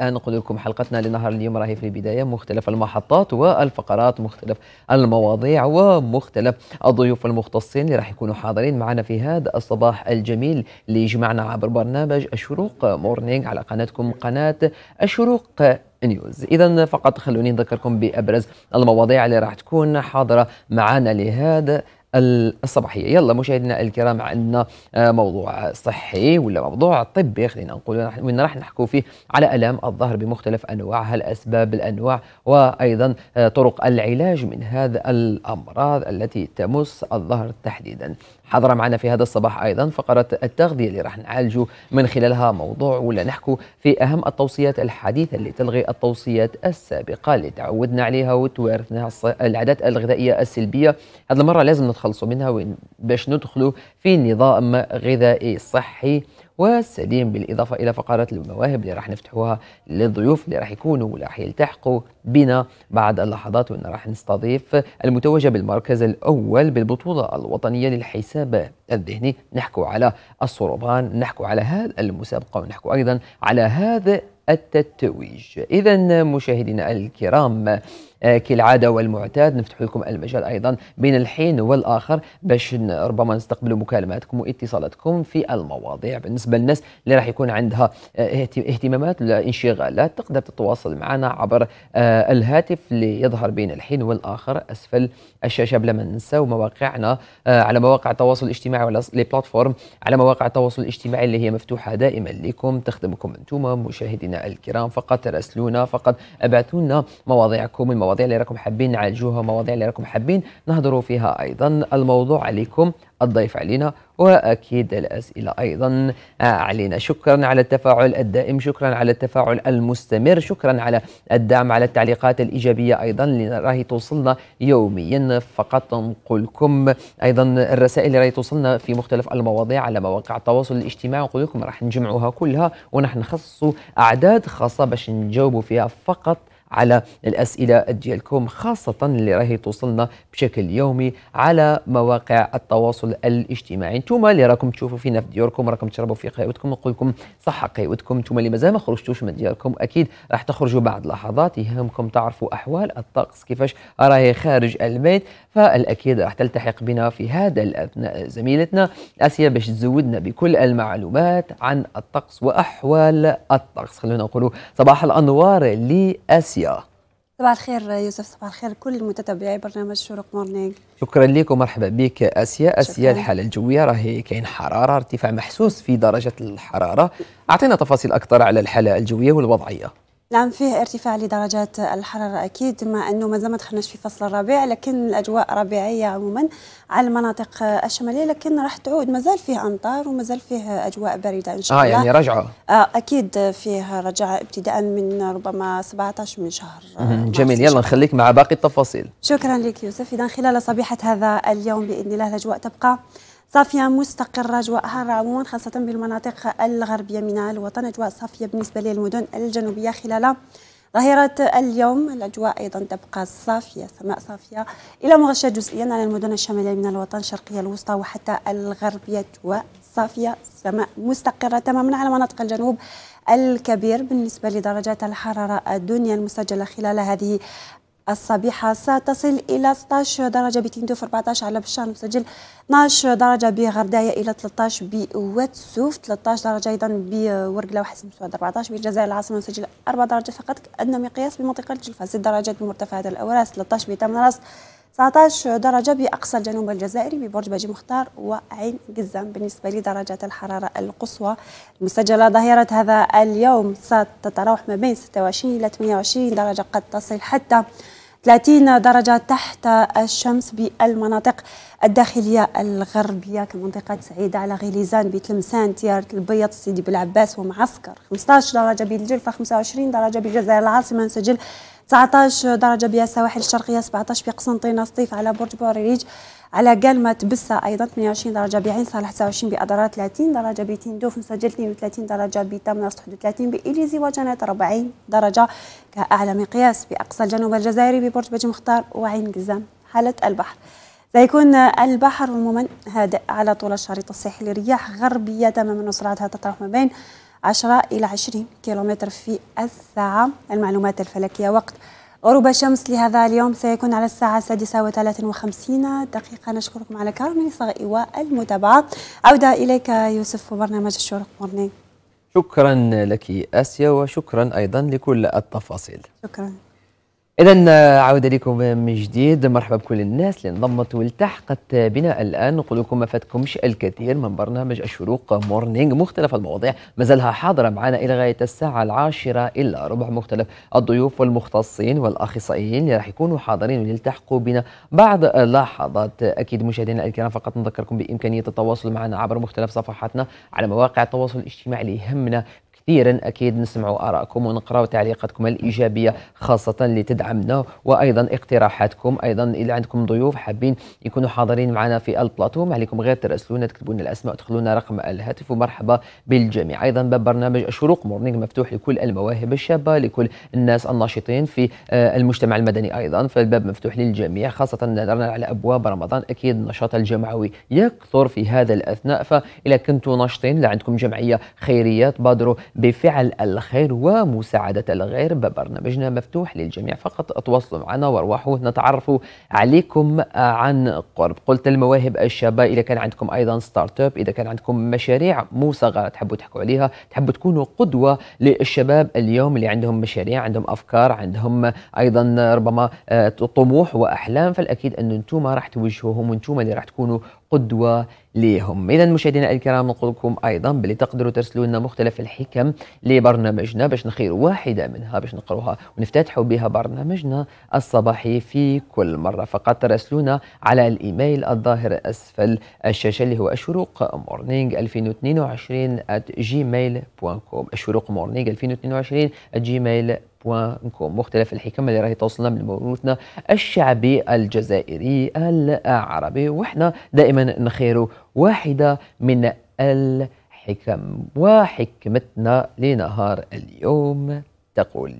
الآن نقول لكم حلقتنا لنهار اليوم راهي في البداية مختلف المحطات والفقرات مختلف المواضيع ومختلف الضيوف المختصين اللي راح يكونوا حاضرين معنا في هذا الصباح الجميل اللي يجمعنا عبر برنامج الشروق مورنينغ على قناتكم قناة الشروق نيوز اذا فقط خلوني نذكركم بابرز المواضيع اللي راح تكون حاضره معنا لهذا الصباحيه يلا مشاهدينا الكرام عندنا آه، موضوع صحي ولا موضوع طبي خلينا نقول وين راح نحكوا فيه على الام الظهر بمختلف انواعها الاسباب الانواع وايضا آه، طرق العلاج من هذا الامراض التي تمس الظهر تحديدا حضر معنا في هذا الصباح أيضا فقرة التغذية اللي راح نعالجه من خلالها موضوع ولا نحكو في أهم التوصيات الحديثة اللي تلغي التوصيات السابقة اللي تعودنا عليها وتوارثنا العادات الغذائية السلبية هذه المرة لازم نتخلصوا منها باش ندخلوا في نظام غذائي صحي والسليم بالإضافة إلى فقرات المواهب اللي راح نفتحوها للضيوف اللي راح يكونوا وراح يلتحقوا بنا بعد اللحظات وإن راح نستضيف المتوجة بالمركز الأول بالبطولة الوطنية للحساب الذهني نحكوا على الصروبان نحكوا على هذه المسابقة ونحكوا أيضا على هذا التتويج إذا مشاهدينا الكرام آه، كالعاده والمعتاد نفتح لكم المجال ايضا بين الحين والاخر باش ربما نستقبلوا مكالماتكم واتصالاتكم في المواضيع بالنسبه للناس اللي راح يكون عندها آه، اهتمامات ولا انشغالات تقدر تتواصل معنا عبر آه، الهاتف اللي يظهر بين الحين والاخر اسفل الشاشة بلا ما ننساو مواقعنا آه، على مواقع التواصل الاجتماعي ولا لي بلاتفورم على مواقع التواصل الاجتماعي اللي هي مفتوحة دائما لكم تخدمكم انتم مشاهدينا الكرام فقط راسلونا فقط ابعثوا لنا مواضيعكم المواضيع اللي راكم حابين نعالجوها مواضيع اللي راكم حابين نهضروا فيها ايضا الموضوع عليكم الضيف علينا واكيد الاسئله ايضا آه، علينا شكرا على التفاعل الدائم شكرا على التفاعل المستمر شكرا على الدعم على التعليقات الايجابيه ايضا اللي توصلنا يوميا فقط نقولكم ايضا الرسائل اللي راهي توصلنا في مختلف المواضيع على مواقع التواصل الاجتماعي نقول لكم راح نجمعوها كلها ونحن نخصصوا اعداد خاصه باش نجاوبوا فيها فقط على الأسئلة ديالكم خاصة اللي راهي توصلنا بشكل يومي على مواقع التواصل الاجتماعي انتم اللي راكم تشوفوا فينا في ديوركم راكم تشربوا في قهوتكم نقول لكم صحة قهوتكم انتم اللي مازال ما خرجتوش من ديوركم أكيد راح تخرجوا بعد لحظات يهمكم تعرفوا أحوال الطقس كيفاش راهي خارج البيت فالأكيد راح تلتحق بنا في هذا الأثناء زميلتنا آسيا باش تزودنا بكل المعلومات عن الطقس وأحوال الطقس خلونا نقولوا صباح الأنوار لآسيا الصحيه صباح الخير يوسف صباح الخير كل متتبعي برنامج شروق مورنينغ شكرا لك ومرحبا بك اسيا اسيا الحاله الجويه راهي كاين حراره ارتفاع محسوس في درجه الحراره اعطينا تفاصيل اكثر على الحاله الجويه والوضعيه نعم فيه ارتفاع لدرجات الحرارة أكيد مع أنه ما زال ما دخلناش في فصل الربيع لكن الأجواء ربيعية عموما على المناطق الشمالية لكن راح تعود مازال فيه أمطار ومازال فيه أجواء باردة إن شاء آه، الله يعني آه يعني رجعة أكيد فيه رجعة ابتداء من ربما 17 من شهر جميل يلا نخليك مع باقي التفاصيل شكرا لك يوسف إذا خلال صبيحة هذا اليوم بإذن الله الأجواء تبقى صافية مستقرة جواءها رعوون خاصة بالمناطق الغربية من الوطن أجواء صافية بالنسبة للمدن الجنوبية خلال ظهيرة اليوم الأجواء أيضا تبقى صافية سماء صافية إلى مغشى جزئيا على المدن الشمالية من الوطن الشرقية الوسطى وحتى الغربية وصافية سماء مستقرة تماما على مناطق الجنوب الكبير بالنسبة لدرجات الحرارة الدنيا المسجلة خلال هذه الصبيحة ستصل إلى 16 درجة بتندوف 14 على بشار مسجل 12 درجة بغرداية إلى 13 بواتسوف 13 درجة أيضا بورقلة وحسن مسواد 14 بالجزائر العاصمة مسجل 4 درجة فقط أدنى مقياس بمنطقة الجلفة 6 درجات بمرتفعات الأوراس 13 بتمنرس 19 درجة بأقصى الجنوب الجزائري ببرج باجي مختار وعين قزام بالنسبة لدرجات الحرارة القصوى المسجلة ظهيرة هذا اليوم ستتراوح ما بين 26 إلى 28 درجة قد تصل حتى 30 درجة تحت الشمس بالمناطق الداخلية الغربية كمنطقة سعيدة على غليزان بيت لمسان تيارة البيض سيدي بلعباس ومعسكر 15 درجة بالجلفة 25 درجة بالجزائر العاصمة نسجل 19 درجة بالسواحل الشرقية 17 بقسنطينة سطيف على برج بوريج على قال ما ايضا 28 درجه بعين صالح 29 بأدرار 30 درجه بيتين دوف سجل 32 درجه بتمنرس 31 بإليزي وجنات 40 درجه كاعلى مقياس باقصى الجنوب الجزائري ببرج بج مختار وعين قزام حاله البحر سيكون البحر عموما هادئ على طول الشريط الساحلي رياح غربيه تماما وسرعتها تطرح ما بين 10 إلى 20 كيلومتر في الساعة المعلومات الفلكية وقت غروب شمس لهذا اليوم سيكون على الساعة السادسة وثلاثة وخمسين دقيقة نشكركم على كرم صغئي والمتابعة عودة إليك يوسف وبرنامج الشرق مورنينغ شكرا لك آسيا وشكرا أيضا لكل التفاصيل شكرا إذا آه، عودة لكم من جديد مرحبا بكل الناس اللي انضمت والتحقت بنا الآن نقول لكم ما فاتكمش الكثير من برنامج الشروق مورنينغ مختلف المواضيع ما زالها حاضرة معنا إلى غاية الساعة العاشرة إلا ربع مختلف الضيوف والمختصين والأخصائيين اللي راح يكونوا حاضرين ويلتحقوا بنا بعد اللحظات أكيد مشاهدينا الكرام فقط نذكركم بإمكانية التواصل معنا عبر مختلف صفحاتنا على مواقع التواصل الاجتماعي اللي يهمنا كثيرا اكيد نسمعوا ارائكم ونقراوا تعليقاتكم الايجابيه خاصه اللي تدعمنا وايضا اقتراحاتكم ايضا اذا عندكم ضيوف حابين يكونوا حاضرين معنا في البلاطو ما عليكم غير تراسلونا تكتبوا لنا الاسماء تدخلوا لنا رقم الهاتف ومرحبا بالجميع ايضا باب برنامج الشروق مورنينغ مفتوح لكل المواهب الشابه لكل الناس الناشطين في آه، المجتمع المدني ايضا فالباب مفتوح للجميع خاصه نظرنا على ابواب رمضان اكيد النشاط الجمعوي يكثر في هذا الاثناء فاذا كنتوا ناشطين لا عندكم جمعيه خيريه تبادروا بفعل الخير ومساعدة الغير ببرنامجنا مفتوح للجميع فقط تواصلوا معنا وارواحوا نتعرفوا عليكم عن قرب قلت المواهب الشابة إذا كان عندكم أيضا ستارت اب إذا كان عندكم مشاريع مصغرة تحبوا تحكوا عليها تحبوا تكونوا قدوة للشباب اليوم اللي عندهم مشاريع عندهم أفكار عندهم أيضا ربما آه، طموح وأحلام فالأكيد أن أنتم راح توجهوهم وأنتم اللي راح تكونوا قدوة ليهم إذا مشاهدينا الكرام نقول لكم أيضا باللي تقدروا ترسلوا لنا مختلف الحكم لبرنامجنا باش نخير واحدة منها باش نقروها ونفتتحوا بها برنامجنا الصباحي في كل مرة فقط ترسلونا على الإيميل الظاهر أسفل الشاشة اللي هو أشروق مورنينج 2022 at gmail.com أشروق مورنينج 2022 at gmail.com بوانكم مختلف الحكم اللي راهي توصلنا من موروثنا الشعبي الجزائري العربي وإحنا دائما نخير واحدة من الحكم وحكمتنا لنهار اليوم تقول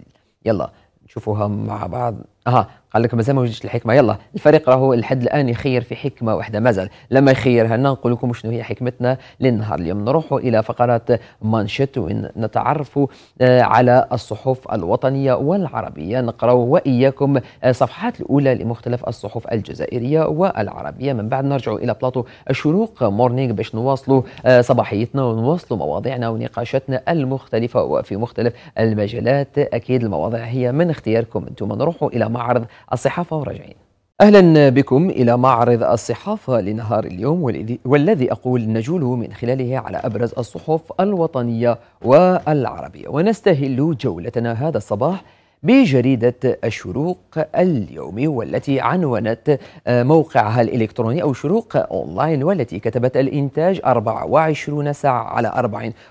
يلا نشوفوها مع بعض اها قال لك مازال ما وجدتش الحكمه يلا الفريق راهو لحد الان يخير في حكمه واحده مازال لما يخيرها لنا نقول لكم شنو هي حكمتنا للنهار اليوم نروحوا الى فقرات مانشيت ونتعرفوا آه، على الصحف الوطنيه والعربيه نقراو واياكم الصفحات آه، الاولى لمختلف الصحف الجزائريه والعربيه من بعد نرجعوا الى بلاطو الشروق مورنينغ باش نواصلوا آه، صباحيتنا ونواصلوا مواضيعنا ونقاشاتنا المختلفه وفي مختلف المجالات اكيد المواضيع هي من اختياركم انتم نروحوا الى معرض الصحافة وراجعين أهلا بكم إلى معرض الصحافة لنهار اليوم والذي أقول نجول من خلاله على أبرز الصحف الوطنية والعربية ونستهل جولتنا هذا الصباح بجريدة الشروق اليومي والتي عنونت آه، موقعها الإلكتروني أو شروق أونلاين والتي كتبت الإنتاج 24 ساعة على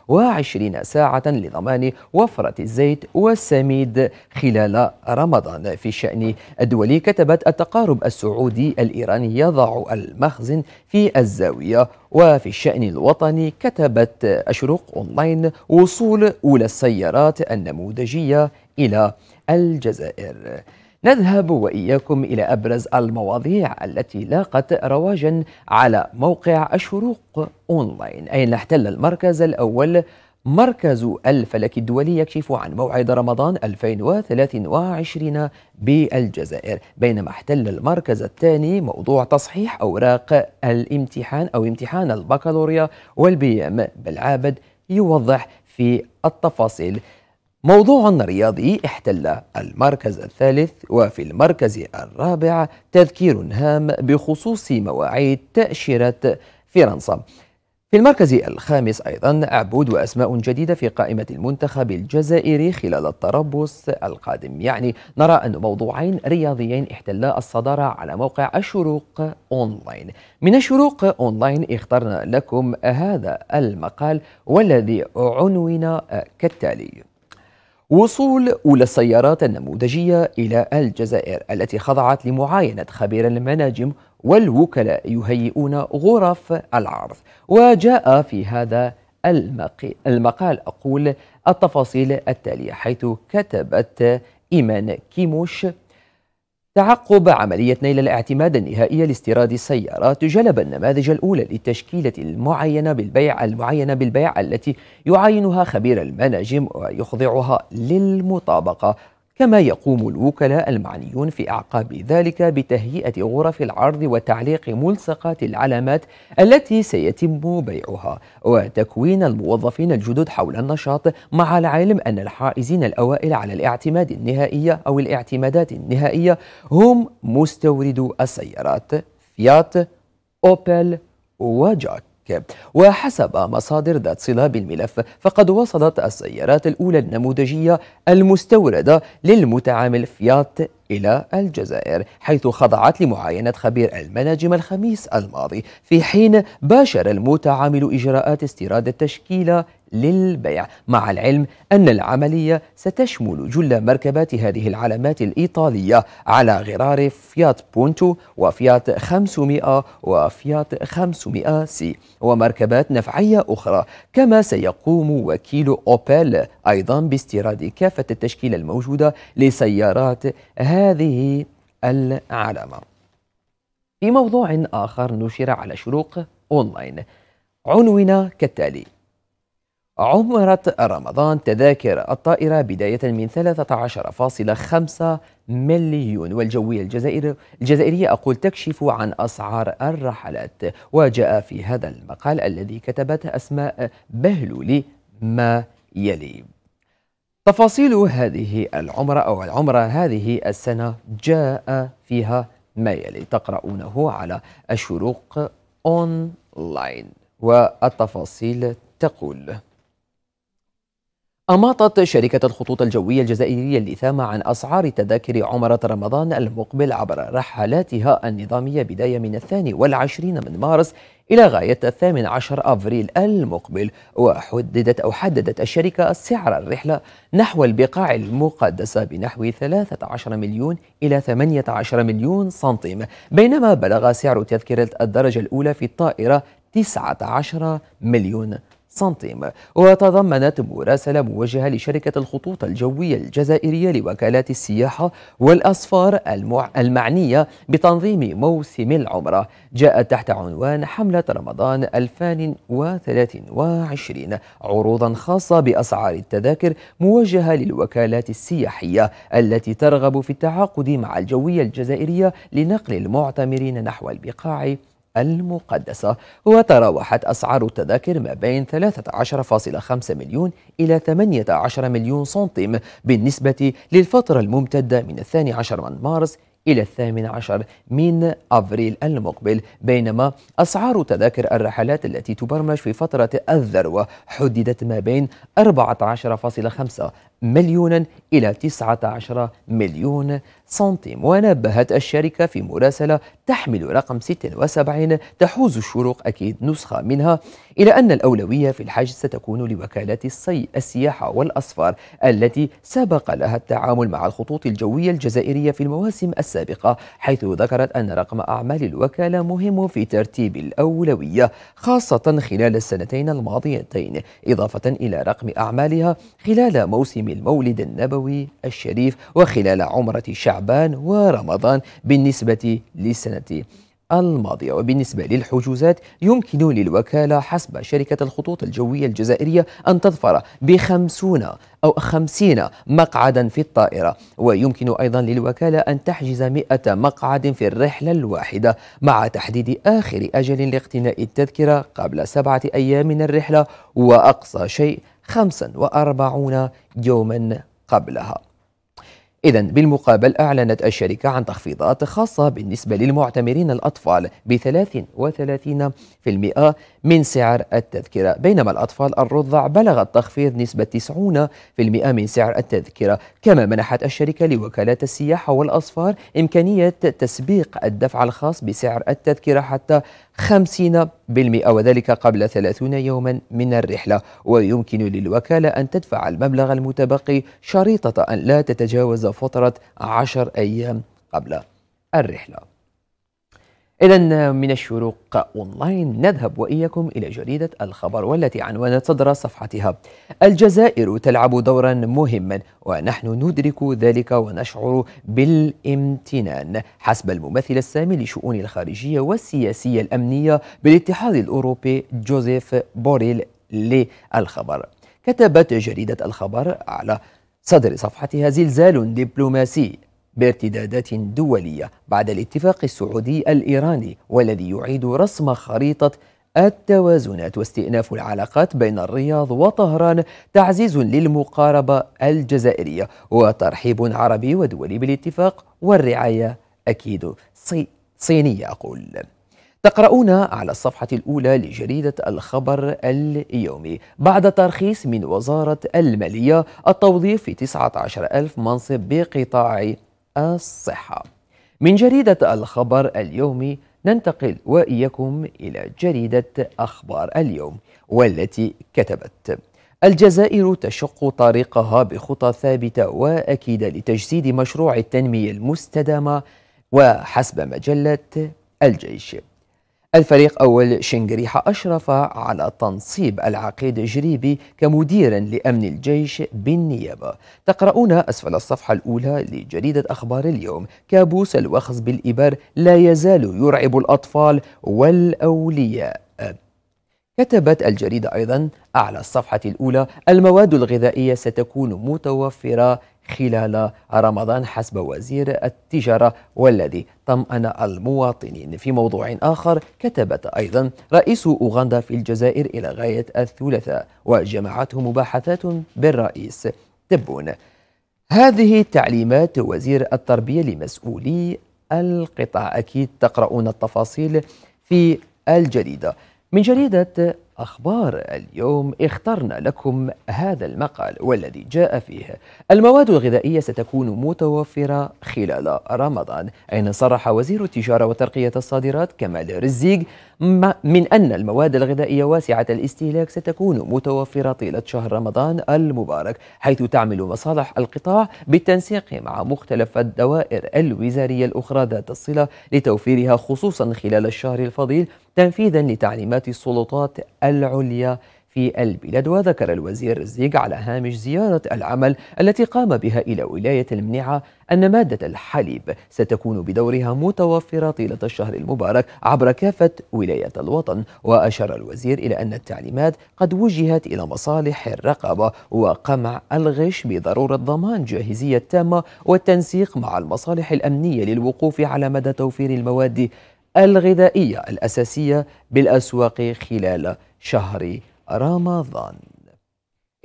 24 ساعة لضمان وفرة الزيت والسميد خلال رمضان في الشأن الدولي كتبت التقارب السعودي الإيراني يضع المخزن في الزاوية وفي الشأن الوطني كتبت أشروق أونلاين وصول أولى السيارات النموذجية إلى الجزائر نذهب وإياكم إلى أبرز المواضيع التي لاقت رواجا على موقع الشروق أونلاين أين احتل المركز الأول مركز الفلك الدولي يكشف عن موعد رمضان 2023 بالجزائر بينما احتل المركز الثاني موضوع تصحيح أوراق الامتحان أو امتحان البكالوريا والبي ام بالعابد يوضح في التفاصيل موضوع رياضي احتل المركز الثالث وفي المركز الرابع تذكير هام بخصوص مواعيد تأشيرة فرنسا في المركز الخامس أيضا عبود وأسماء جديدة في قائمة المنتخب الجزائري خلال التربص القادم يعني نرى أن موضوعين رياضيين احتلا الصدارة على موقع الشروق أونلاين من الشروق أونلاين اخترنا لكم هذا المقال والذي عنون كالتالي وصول أولى السيارات النموذجية إلى الجزائر التي خضعت لمعاينة خبير المناجم والوكلاء يهيئون غرف العرض وجاء في هذا المقال أقول التفاصيل التالية حيث كتبت إيمان كيموش تعقب عملية نيل الاعتماد النهائي لاستيراد السيارات جلب النماذج الأولى للتشكيلة المعينة بالبيع المعينة بالبيع التي يعاينها خبير المناجم ويخضعها للمطابقة كما يقوم الوكلاء المعنيون في أعقاب ذلك بتهيئة غرف العرض وتعليق ملصقات العلامات التي سيتم بيعها وتكوين الموظفين الجدد حول النشاط مع العلم أن الحائزين الأوائل على الاعتماد النهائية أو الاعتمادات النهائية هم مستوردو السيارات فيات أوبل وجاك ذلك وحسب مصادر ذات صلة بالملف فقد وصلت السيارات الأولى النموذجية المستوردة للمتعامل فيات إلى الجزائر حيث خضعت لمعاينة خبير المناجم الخميس الماضي في حين باشر المتعامل إجراءات استيراد التشكيلة للبيع مع العلم أن العملية ستشمل جل مركبات هذه العلامات الإيطالية على غرار فيات بونتو وفيات 500 وفيات 500 سي ومركبات نفعية أخرى كما سيقوم وكيل أوبل أيضا باستيراد كافة التشكيلة الموجودة لسيارات هذه العلامة في موضوع آخر نشر على شروق أونلاين عنونا كالتالي عمرت رمضان تذاكر الطائرة بداية من 13.5 مليون والجوية الجزائر الجزائرية أقول تكشف عن أسعار الرحلات وجاء في هذا المقال الذي كتبته أسماء بهلولي ما يلي تفاصيل هذه العمرة أو العمرة هذه السنة جاء فيها ما يلي تقرؤونه على الشروق أونلاين والتفاصيل تقول أماطت شركة الخطوط الجوية الجزائرية الإثامة عن أسعار تذاكر عمرة رمضان المقبل عبر رحلاتها النظامية بداية من الثاني والعشرين من مارس إلى غاية الثامن عشر أفريل المقبل وحددت أو حددت الشركة سعر الرحلة نحو البقاع المقدسة بنحو 13 مليون إلى 18 مليون سنتيم بينما بلغ سعر تذكرة الدرجة الأولى في الطائرة 19 مليون سنتيم وتضمنت مراسلة موجهة لشركة الخطوط الجوية الجزائرية لوكالات السياحة والأصفار المع... المعنية بتنظيم موسم العمرة جاءت تحت عنوان حملة رمضان 2023 عروضا خاصة بأسعار التذاكر موجهة للوكالات السياحية التي ترغب في التعاقد مع الجوية الجزائرية لنقل المعتمرين نحو البقاع المقدسة وتراوحت أسعار التذاكر ما بين 13.5 مليون إلى 18 مليون سنتيم بالنسبة للفترة الممتدة من 12 من مارس إلى 18 من أبريل المقبل بينما أسعار تذاكر الرحلات التي تبرمج في فترة الذروة حددت ما بين 14.5 مليونا إلى 19 مليون سنتيم ونبهت الشركة في مراسلة تحمل رقم 76 تحوز الشروق أكيد نسخة منها إلى أن الأولوية في الحجز ستكون لوكالات الصي السياحة والأصفار التي سبق لها التعامل مع الخطوط الجوية الجزائرية في المواسم السابقة حيث ذكرت أن رقم أعمال الوكالة مهم في ترتيب الأولوية خاصة خلال السنتين الماضيتين إضافة إلى رقم أعمالها خلال موسم المولد النبوي الشريف وخلال عمرة شعبان ورمضان بالنسبة للسنة الماضية وبالنسبة للحجوزات يمكن للوكالة حسب شركة الخطوط الجوية الجزائرية أن تظفر بخمسون أو خمسين مقعدا في الطائرة ويمكن أيضا للوكالة أن تحجز مئة مقعد في الرحلة الواحدة مع تحديد آخر أجل لاقتناء التذكرة قبل سبعة أيام من الرحلة وأقصى شيء 45 يوما قبلها إذا بالمقابل أعلنت الشركة عن تخفيضات خاصة بالنسبة للمعتمرين الأطفال ب 33% من سعر التذكرة بينما الأطفال الرضع بلغ التخفيض نسبة 90% من سعر التذكرة كما منحت الشركة لوكالات السياحة والأصفار إمكانية تسبيق الدفع الخاص بسعر التذكرة حتى 50 بالمئة وذلك قبل 30 يوما من الرحلة ويمكن للوكالة أن تدفع المبلغ المتبقي شريطة أن لا تتجاوز فترة 10 أيام قبل الرحلة إذا من الشروق أونلاين نذهب وإياكم إلى جريدة الخبر والتي عنوانت صدر صفحتها الجزائر تلعب دورا مهما ونحن ندرك ذلك ونشعر بالامتنان حسب الممثل السامي لشؤون الخارجية والسياسية الأمنية بالاتحاد الأوروبي جوزيف بوريل للخبر كتبت جريدة الخبر على صدر صفحتها زلزال دبلوماسي بارتدادات دولية بعد الاتفاق السعودي الإيراني والذي يعيد رسم خريطة التوازنات واستئناف العلاقات بين الرياض وطهران تعزيز للمقاربة الجزائرية وترحيب عربي ودولي بالاتفاق والرعاية أكيد صي صينية أقول تقرؤون على الصفحة الأولى لجريدة الخبر اليومي بعد ترخيص من وزارة المالية التوظيف في 19 ألف منصب بقطاع الصحة من جريدة الخبر اليومي ننتقل وإياكم إلى جريدة أخبار اليوم والتي كتبت الجزائر تشق طريقها بخطى ثابتة وأكيدة لتجسيد مشروع التنمية المستدامة وحسب مجلة الجيش الفريق أول شنقريحة أشرف على تنصيب العقيد جريبي كمدير لأمن الجيش بالنيابة تقرؤون أسفل الصفحة الأولى لجريدة أخبار اليوم كابوس الوخز بالإبر لا يزال يرعب الأطفال والأولياء كتبت الجريدة أيضا على الصفحة الأولى المواد الغذائية ستكون متوفرة خلال رمضان حسب وزير التجارة والذي طمأن المواطنين في موضوع آخر كتبت أيضا رئيس أوغندا في الجزائر إلى غاية الثلاثاء وجمعته مباحثات بالرئيس تبون هذه تعليمات وزير التربية لمسؤولي القطاع أكيد تقرؤون التفاصيل في الجريدة من جريدة أخبار اليوم اخترنا لكم هذا المقال والذي جاء فيه المواد الغذائية ستكون متوفرة خلال رمضان أين صرح وزير التجارة وترقية الصادرات كمال رزيق من أن المواد الغذائية واسعة الاستهلاك ستكون متوفرة طيلة شهر رمضان المبارك حيث تعمل مصالح القطاع بالتنسيق مع مختلف الدوائر الوزارية الأخرى ذات الصلة لتوفيرها خصوصا خلال الشهر الفضيل تنفيذا لتعليمات السلطات العليا في البلاد وذكر الوزير زيغ على هامش زيارة العمل التي قام بها إلى ولاية المنعة أن مادة الحليب ستكون بدورها متوفرة طيلة الشهر المبارك عبر كافة ولايات الوطن وأشار الوزير إلى أن التعليمات قد وجهت إلى مصالح الرقابة وقمع الغش بضرورة ضمان جاهزية تامة والتنسيق مع المصالح الأمنية للوقوف على مدى توفير المواد الغذائية الأساسية بالأسواق خلال شهر رمضان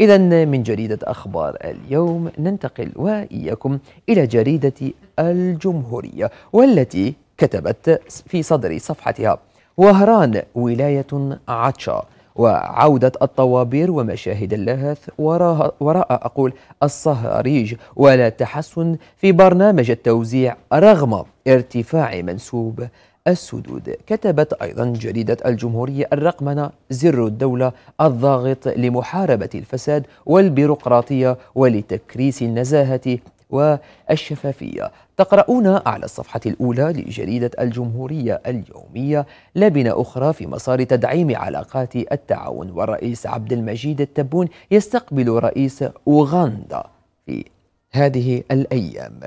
إذا من جريدة أخبار اليوم ننتقل وإياكم إلى جريدة الجمهورية والتي كتبت في صدر صفحتها وهران ولاية عطشة وعودة الطوابير ومشاهد اللهث وراء أقول الصهاريج ولا تحسن في برنامج التوزيع رغم ارتفاع منسوب السدود كتبت أيضا جريدة الجمهورية الرقمنة زر الدولة الضاغط لمحاربة الفساد والبيروقراطية ولتكريس النزاهة والشفافية تقرؤون على الصفحة الأولى لجريدة الجمهورية اليومية لبنة أخرى في مسار تدعيم علاقات التعاون والرئيس عبد المجيد التبون يستقبل رئيس أوغندا في هذه الأيام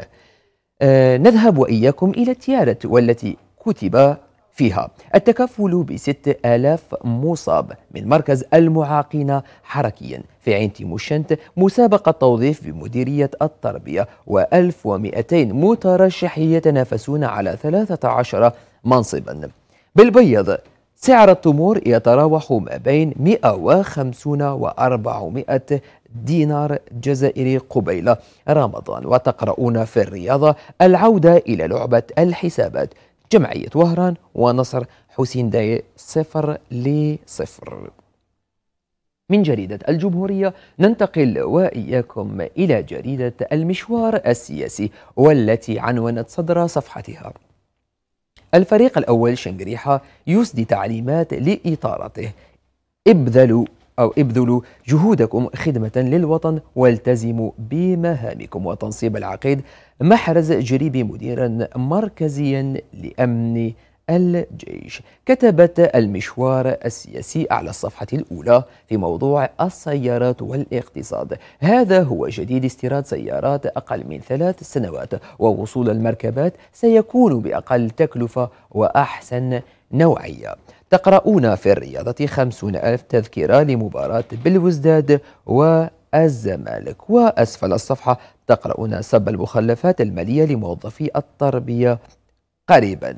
آه نذهب وإياكم إلى تيارت والتي كتب فيها التكفل بست آلاف مصاب من مركز المعاقين حركيا في عين تيموشنت مسابقة توظيف بمديرية التربية و1200 مترشح يتنافسون على 13 منصبا بالبيض سعر التمور يتراوح ما بين 150 و 400 دينار جزائري قبيل رمضان وتقرؤون في الرياضة العودة إلى لعبة الحسابات جمعية وهران ونصر حسين داي صفر لصفر من جريدة الجمهورية ننتقل وإياكم إلى جريدة المشوار السياسي والتي عنونت صدر صفحتها الفريق الأول شنقريحة يسدي تعليمات لإطارته ابذلوا أو ابذلوا جهودكم خدمة للوطن والتزموا بمهامكم وتنصيب العقيد محرز جريبي مديرا مركزيا لأمن الجيش كتبت المشوار السياسي على الصفحة الأولى في موضوع السيارات والاقتصاد هذا هو جديد استيراد سيارات أقل من ثلاث سنوات ووصول المركبات سيكون بأقل تكلفة وأحسن نوعية تقرؤون في الرياضة خمسون ألف تذكرة لمباراة بالوزداد و الزمالك وأسفل الصفحة تقرؤون سب المخلفات المالية لموظفي التربية قريبا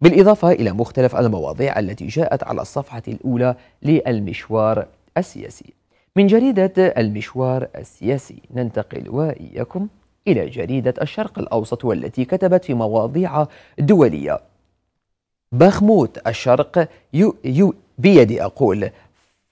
بالإضافة إلى مختلف المواضيع التي جاءت على الصفحة الأولى للمشوار السياسي من جريدة المشوار السياسي ننتقل وإياكم إلى جريدة الشرق الأوسط والتي كتبت في مواضيع دولية بخموت الشرق يو يو بيدي أقول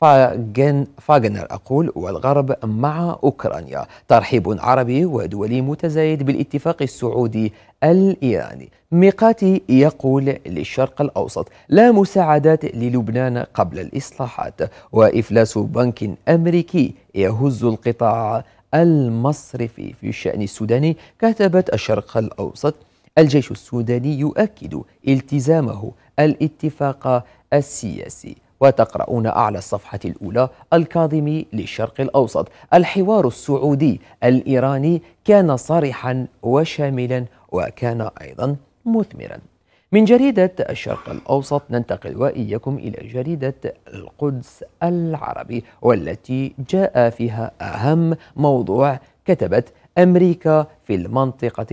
فاجن فاغنر أقول والغرب مع أوكرانيا ترحيب عربي ودولي متزايد بالاتفاق السعودي الإيراني ميقاتي يقول للشرق الأوسط لا مساعدات للبنان قبل الإصلاحات وإفلاس بنك أمريكي يهز القطاع المصرفي في الشأن السوداني كتبت الشرق الأوسط الجيش السوداني يؤكد التزامه الاتفاق السياسي وتقرؤون أعلى الصفحة الأولى الكاظمي للشرق الأوسط الحوار السعودي الإيراني كان صريحا وشاملا وكان أيضا مثمرا من جريدة الشرق الأوسط ننتقل وإياكم إلى جريدة القدس العربي والتي جاء فيها أهم موضوع كتبت أمريكا في المنطقة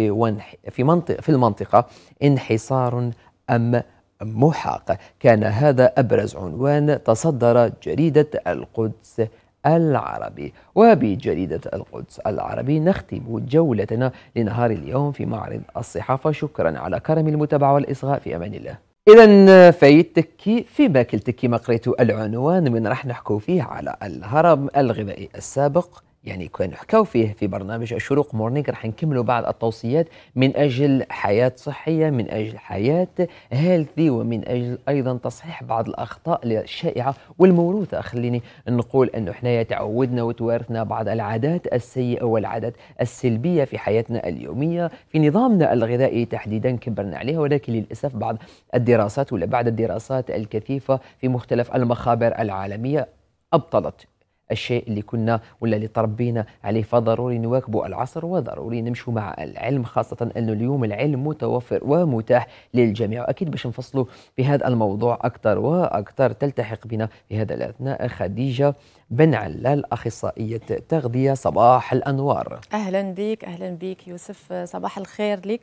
في منطق في المنطقة انحصار أم محاق كان هذا أبرز عنوان تصدر جريدة القدس العربي وبجريدة القدس العربي نختم جولتنا لنهار اليوم في معرض الصحافة شكرا على كرم المتابعة والإصغاء في أمان الله إذا في تكي في باكل تكي ما قريتو العنوان من راح نحكو فيه على الهرم الغذائي السابق يعني كان حكاو فيه في برنامج الشروق مورنينغ راح نكملوا بعض التوصيات من أجل حياة صحية من أجل حياة هيلثي ومن أجل أيضا تصحيح بعض الأخطاء الشائعة والموروثة خليني نقول أنه حنايا تعودنا وتوارثنا بعض العادات السيئة والعادات السلبية في حياتنا اليومية في نظامنا الغذائي تحديدا كبرنا عليها ولكن للأسف بعض الدراسات ولا بعد الدراسات الكثيفة في مختلف المخابر العالمية أبطلت الشيء اللي كنا ولا اللي تربينا عليه فضروري نواكبوا العصر وضروري نمشوا مع العلم خاصة أنه اليوم العلم متوفر ومتاح للجميع أكيد باش نفصلوا في هذا الموضوع أكثر وأكثر تلتحق بنا في هذا الأثناء خديجة بن علال أخصائية تغذية صباح الأنوار أهلا بك أهلا بك يوسف صباح الخير لك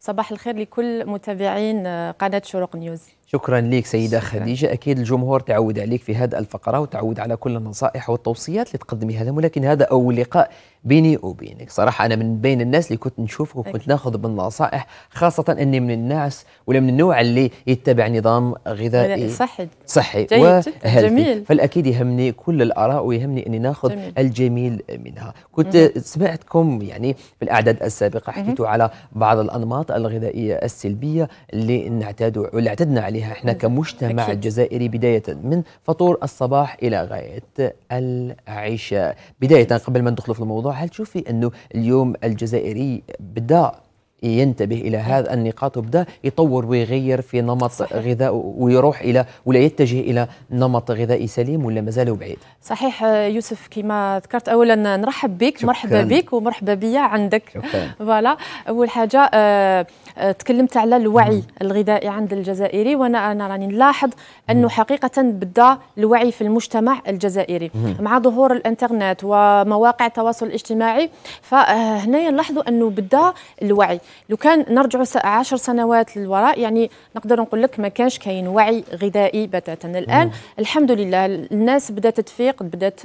صباح الخير لكل متابعين قناة شروق نيوز شكرا لك سيدة شكرا. خديجة أكيد الجمهور تعود عليك في هذه الفقرة وتعود على كل النصائح والتوصيات اللي تقدميها لهم ولكن هذا أول لقاء بيني وبينك صراحة أنا من بين الناس اللي كنت نشوفه وكنت ناخذ بالنصائح خاصة أني من الناس ولا من النوع اللي يتبع نظام غذائي صحي صحي جميل فالأكيد يهمني كل الآراء ويهمني أني ناخذ جميل. الجميل منها كنت مم. سمعتكم يعني في الأعداد السابقة حكيتوا على بعض الأنماط الغذائية السلبية اللي نعتاد واللي اعتدنا عليها احنا كمجتمع أكيد. جزائري بداية من فطور الصباح إلى غاية العشاء بداية قبل ما ندخل في الموضوع هل تشوفي انه اليوم الجزائري بدا ينتبه الى هذا النقاط وبدا يطور ويغير في نمط غذاء ويروح الى ولا يتجه الى نمط غذائي سليم ولا مازال بعيد صحيح يوسف كما ذكرت اولا نرحب بك مرحبا بك ومرحبا بيا عندك فوالا اول حاجه آه، آه، تكلمت على الوعي الغذائي عند الجزائري وانا انا راني نلاحظ انه حقيقه بدا الوعي في المجتمع الجزائري مع ظهور الانترنت ومواقع التواصل الاجتماعي فهنا نلاحظوا انه بدا الوعي لو كان نرجع عشر سنوات للوراء يعني نقدر نقول لك ما كانش كاين وعي غذائي بتاتا الان مم. الحمد لله الناس بدات تفيق بدات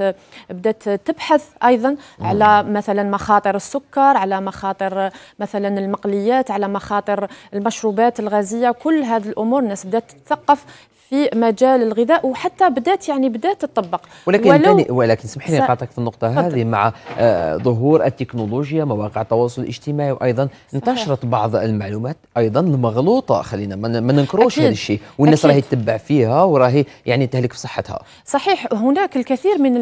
بدات تبحث ايضا مم. على مثلا مخاطر السكر على مخاطر مثلا المقليات على مخاطر المشروبات الغازيه كل هذه الامور الناس بدات تثقف في مجال الغذاء وحتى بدات يعني بدات تطبق ولكن ولو ولكن اسمح لي نقاطعك في النقطه فضل. هذه مع آه، ظهور التكنولوجيا مواقع التواصل الاجتماعي وايضا انتشرت بعض المعلومات ايضا المغلوطه خلينا ما ننكروش هذا الشيء والناس راهي تتبع فيها وراهي يعني تهلك في صحتها صحيح هناك الكثير من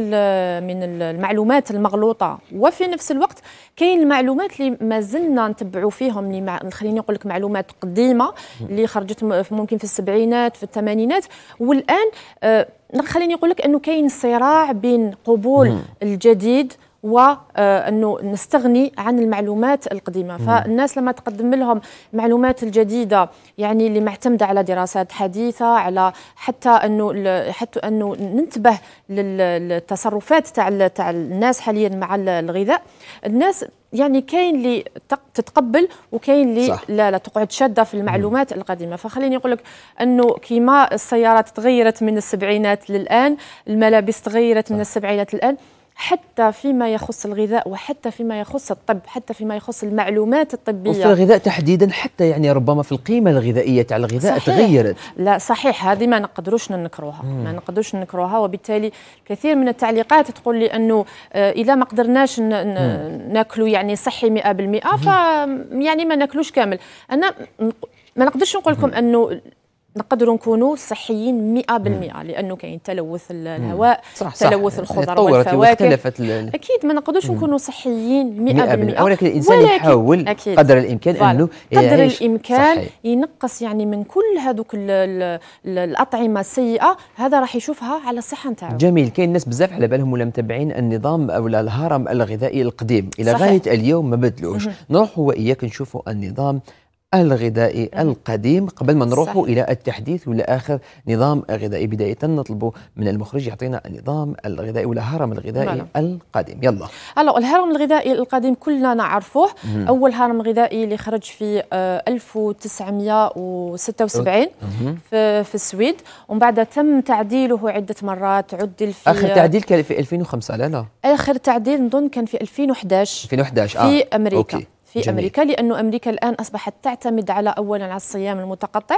من المعلومات المغلوطه وفي نفس الوقت كاين المعلومات اللي ما زلنا نتبعوا فيهم اللي خليني نقول لك معلومات قديمه اللي خرجت ممكن في السبعينات في الثمانينات البيانات والان آه خليني نقول لك انه كاين صراع بين قبول مم. الجديد وانه آه، نستغني عن المعلومات القديمه فالناس لما تقدم لهم معلومات الجديده يعني اللي معتمده على دراسات حديثه على حتى انه حتى انه ننتبه للتصرفات تاع تاع الناس حاليا مع الغذاء الناس يعني كاين اللي تتقبل وكاين اللي لا لا تقعد شاده في المعلومات مم. القديمه فخليني نقول لك انه كيما السيارات تغيرت من السبعينات للان الملابس تغيرت صح. من السبعينات للان حتى فيما يخص الغذاء وحتى فيما يخص الطب حتى فيما يخص المعلومات الطبية وفي الغذاء تحديدا حتى يعني ربما في القيمة الغذائية تاع الغذاء صحيح. تغيرت لا صحيح هذه ما نقدروش ننكروها مم. ما نقدروش ننكروها وبالتالي كثير من التعليقات تقول لي أنه آه، إذا ما قدرناش ناكلوا يعني صحي 100% ف يعني ما ناكلوش كامل أنا ما نقدرش نقول لكم أنه نقدروا نكونوا صحيين 100% لانه كاين تلوث الهواء صح تلوث صح يعني الخضر والفواكه اختلفت اكيد ما نقدروش نكونوا صحيين 100%, 100% ولكن الانسان ولكن يحاول أكيد قدر الامكان انه قدر الامكان صحي. ينقص يعني من كل هذوك الاطعمه السيئه هذا راح يشوفها على الصحه نتاعو جميل كاين ناس بزاف على بالهم ولا متابعين النظام او الهرم الغذائي القديم الى غايه اليوم ما بدلوش نروحوا واياك نشوفوا النظام الغذائي القديم قبل ما نروحوا إلى التحديث ولا آخر نظام غذائي بداية نطلب من المخرج يعطينا النظام الغذائي ولا هرم الغذائي مم. نعم. القديم يلا هلا الهرم الغذائي القديم كلنا نعرفوه مم. أول هرم غذائي اللي خرج في 1976 آه، في, في السويد ومن بعد تم تعديله عدة مرات عدل في آخر تعديل كان في 2005 لا لا آخر تعديل نظن كان في 2011 2011 في آه. أمريكا أوكي. في جميل. امريكا لانه امريكا الان اصبحت تعتمد على اولا على الصيام المتقطع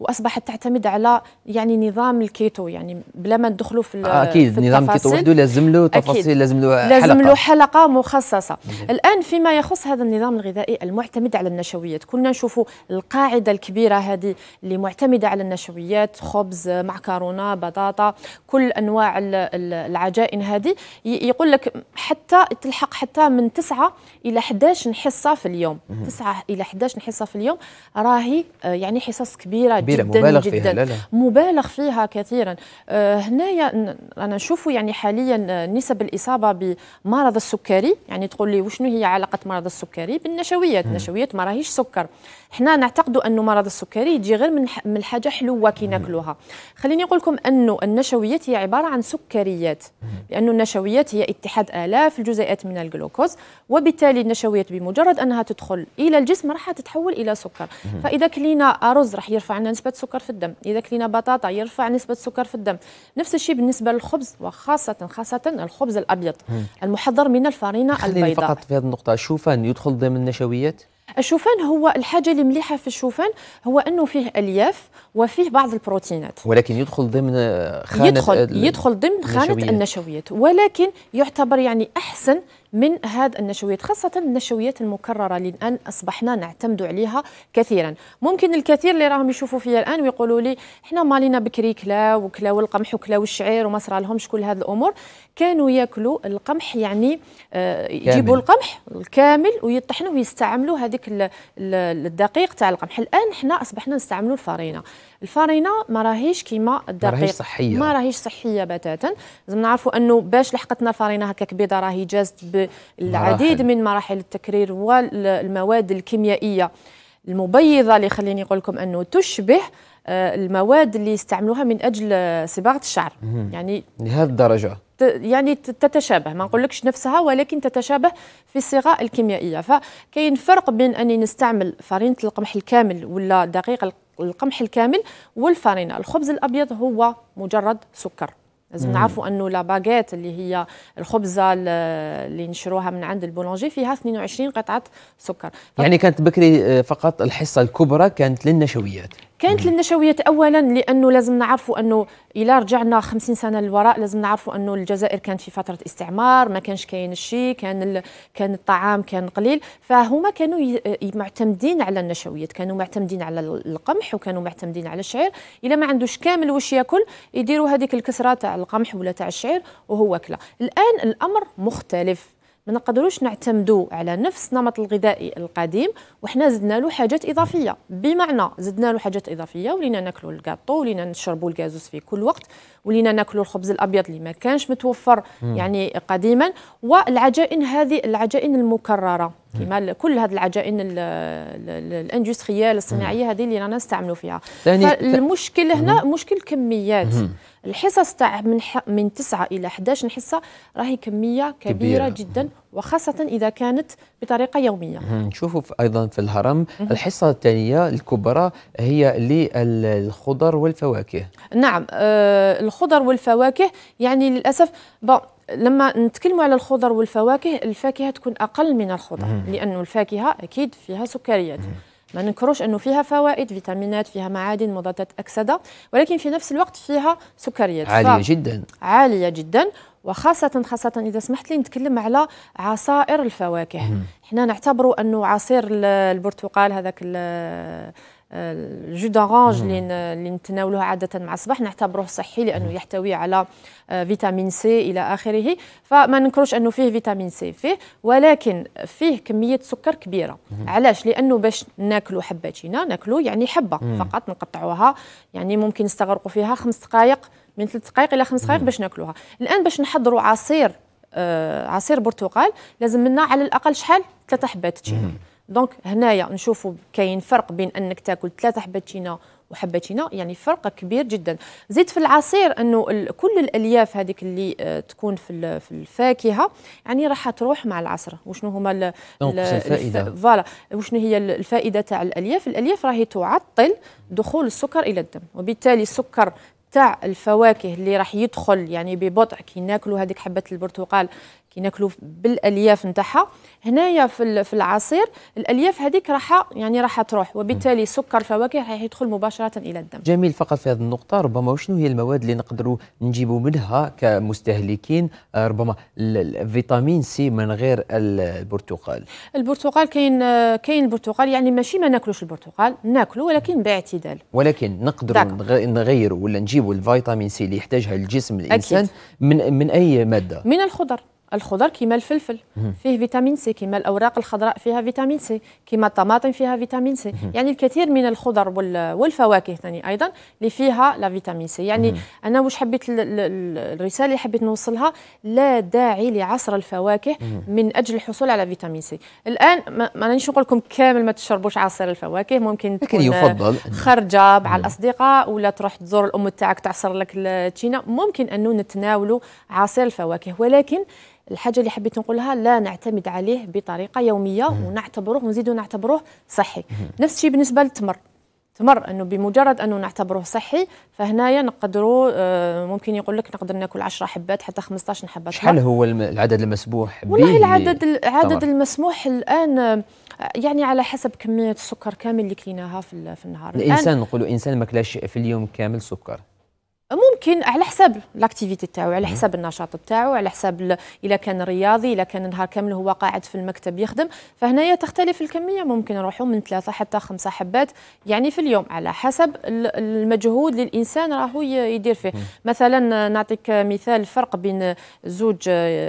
واصبحت تعتمد على يعني نظام الكيتو يعني بلا ما ندخلوا في آه اكيد في نظام الكيتو وحده لازم له تفاصيل لازم له حلقه لازم له حلقه مخصصه جميل. الان فيما يخص هذا النظام الغذائي المعتمد على النشويات كنا نشوفوا القاعده الكبيره هذه اللي معتمده على النشويات خبز معكرونه بطاطا كل انواع العجائن هذه يقول لك حتى تلحق حتى من 9 الى 11 حصه في اليوم 9 الى 11 حصه في اليوم راهي آه، يعني حصص كبيره, كبيرة جدا مبالغ جدا فيها لا لا. مبالغ فيها كثيرا آه، هنايا انا نشوفوا يعني حاليا آه، نسب الاصابه بمرض السكري يعني تقول لي وشنو هي علاقه مرض السكري بالنشويات النشويات ما راهيش سكر حنا نعتقدوا انه مرض السكري يجي غير من من الحاجه حلوه كي ناكلوها خليني نقول لكم انه النشويات هي عباره عن سكريات لانه النشويات هي اتحاد الاف الجزيئات من الجلوكوز وبالتالي النشويات بمجرد انها تدخل الى الجسم راح تتحول الى سكر فاذا كلينا ارز راح يرفع لنا نسبه سكر في الدم اذا كلينا بطاطا يرفع نسبه سكر في الدم نفس الشيء بالنسبه للخبز وخاصه خاصه الخبز الابيض المحضر من الفارينه البيضاء فقط في هذه النقطه الشوفان يدخل ضمن النشويات الشوفان هو الحاجة اللي مليحة في الشوفان هو أنه فيه ألياف وفيه بعض البروتينات ولكن يدخل ضمن خانة يدخل, يدخل ضمن خانة النشويات ولكن يعتبر يعني أحسن من هذا النشويات خاصة النشويات المكررة اللي الآن أصبحنا نعتمد عليها كثيرا ممكن الكثير اللي راهم يشوفوا فيا الآن ويقولوا لي احنا مالينا بكري كلا وكلا والقمح وكلا والشعير وما صرالهمش كل هذه الأمور كانوا ياكلوا القمح يعني آه، يجيبوا القمح الكامل ويطحنوا ويستعملوا هذيك الدقيق تاع القمح الآن حنا أصبحنا نستعملوا الفارينة الفارينة ما راهيش كيما الدقيق ما راهيش صحية ما راهيش صحية بتاتا لازم نعرفوا أنه باش لحقتنا الفارينة هكاك بيضة راهي جازت العديد من مراحل التكرير والمواد الكيميائيه المبيضه اللي خليني نقول لكم انه تشبه آه، المواد اللي يستعملوها من اجل صباغه الشعر يعني لهذه الدرجه يعني تتشابه ما نقولكش نفسها ولكن تتشابه في الصيغه الكيميائيه فكاين فرق بين اني نستعمل فرينه القمح الكامل ولا دقيق القمح الكامل والفرينه الخبز الابيض هو مجرد سكر لازم نعرفوا انه باغيت اللي هي الخبزه اللي نشروها من عند البولونجي فيها 22 قطعه سكر يعني كانت بكري آه، فقط الحصه الكبرى كانت للنشويات كانت للنشويات اولا لانه لازم نعرفوا انه الى رجعنا 50 سنه للوراء لازم نعرفوا انه الجزائر كانت في فتره استعمار ما كانش كاين الشيء كان ال... كان الطعام كان قليل فهما كانوا ي... معتمدين على النشويات كانوا معتمدين على القمح وكانوا معتمدين على الشعير الا ما عندوش كامل واش ياكل يديروا هذيك الكسره تاع القمح ولا تاع الشعير وهو كلا الان الامر مختلف ما نقدروش نعتمدوا على نفس النمط الغذائي القديم وحنا زدنا له حاجات اضافيه بمعنى زدنا له حاجات اضافيه ولينا ناكلوا الكاطو ولينا نشربوا الكازوس في كل وقت ولينا ناكلوا الخبز الابيض اللي ما كانش متوفر مم. يعني قديما والعجائن هذه العجائن المكرره كما كل هذه العجائن الاندستريال الصناعيه هذه اللي رانا نستعملوا فيها فالمشكل هنا مشكل كميات مم. الحصص تاع من من 9 الى 11 حصه راهي كميه كبيره, كبيرة. جدا وخاصه اذا كانت بطريقه يوميه نشوفوا ايضا في الهرم الحصه الثانيه الكبرى هي للخضر والفواكه نعم آه الخضر والفواكه يعني للاسف بون لما نتكلموا على الخضر والفواكه الفاكهه تكون اقل من الخضر لانه الفاكهه اكيد فيها سكريات ما ننكروش انه فيها فوائد فيتامينات فيها معادن مضادات اكسده ولكن في نفس الوقت فيها سكريات عاليه جدا عاليه جدا وخاصة خاصة إذا سمحت لي نتكلم على عصائر الفواكه، حنا نعتبروا أنه عصير البرتقال هذاك الجو آه، دورانج اللي نتناولوه عاده مع الصباح نعتبروه صحي لانه يحتوي على آه، فيتامين سي الى اخره فما ننكروش انه فيه فيتامين سي فيه ولكن فيه كميه سكر كبيره علاش لانه باش ناكلوا حباتينا ناكلوا يعني حبه فقط نقطعوها يعني ممكن نستغرقوا فيها خمس دقائق من ثلاث دقائق الى خمس دقائق باش ناكلوها الان باش نحضروا عصير آه عصير برتقال لازم منا على الاقل شحال ثلاثه حبات تشينا دونك هنايا نشوفوا كاين فرق بين انك تاكل ثلاثه حبات وحبتينا يعني فرق كبير جدا زيد في العصير انه كل الالياف هذيك اللي آه، تكون في في الفاكهه يعني راح تروح مع العصر وشنو هما الفائده فوالا وشنو هي الفائده تاع الالياف الالياف راهي تعطل دخول السكر الى الدم وبالتالي السكر تاع الفواكه اللي راح يدخل يعني ببطء كي ناكلوا هذيك حبه البرتقال كيناكلوا بالالياف نتاعها هنايا في في العصير الالياف هذيك راح يعني راح تروح وبالتالي سكر الفواكه راح يدخل مباشره الى الدم جميل فقط في هذه النقطه ربما شنو هي المواد اللي نقدروا نجيبوا منها كمستهلكين آه، ربما الفيتامين سي من غير البرتقال البرتقال كاين آه، كاين البرتقال يعني ماشي ما ناكلوش البرتقال ناكلو ولكن باعتدال ولكن نقدروا نغيروا ولا نجيبوا الفيتامين سي اللي يحتاجها الجسم الانسان أكيد. من من اي ماده من الخضر الخضر كيما الفلفل فيه فيتامين سي كيما الاوراق الخضراء فيها فيتامين سي كيما الطماطم فيها فيتامين سي يعني الكثير من الخضر والفواكه ثاني ايضا اللي فيها لا فيتامين سي يعني انا واش حبيت الرساله اللي حبيت نوصلها لا داعي لعصر الفواكه من اجل الحصول على فيتامين سي الان ما رانيش نقول لكم كامل ما تشربوش عصير الفواكه ممكن تكون يفضل خرجه مع الاصدقاء ولا تروح تزور الام تاعك تعصر لك التشينا ممكن انه نتناولوا عصير الفواكه ولكن الحاجه اللي حبيت نقولها لا نعتمد عليه بطريقه يوميه ونعتبره ونزيدو نعتبروه صحي نفس الشيء بالنسبه للتمر التمر انه بمجرد انه نعتبروه صحي فهنايا نقدروا آه، ممكن يقول لك نقدر ناكل 10 حبات حتى 15 حبه شحال هو العدد المسموح والله العدد العدد المسموح الان آه، يعني على حسب كميه السكر كامل اللي كليناها في النهار الانسان نقولوا انسان ما في اليوم كامل سكر ممكن على حساب لاكتيفيتي تاعو على حساب النشاط تاعو على حساب الا كان رياضي الا كان نهار كامل هو قاعد في المكتب يخدم فهنايا تختلف الكميه ممكن نروحوا من ثلاثه حتى خمسه حبات يعني في اليوم على حسب المجهود اللي الانسان راهو يدير فيه مثلا نعطيك مثال الفرق بين زوج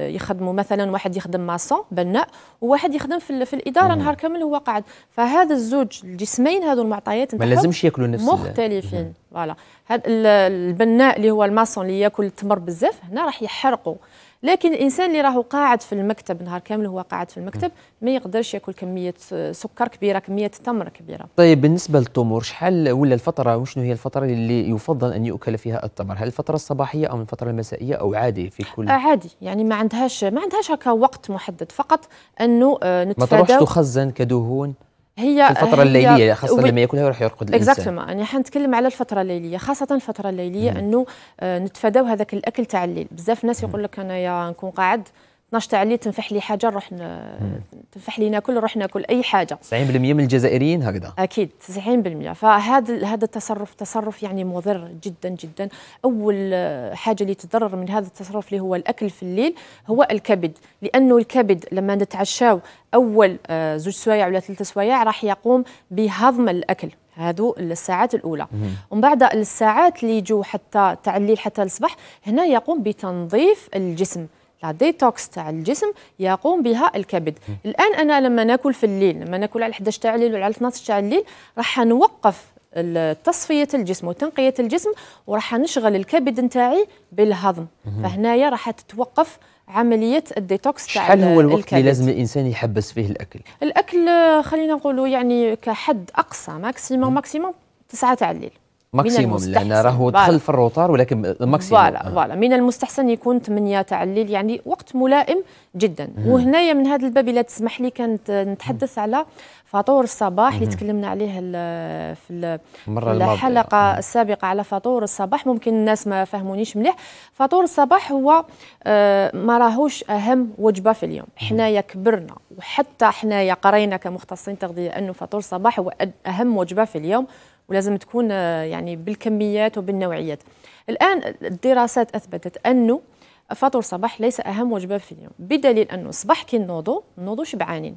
يخدموا مثلا واحد يخدم ماسون بناء وواحد يخدم في, في الاداره نهار كامل هو قاعد فهذا الزوج الجسمين هذو المعطيات ما لازمش ياكلوا نفس مختلفين فوالا هذا البناء اللي هو الماسون اللي ياكل التمر بزاف هنا راح يحرقه لكن الانسان اللي راهو قاعد في المكتب نهار كامل هو قاعد في المكتب ما يقدرش ياكل كميه سكر كبيره كميه تمر كبيره طيب بالنسبه للتمر شحال ولا الفتره وشنو هي الفتره اللي يفضل ان يؤكل فيها التمر هل الفتره الصباحيه او الفتره المسائيه او عادي في كل آه، عادي يعني ما عندهاش ما عندهاش هكا وقت محدد فقط انه نتفادى آه، ما تروحش تخزن كدهون هي الفترة هي الليلية خاصة وب... لما ياكلها راح يرقد الانسان اكزاكتومون يعني انا حنتكلم على الفترة الليلية خاصة الفترة الليلية انه آه نتفاداو هذاك الاكل تاع الليل بزاف ناس يقول لك انايا نكون قاعد 12 تاع الليل تنفح لي حاجه نروح تنفح لي ناكل نروح ناكل اي حاجه 90% من الجزائريين هكذا اكيد 90% فهذا هذا التصرف تصرف يعني مضر جدا جدا اول آه، حاجه اللي تضرر من هذا التصرف اللي هو الاكل في الليل هو الكبد لانه الكبد لما نتعشاو اول آه، زوج سوايع ولا ثلاث سوايع راح يقوم بهضم الاكل هادو الساعات الاولى ومن بعد الساعات اللي يجوا حتى تعليل الليل حتى الصباح هنا يقوم بتنظيف الجسم ديتوكس تاع الجسم يقوم بها الكبد الان انا لما ناكل في الليل لما ناكل على 11 تاع الليل وعلى 12 تاع الليل راح نوقف تصفيه الجسم وتنقيه الجسم وراح نشغل الكبد نتاعي بالهضم فهنايا راح تتوقف عمليه الديتوكس تاع شحال هو الوقت اللي لازم الانسان يحبس فيه الاكل الاكل خلينا نقولوا يعني كحد اقصى ماكسيموم ماكسيموم 9 تاع الليل ماكسيموم لان راهو دخل في الروتار ولكن ماكسيموم فوالا آه. فوالا من المستحسن يكون 8 تاع الليل يعني وقت ملائم جدا وهنايا من هذا الباب الا تسمح لي كانت نتحدث على فطور الصباح اللي تكلمنا عليه في الحلقه السابقه على فطور الصباح ممكن الناس ما فهمونيش مليح فطور الصباح هو آه، ما راهوش اهم وجبه في اليوم حنايا كبرنا وحتى حنايا قرينا كمختصين تغذيه انه فطور الصباح هو اهم وجبه في اليوم ولازم تكون آه، يعني بالكميات وبالنوعيات الآن الدراسات أثبتت أنه فطور صباح ليس أهم وجبة في اليوم بدليل أنه الصباح كي نوضو نوضوا شبعانين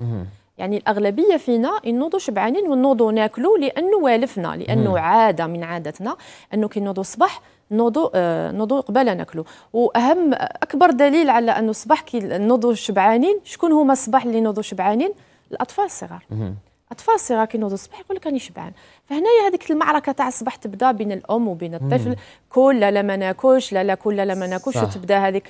يعني الأغلبية فينا نوضو شبعانين ونوضو ناكلو لأنه والفنا لأنه عادة من عادتنا أنه كي نوضوا الصباح نوضو آه نوضو قبل ناكلو واهم اكبر دليل على انه الصباح كي نوضوا شبعانين شكون هما الصباح اللي نوضوا شبعانين الاطفال الصغار الاطفال الصغار كي نوضوا الصباح يقول لك راني شبعان فهنايا هذيك المعركه تاع الصباح تبدا بين الام وبين الطفل مم. كل لا ما ناكلش لا لا كل لا ما ناكلش وتبدا هذيك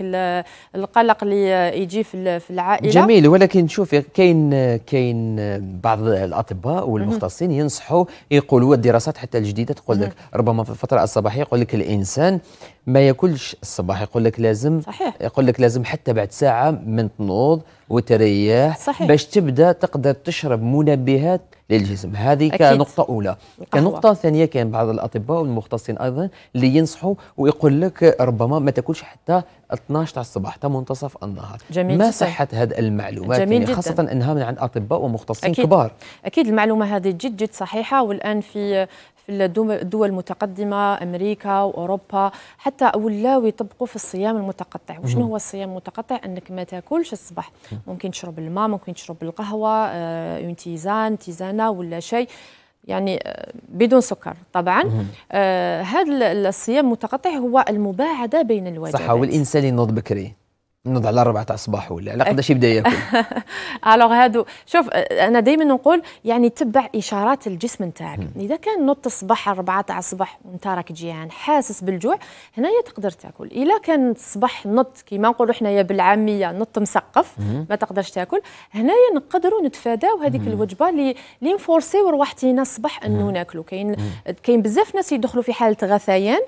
القلق اللي يجي في العائله جميل ولكن شوفي كاين كاين بعض الاطباء والمختصين ينصحوا يقولوا الدراسات حتى الجديده تقول لك ربما في الفتره الصباحيه يقول لك الانسان ما ياكلش الصباح يقول لك لازم صحيح. يقول لك لازم حتى بعد ساعه من تنوض وتريح صحيح. باش تبدا تقدر تشرب منبهات للجسم هذه أكيد. كنقطه اولى أحوة. كنقطه ثانيه كان بعض الاطباء والمختصين ايضا اللي ينصحوا ويقول لك ربما ما تاكلش حتى 12 تاع الصباح حتى منتصف النهار جميل ما صحه هذه المعلومات جميل يعني خاصه جداً. انها من عند اطباء ومختصين أكيد. كبار اكيد المعلومه هذه جد جد صحيحه والان في في الدول المتقدمه امريكا واوروبا حتى ولاو يطبقوا في الصيام المتقطع وشنو هو الصيام المتقطع انك ما تاكلش الصباح ممكن تشرب الماء ممكن تشرب القهوه اون تيزان تيزانه ولا شيء يعني آه، بدون سكر طبعا آه هذا الصيام المتقطع هو المباعده بين الوجبات صح والانسان ينوض بكري نوض على الربعة تاع الصباح ولا على قداش يبدا ياكل الوغ هادو شوف انا دائما نقول يعني تبع اشارات الجسم نتاعك اذا كان نوض الصباح على تاع الصباح وانت راك جيعان حاسس بالجوع هنايا تقدر تاكل اذا كان الصباح نوض كيما نقولوا حنايا بالعاميه نوض مسقف ما تقدرش تاكل هنايا نقدروا نتفاداو هذيك الوجبه اللي لي نفورسيو رواحتينا الصباح انه ناكلوا كاين كاين بزاف ناس يدخلوا في حاله غثيان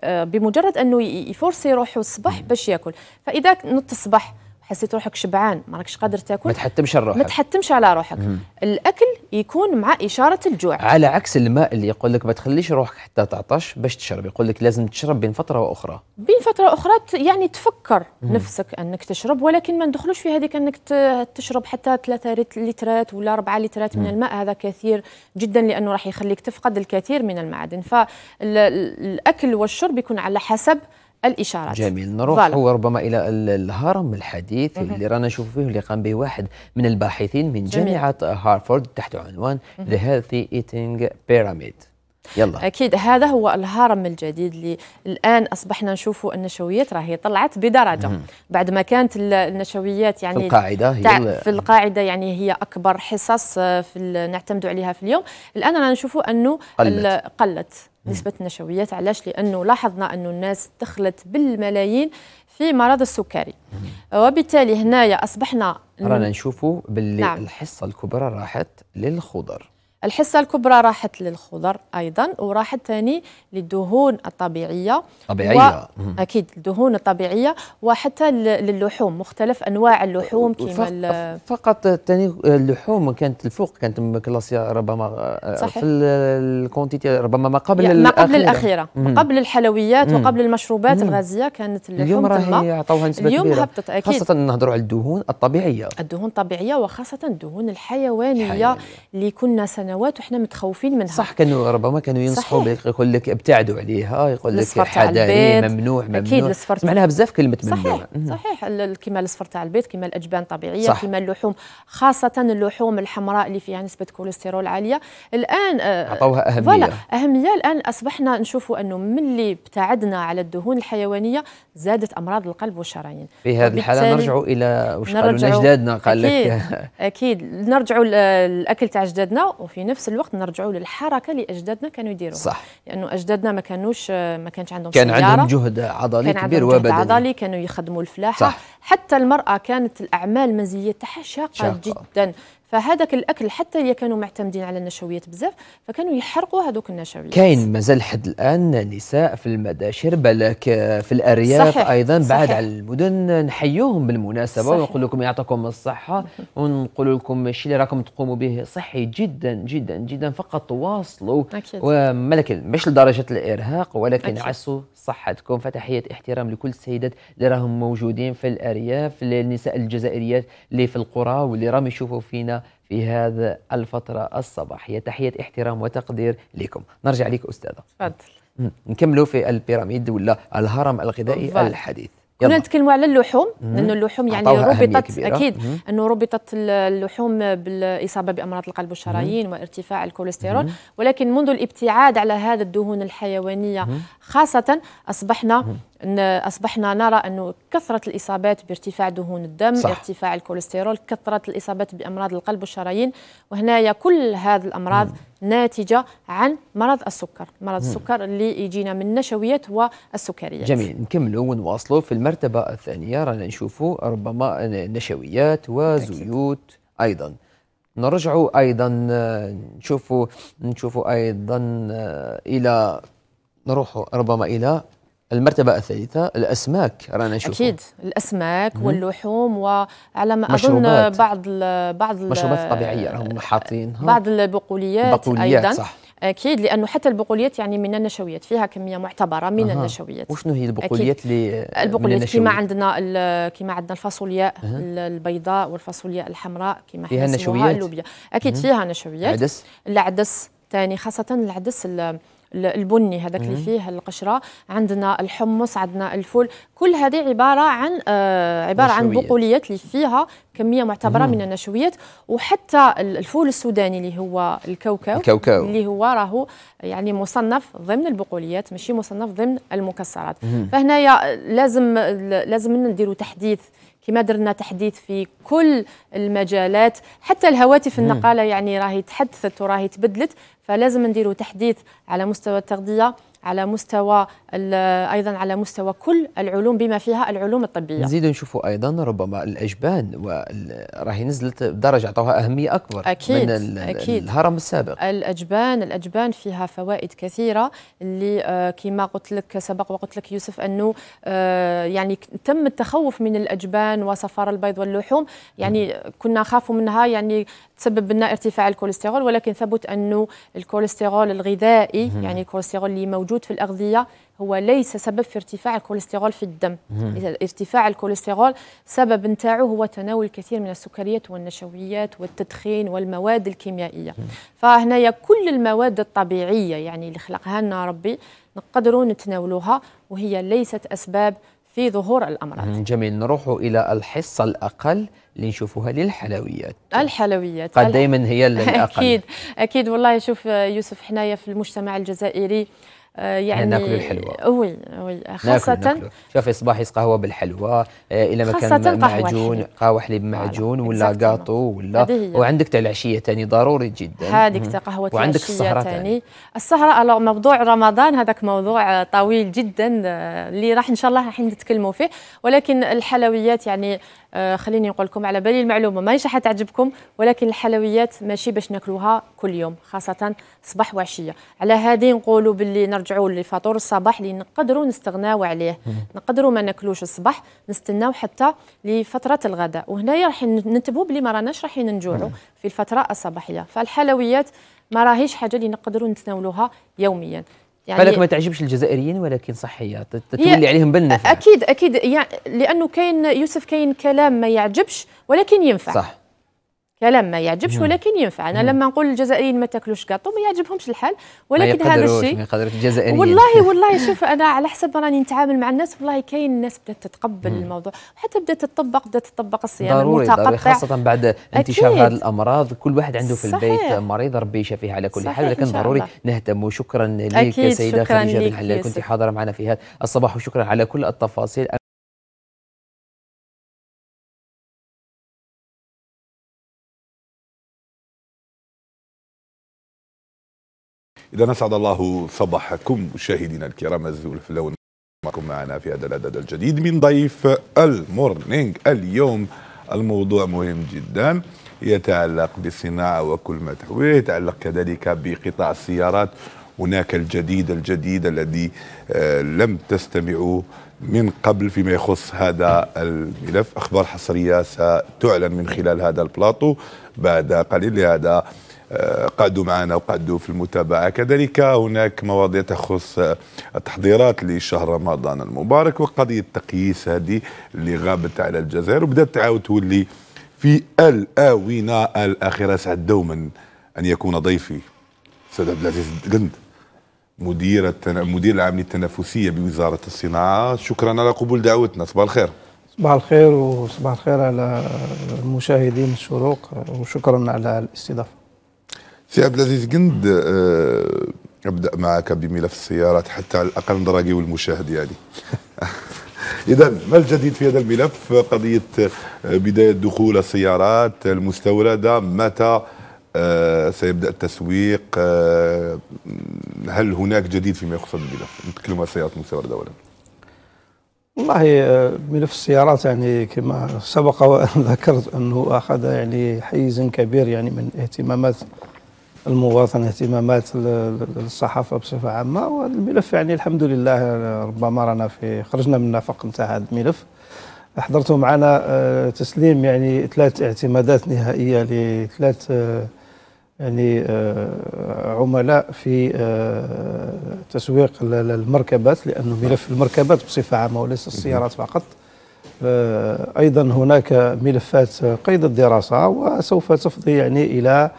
آه، بمجرد انه يفرسي روحه الصبح باش ياكل فاذا نط الصبح حسيت روحك شبعان ما راكش قادر تاكل ما تحتمش على روحك ما تحتمش على روحك مم. الاكل يكون مع اشاره الجوع على عكس الماء اللي يقول لك ما تخليش روحك حتى تعطش باش تشرب يقول لك لازم تشرب بين فتره واخرى بين فتره واخرى يعني تفكر مم. نفسك انك تشرب ولكن ما ندخلوش في هذيك انك تشرب حتى 3 لترات ولا 4 لترات مم. من الماء هذا كثير جدا لانه راح يخليك تفقد الكثير من المعادن فالاكل والشرب يكون على حسب الإشارات جميل نروح فعلا. وربما إلى الهرم الحديث مم. اللي رانا نشوف فيه اللي قام به واحد من الباحثين من جميل. جامعة هارفارد تحت عنوان ذا هيلثي ايتينج بيراميد يلا اكيد هذا هو الهرم الجديد اللي الان اصبحنا نشوفوا النشويات راهي طلعت بدرجه مم. بعد ما كانت النشويات يعني في القاعده هي في القاعده يعني هي اكبر حصص آه، في نعتمدوا عليها في اليوم الان رانا نشوفوا انه قلت, قلت. نسبه النشويات علاش لانه لاحظنا انه الناس دخلت بالملايين في مرض السكري وبالتالي هنايا اصبحنا رانا نشوفوا باللي نعم. الحصه الكبرى راحت للخضر الحصة الكبرى راحت للخضر أيضا وراحت ثاني للدهون الطبيعية طبيعية و... أكيد الدهون الطبيعية وحتى للحوم مختلف أنواع اللحوم كما فقط ثاني اللحوم كانت الفوق كانت كلاسيا ربما آه، صحيح. في الكونتيتي ربما ما قبل يعني ما قبل الأخيرة ما قبل الحلويات مم. وقبل المشروبات مم. الغازية كانت اللحوم اليوم راهي عطوها نسبة اليوم كبيرة. هبطت أكيد خاصة نهضروا على الدهون الطبيعية الدهون الطبيعية وخاصة الدهون الحيوانية اللي كنا سنوات وإحنا متخوفين منها صح كانوا ربما كانوا ينصحوا يقول لك ابتعدوا عليها يقول لك حدا ممنوع ممنوع أكيد سمعناها بزاف كلمة ممنوع صحيح صحيح كما الصفر تاع البيض كما الأجبان الطبيعية كما اللحوم خاصة اللحوم الحمراء اللي فيها نسبة كوليسترول عالية الآن آه، عطوها أهمية فوالا أهمية الآن أصبحنا نشوفوا أنه ملي ابتعدنا على الدهون الحيوانية زادت أمراض القلب والشرايين في هذه الحالة نرجع إلى واش قالوا أجدادنا قال لك أكيد, أكيد نرجعوا الأكل تاع أجدادنا وفي وفي نفس الوقت نرجعوا للحركه اللي اجدادنا كانوا يديروها صح لانه اجدادنا ما كانوش آه، ما كانش عندهم كان سيارة. عندهم جهد عضلي كان كبير وبدني عضلي كانوا يخدموا الفلاحه صح. حتى المراه كانت الاعمال المنزليه تاعها شاقه جدا فهذاك الاكل حتى اللي كانوا معتمدين على النشويات بزاف فكانوا يحرقوا هذوك النشويات كاين مازال حد الان نساء في المداشر بالك في الارياف صحيح. ايضا صحيح. بعد على المدن نحيوهم بالمناسبه ونقول لكم يعطيكم الصحه ونقول لكم الشيء اللي راكم تقوموا به صحي جدا جدا جدا فقط تواصلوا ولكن مش لدرجه الارهاق ولكن عسوا صحتكم فتحية احترام لكل السيدات اللي راهم موجودين في الأرياف للنساء الجزائريات اللي في القرى واللي راهم يشوفوا فينا في هذا الفترة الصباحية تحية احترام وتقدير لكم نرجع لك أستاذة تفضل نكملوا في البيراميد ولا الهرم الغذائي الحديث كنا نتكلموا على اللحوم لانه اللحوم يعني ربطت اكيد مم. انه ربطت اللحوم بالاصابه بامراض القلب والشرايين وارتفاع الكوليسترول ولكن منذ الابتعاد على هذا الدهون الحيوانيه خاصه اصبحنا إن أصبحنا نرى انه كثرة الإصابات بارتفاع دهون الدم صح. ارتفاع الكوليسترول كثرة الإصابات بأمراض القلب والشرايين وهنايا كل هذه الأمراض مم. ناتجة عن مرض السكر مرض مم. السكر اللي يجينا من النشويات والسكريات جميل نكملوا ونواصلوا في المرتبة الثانية رانا نشوفوا ربما نشويات وزيوت أيضا نرجعوا أيضا نشوفوا نشوفوا أيضا إلى نروح ربما إلى المرتبة الثالثة الأسماك رانا نشوف أكيد الأسماك واللحوم وعلى ما أظن بعض ال بعض ال الطبيعية راهم حاطينها بعض البقوليات, البقوليات أيضا صح. اكيد لانه حتى البقوليات يعني من النشويات فيها كميه معتبره من أه. النشويات وشنو هي البقوليات اللي البقوليات كما عندنا كما عندنا الفاصولياء أه. البيضاء والفاصولياء الحمراء كما فيها نشويات اللوبيا اكيد أه. فيها نشويات العدس العدس ثاني خاصه العدس البني هذاك اللي فيه القشره عندنا الحمص عندنا الفول كل هذه عباره عن آه عباره نشويات. عن بقوليات اللي فيها كميه معتبره مم. من النشويات وحتى الفول السوداني اللي هو الكاوكاو, الكاوكاو. اللي هو راهو يعني مصنف ضمن البقوليات ماشي مصنف ضمن المكسرات فهنايا لازم لازم نديروا تحديث كما درنا تحديث في كل المجالات حتى الهواتف النقاله يعني راهي تحدثت وراهي تبدلت فلازم نديروا تحديث على مستوى التغذيه على مستوى ايضا على مستوى كل العلوم بما فيها العلوم الطبيه. نزيد نشوفوا ايضا ربما الاجبان راهي نزلت بدرجه اعطوها اهميه اكبر أكيد من أكيد الهرم السابق. الاجبان الاجبان فيها فوائد كثيره اللي آه، كما قلت لك سبق وقلت لك يوسف انه آه، يعني تم التخوف من الاجبان وصفار البيض واللحوم يعني كنا نخافوا منها يعني تسبب لنا ارتفاع الكوليسترول ولكن ثبت انه الكوليسترول الغذائي يعني الكوليسترول اللي موجود الموجود في الأغذية هو ليس سبب في ارتفاع الكوليسترول في الدم ارتفاع الكوليسترول سبب نتاعو هو تناول الكثير من السكريات والنشويات والتدخين والمواد الكيميائيه فهنا كل المواد الطبيعيه يعني اللي خلقها لنا ربي نقدروا نتناولوها وهي ليست اسباب في ظهور الامراض جميل نروحوا الى الحصه الاقل اللي نشوفوها للحلويات الحلويات قد دايما هي الاقل اكيد اكيد والله شوف يوسف حنايا في المجتمع الجزائري آه، يعني ناكل الحلوى وي وي خاصه شوفي صباح قهوه بالحلوى آه، الى ما كان معجون قهوه حليب معجون ولا كاطو ولا وعندك تاع العشيه ثاني ضروري جدا هذيك تاع قهوه وعندك السهره ثاني السهره الوغ موضوع رمضان هذاك موضوع طويل جدا آه، اللي راح ان شاء الله راح نتكلموا فيه ولكن الحلويات يعني خليني نقول لكم على بالي المعلومه ماهيش راح تعجبكم ولكن الحلويات ماشي باش ناكلوها كل يوم خاصه صباح وعشيه على هذه نقولوا باللي نرجع نرجعوا لفطور الصباح اللي نقدروا نستغناو عليه نقدروا ما ناكلوش الصباح نستناو حتى لفتره الغداء وهنايا راح ننتبهوا بلي ما راناش رايحين نجوعوا في الفتره الصباحيه فالحلويات ما راهيش حاجه اللي نقدروا نتناولوها يوميا يعني بالك ما تعجبش الجزائريين ولكن صحيه تولي عليهم بالنفع اكيد اكيد يعني لانه كاين يوسف كاين كلام ما يعجبش ولكن ينفع صح كلام ما يعجبش ولكن ينفع انا لما نقول الجزائريين ما تاكلوش كاطو ما يعجبهمش الحال ولكن هذا الشيء والله والله شوف انا على حسب راني نتعامل مع الناس والله كاين الناس بدات تتقبل مم. الموضوع حتى بدات تطبق بدات تطبق الصيام ضروري ضروري خاصه بعد انتشار هذه الامراض كل واحد عنده في البيت صحيح. مريض ربي يشافيه على كل حال ولكن ضروري نهتم وشكرا لك سيده خديجه بن حلال كنت حاضره معنا في هذا الصباح وشكرا على كل التفاصيل إذا أسعد الله صباحكم مشاهدينا الكرام الزولفلون معكم معنا في هذا العدد الجديد من ضيف المورنينج اليوم الموضوع مهم جدا يتعلق بالصناعة وكل ما تحويه يتعلق كذلك بقطاع السيارات هناك الجديد الجديد الذي آه، لم تستمعوا من قبل فيما يخص هذا الملف أخبار حصرية ستعلن من خلال هذا البلاطو بعد قليل لهذا قعدوا معنا وقعدوا في المتابعة كذلك هناك مواضيع تخص التحضيرات لشهر رمضان المبارك وقضية التقييس هذه اللي غابت على الجزائر وبدأت تعاود تولي في الآونة الأخيرة سعد دوما أن يكون ضيفي سيد عبد العزيز قند مدير التن... مدير العام للتنافسيه بوزاره الصناعه شكرا على قبول دعوتنا صباح الخير صباح الخير وصباح الخير على المشاهدين الشروق وشكرا على الاستضافه سي عبد العزيز قند آه، ابدا معك بملف السيارات حتى على الاقل نراقي والمشاهد يعني اذا ما الجديد في هذا الملف قضيه آه، بدايه دخول السيارات المستورده متى آه، سيبدا التسويق هل هناك جديد فيما يخص الملف نتكلم عن السيارات المستورده اولا والله ملف السيارات يعني كما سبق وان ذكرت انه اخذ يعني حيزا كبير يعني من اهتمامات المواطن اهتمامات الصحافه بصفه عامه وهذا الملف يعني الحمد لله ربما رانا في خرجنا من النفق نتاع هذا الملف حضرتوا معنا آه، تسليم يعني ثلاث اعتمادات نهائيه لثلاث آه، يعني آه، عملاء في تسويق المركبات لأنه ملف المركبات بصفة عامة وليس السيارات فقط أيضا هناك ملفات قيد الدراسة وسوف تفضي يعني إلى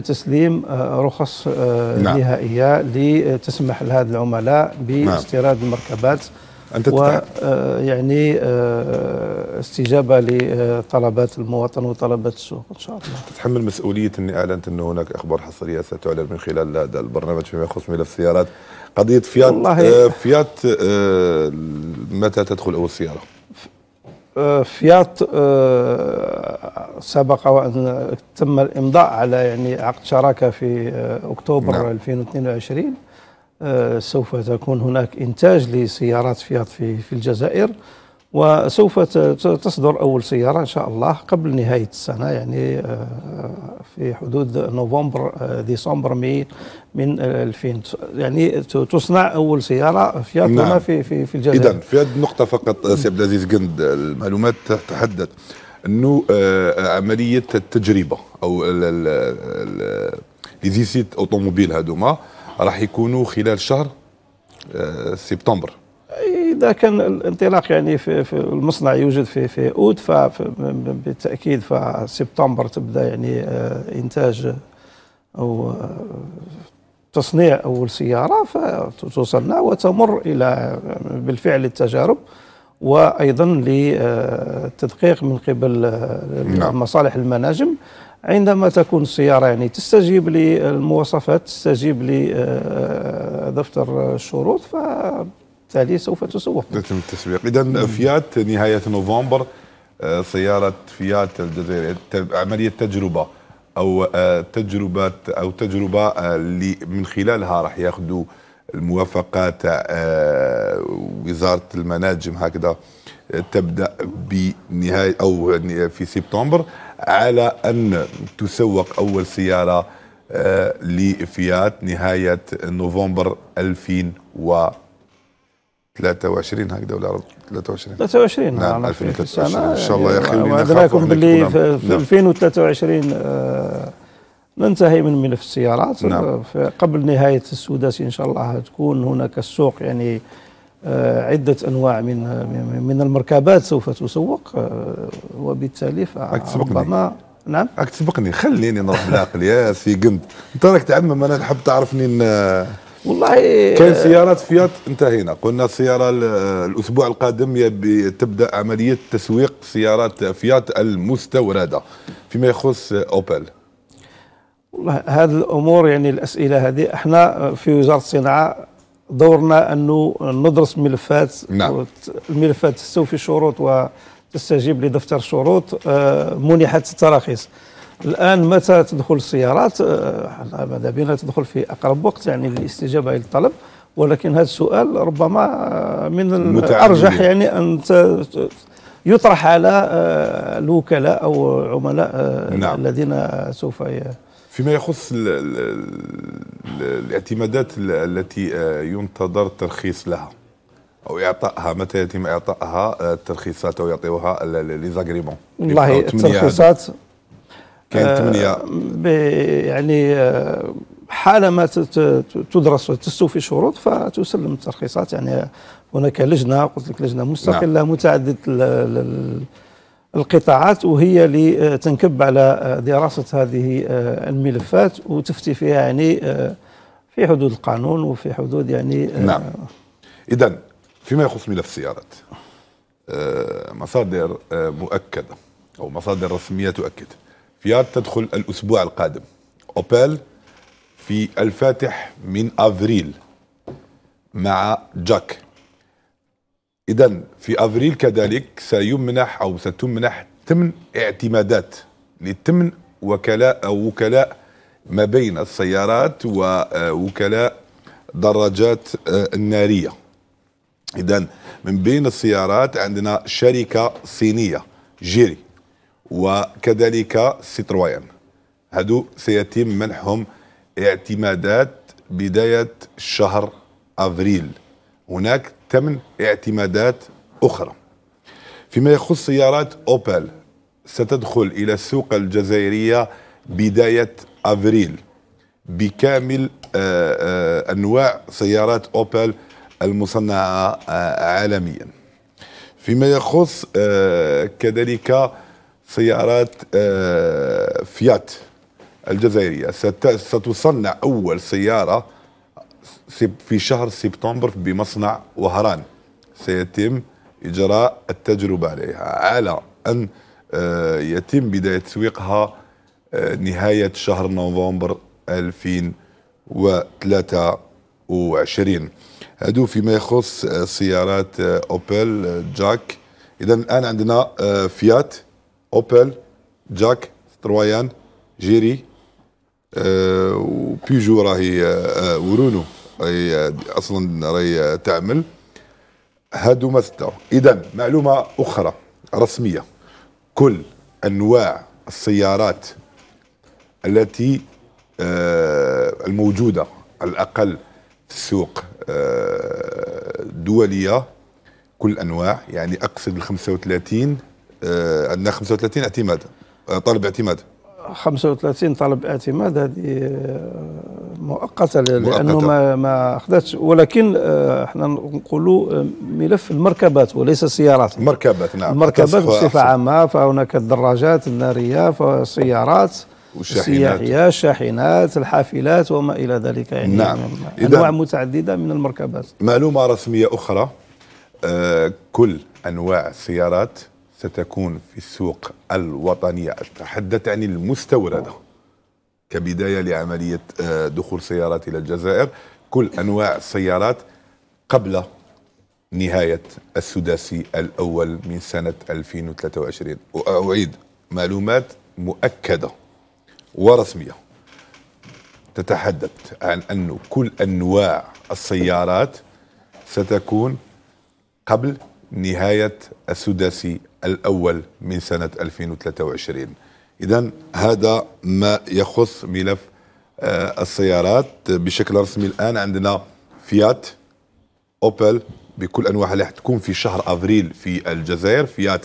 تسليم آه، رخص آه، نعم. نهائيه لتسمح لهذا العملاء نعم. باستيراد نعم. المركبات أنت و آه، يعني استجابه لطلبات المواطن وطلبات السوق ان شاء الله. تتحمل مسؤوليه اني اعلنت أن هناك اخبار حصريه ستعلن من خلال هذا البرنامج فيما يخص ملف السيارات قضيه فيات والله فيات متى تدخل اول سياره؟ فيات آه، سبق وان تم الامضاء على يعني عقد شراكه في آه، اكتوبر نعم. 2022 آه، سوف تكون هناك انتاج لسيارات فيات في في الجزائر وسوف تصدر أول سيارة إن شاء الله قبل نهاية السنة يعني آه، في حدود نوفمبر آه، ديسمبر مي من 2000 آه، يعني تصنع أول سيارة في نعم. في في في الجزائر إذا في هذه النقطة فقط سي عبد العزيز قند المعلومات تحدث أنه عملية التجربة أو ليزيسيت أوتوموبيل هذوما راح يكونوا خلال شهر سبتمبر اذا كان الانطلاق يعني في, في المصنع يوجد في في اوت فبالتاكيد فسبتمبر تبدا يعني آه، انتاج او آه، تصنيع اول سياره فتوصلنا وتمر الى آه، بالفعل التجارب وايضا للتدقيق من قبل نعم. مصالح المناجم عندما تكون السياره يعني تستجيب للمواصفات تستجيب لدفتر الشروط ف وبالتالي سوف تسوق تتم التسويق اذا فيات نهايه نوفمبر آه، سياره فيات الجزائريه عمليه تجربه او آه، تجربه او تجربه آه، اللي من خلالها راح ياخذوا الموافقات وزاره المناجم هكذا تبدا بنهايه او في سبتمبر على ان تسوق اول سياره لفيات نهايه نوفمبر 2000 و 23 هكذا ولا 23 23 نعم 2023 ان شاء الله يا اخي وعدناكم يعني باللي نعم. في 2023 آه، ننتهي من ملف السيارات نعم. آه، قبل نهايه السداسي ان شاء الله تكون هناك السوق يعني آه، عده انواع من من المركبات سوف تسوق وبالتالي ربما نعم راك تسبقني خليني نروح بالعقل يا سي قمت انت راك تعمم انا نحب تعرفني والله كان سيارات فيات انتهينا قلنا السياره الاسبوع القادم تبدا عمليه تسويق سيارات فيات المستورده فيما يخص اوبل والله هذه الامور يعني الاسئله هذه احنا في وزاره الصناعه دورنا انه ندرس ملفات نعم. الملفات تستوفي شروط وتستجيب لدفتر الشروط آه، منحت التراخيص الان متى تدخل السيارات آه، ماذا بنا تدخل في اقرب وقت يعني للاستجابه للطلب ولكن هذا السؤال ربما آه، من الارجح يعني ان يطرح على آه، الوكلاء او عملاء نعم. الذين سوف ي... فيما يخص الـ الـ الاعتمادات التي ينتظر الترخيص لها او اعطائها متى يتم اعطائها الترخيصات او يعطيوها ليزاغريمون والله الترخيصات كاين ثمانيه آه، يعني آه، ما تدرس وتستوفي شروط فتسلم الترخيصات يعني هناك لجنه قلت لك لجنه مستقله نعم. متعدده القطاعات وهي اللي آه، تنكب على دراسه هذه الملفات وتفتي فيها يعني في حدود القانون وفي حدود يعني نعم اذا فيما يخص ملف السيارات مصادر مؤكده او مصادر رسميه تؤكد فيات تدخل الأسبوع القادم أوبل في الفاتح من أفريل مع جاك إذا في أفريل كذلك سيمنح أو ستمنح ثمن اعتمادات لثمن وكلاء أو وكلاء ما بين السيارات ووكلاء دراجات آه، النارية إذا من بين السيارات عندنا شركة صينية جيري وكذلك سيتروين هادو سيتم منحهم اعتمادات بداية شهر أفريل هناك ثمن اعتمادات أخرى فيما يخص سيارات أوبل ستدخل إلى السوق الجزائرية بداية أفريل بكامل آه، آه، أنواع سيارات أوبل المصنعة آه، عالميا فيما يخص كذلك سيارات آه، فيات الجزائريه ستصنع اول سياره في شهر سبتمبر بمصنع وهران سيتم اجراء التجربه عليها على ان آه، يتم بدايه تسويقها آه، نهايه شهر نوفمبر 2023 هادو فيما يخص سيارات اوبل جاك اذا الان عندنا فيات اوبل جاك سترويان جيري وبيجو راهي ورونو euh, راهي euh, اصلا راهي euh, تعمل هادو ما ستة اذا معلومه اخرى رسميه كل انواع السيارات التي الموجوده على الاقل في السوق الدوليه كل انواع يعني اقصد ال 35 آه، عندنا 35 اعتماد آه، طالب اعتماد 35 طلب اعتماد هذه آه، مؤقته لانه ما ما اخذتش ولكن احنا نقولوا ملف المركبات وليس السيارات المركبات نعم المركبات بصفه عامه فهناك الدراجات الناريه فالسيارات والشاحنات الشاحنات الحافلات وما الى ذلك يعني نعم انواع متعدده من المركبات معلومه رسميه اخرى كل انواع السيارات ستكون في السوق الوطنية أتحدث عن المستوردة كبداية لعملية آه، دخول سيارات إلى الجزائر كل أنواع السيارات قبل نهاية السداسي الأول من سنة 2023 وأعيد معلومات مؤكدة ورسمية تتحدث عن أن كل أنواع السيارات ستكون قبل نهاية السداسي الأول من سنة 2023 إذا هذا ما يخص ملف آه، السيارات بشكل رسمي الآن عندنا فيات أوبل بكل أنواعها اللي حتكون في شهر أفريل في الجزائر فيات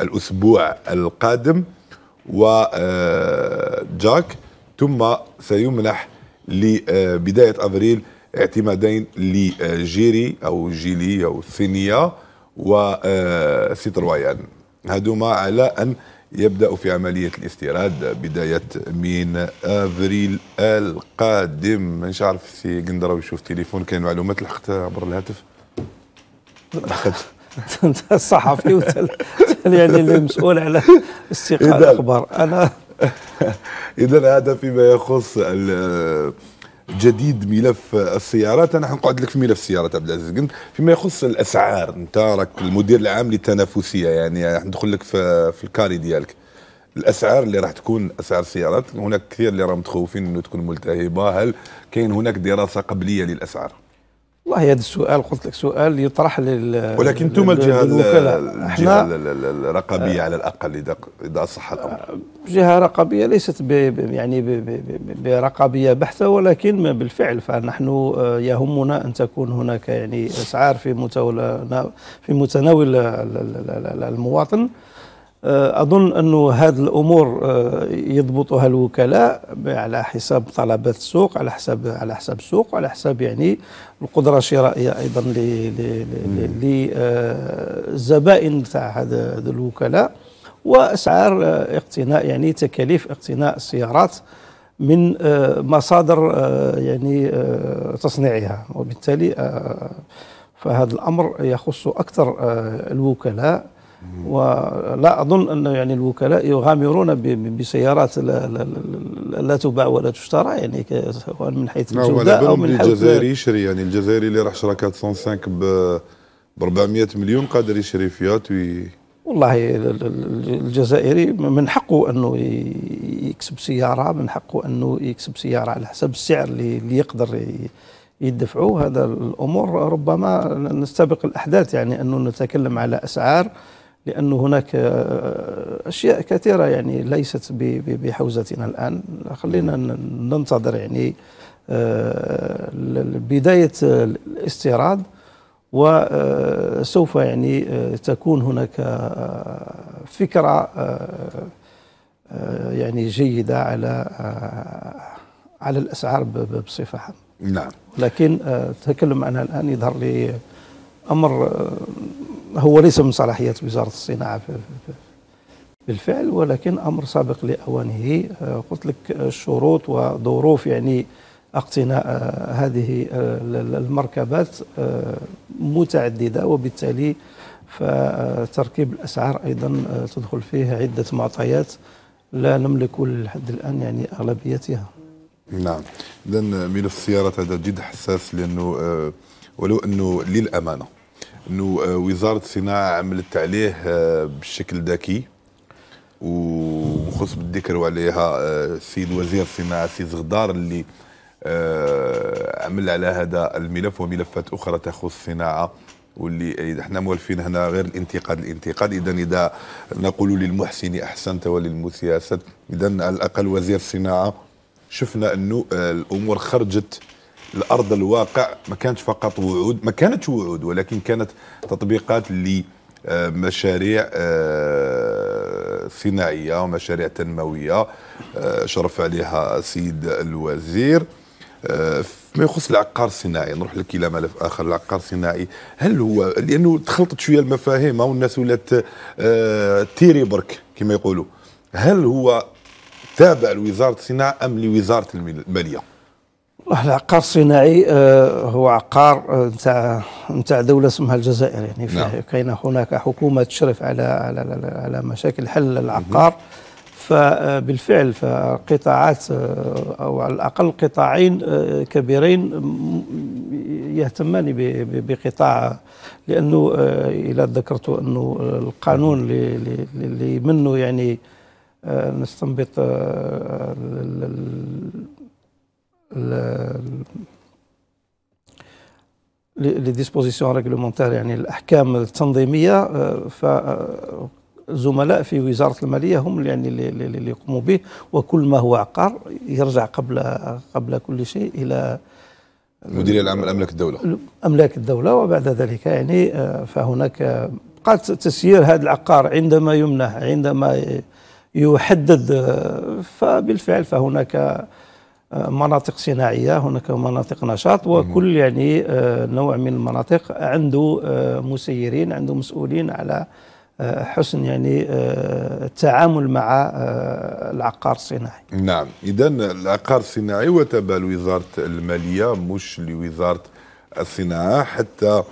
الأسبوع القادم وجاك آه، ثم سيمنح لبداية آه، أفريل اعتمادين لجيري أو جيلي أو صينية وسيترويان هذوما على أن يبداوا في عملية الاستيراد بداية من أفريل القادم مانيش عارف سي قندره يشوف تليفون كاين معلومات لحقت عبر الهاتف الصحفي يعني المسؤول على استقاء الاخبار انا اذا هذا فيما يخص جديد ملف السيارات انا حنقعد لك في ملف السيارات عبد العزيز قلت فيما يخص الاسعار انت راك المدير العام للتنافسيه يعني ندخل لك في, في الكاري ديالك الاسعار اللي راح تكون اسعار السيارات هناك كثير اللي راهم متخوفين انه تكون ملتهبه هل كاين هناك دراسه قبليه للاسعار والله هذا السؤال قلت لك سؤال يطرح لل ولكن انتم الجهه الجهه الرقابيه على الاقل اذا اذا صح الامر جهه رقابيه ليست بـ يعني بـ برقابيه بحته ولكن بالفعل فنحن آه، يهمنا ان تكون هناك يعني اسعار في متناول في متناول المواطن آه، اظن انه هذه الامور آه، يضبطها الوكلاء على حساب طلبات السوق على حساب على حساب السوق على حساب يعني القدره الشرائيه ايضا للزبائن تاع هذا الوكلاء واسعار آه، اقتناء يعني تكاليف اقتناء السيارات من آه، مصادر آه، يعني تصنيعها وبالتالي فهذا الامر يخص اكثر الوكلاء ولا أظن أن يعني الوكلاء يغامرون بسيارات لا, لا, لا تباع ولا تشترى يعني سواء من حيث الجودة أو من حيث الجزائري يشري يعني الجزائري اللي راح شرى 405 ب 400 مليون قادر يشري فيات وي والله الجزائري من حقه انه يكسب سياره من حقه انه يكسب سياره على حسب السعر اللي يقدر يدفعوا هذا الامور ربما نستبق الاحداث يعني انه نتكلم على اسعار لأن هناك آه، أشياء كثيرة يعني ليست بحوزتنا الآن خلينا ننتظر يعني آه، بداية الاستيراد وسوف آه، يعني تكون هناك فكرة يعني جيدة على على الأسعار بصفة عامة نعم لكن تكلم عنها الآن يظهر لي امر آه، هو ليس من صلاحيات وزاره الصناعه بالفعل ولكن امر سابق لاوانه آه، قلت لك آه، الشروط وظروف يعني اقتناء هذه المركبات متعدده وبالتالي فتركيب الاسعار ايضا تدخل فيه عده معطيات لا نملك لحد الان يعني اغلبيتها. نعم، اذا ملف السيارات هذا جد حساس لانه ولو انه للامانه انه آه، وزاره الصناعه عملت عليه آه، بشكل ذكي وخص بالذكر عليها السيد آه، وزير الصناعه السيد زغدار اللي عمل على هذا الملف وملفات اخرى تخص الصناعه واللي احنا موالفين هنا غير الانتقاد الانتقاد اذا اذا نقول للمحسن احسنت وللمسياسه اذا على الاقل وزير الصناعه شفنا انه الامور خرجت الارض الواقع ما كانتش فقط وعود ما كانتش وعود ولكن كانت تطبيقات لمشاريع آه، صناعيه ومشاريع تنمويه آه، شرف عليها السيد الوزير فيما آه، يخص العقار الصناعي نروح لك الى ملف اخر العقار الصناعي هل هو لانه تخلطت شويه المفاهيم والناس ولات تيري برك كما يقولوا هل هو تابع لوزاره الصناعه ام لوزاره الماليه؟ العقار الصناعي آه، هو عقار آه، نتاع نتاع دوله اسمها الجزائر يعني نعم. كاين هناك حكومه تشرف على على على مشاكل حل العقار فبالفعل آه، فقطاعات او على الاقل قطاعين كبيرين يهتمان بقطاع لانه الى ذكرت انه القانون اللي نعم. منه يعني نستنبط لي ديسبوزيسيون ريغلومونتير يعني الاحكام التنظيميه آه، فالزملاء آه، في وزاره الماليه هم يعني اللي يقوموا به وكل ما هو عقار يرجع قبل قبل كل شيء الى المديريه العامه لاملاك الدوله املاك الدوله وبعد ذلك يعني آه، فهناك قد تسيير هذا العقار عندما يمنح عندما يحدد فبالفعل فهناك مناطق صناعيه هناك مناطق نشاط وكل يعني آه، نوع من المناطق عنده آه، مسيرين عنده مسؤولين على آه، حسن يعني التعامل مع العقار الصناعي نعم اذا العقار الصناعي وتابع لوزاره الماليه مش لوزاره الصناعه حتى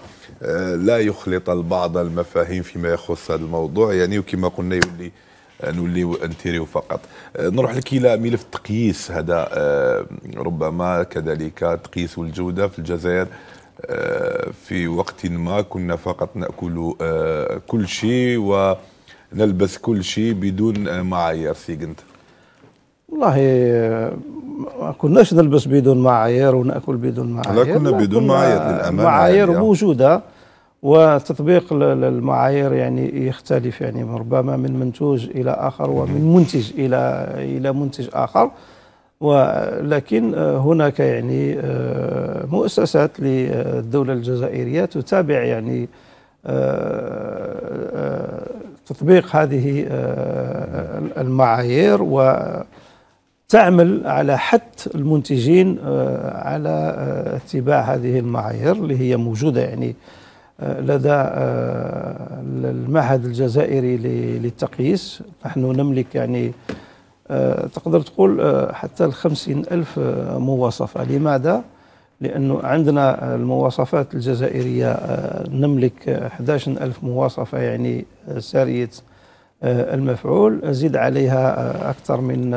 لا يخلط البعض المفاهيم فيما يخص هذا الموضوع يعني وكما قلنا يولي نوليو انتيريو فقط آه، نروح لك الى ملف التقييس هذا آه، ربما كذلك تقييس الجوده في الجزائر آه، في وقت ما كنا فقط ناكل كل شيء ونلبس كل شيء بدون معايير سيجنت والله ما كناش نلبس بدون معايير وناكل بدون معايير لا كنا بدون معايير للامانه معايير موجوده وتطبيق المعايير يعني يختلف يعني ربما من منتوج الى اخر ومن منتج الى الى منتج اخر ولكن آه، هناك يعني آه، مؤسسات للدوله الجزائريه تتابع يعني آه، تطبيق هذه المعايير وتعمل على حث المنتجين على اتباع هذه المعايير اللي هي موجوده يعني لدى آه، المعهد الجزائري للتقييس نحن نملك يعني آه، تقدر تقول آه، حتى الخمسين ألف مواصفة لماذا؟ لأنه عندنا المواصفات الجزائرية نملك 11 ألف مواصفة يعني سارية المفعول زيد عليها أكثر من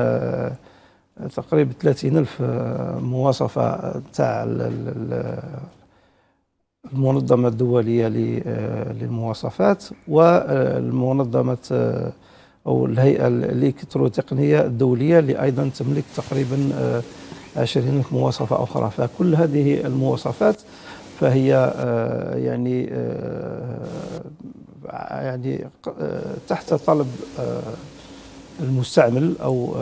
تقريبا 30 ألف مواصفة تاع المنظمة الدولية آه، للمواصفات والمنظمة آه، أو الهيئة الإلكتروتقنية الدولية اللي أيضا تملك تقريبا 20 آه، مواصفة أخرى فكل هذه المواصفات فهي يعني يعني تحت طلب المستعمل أو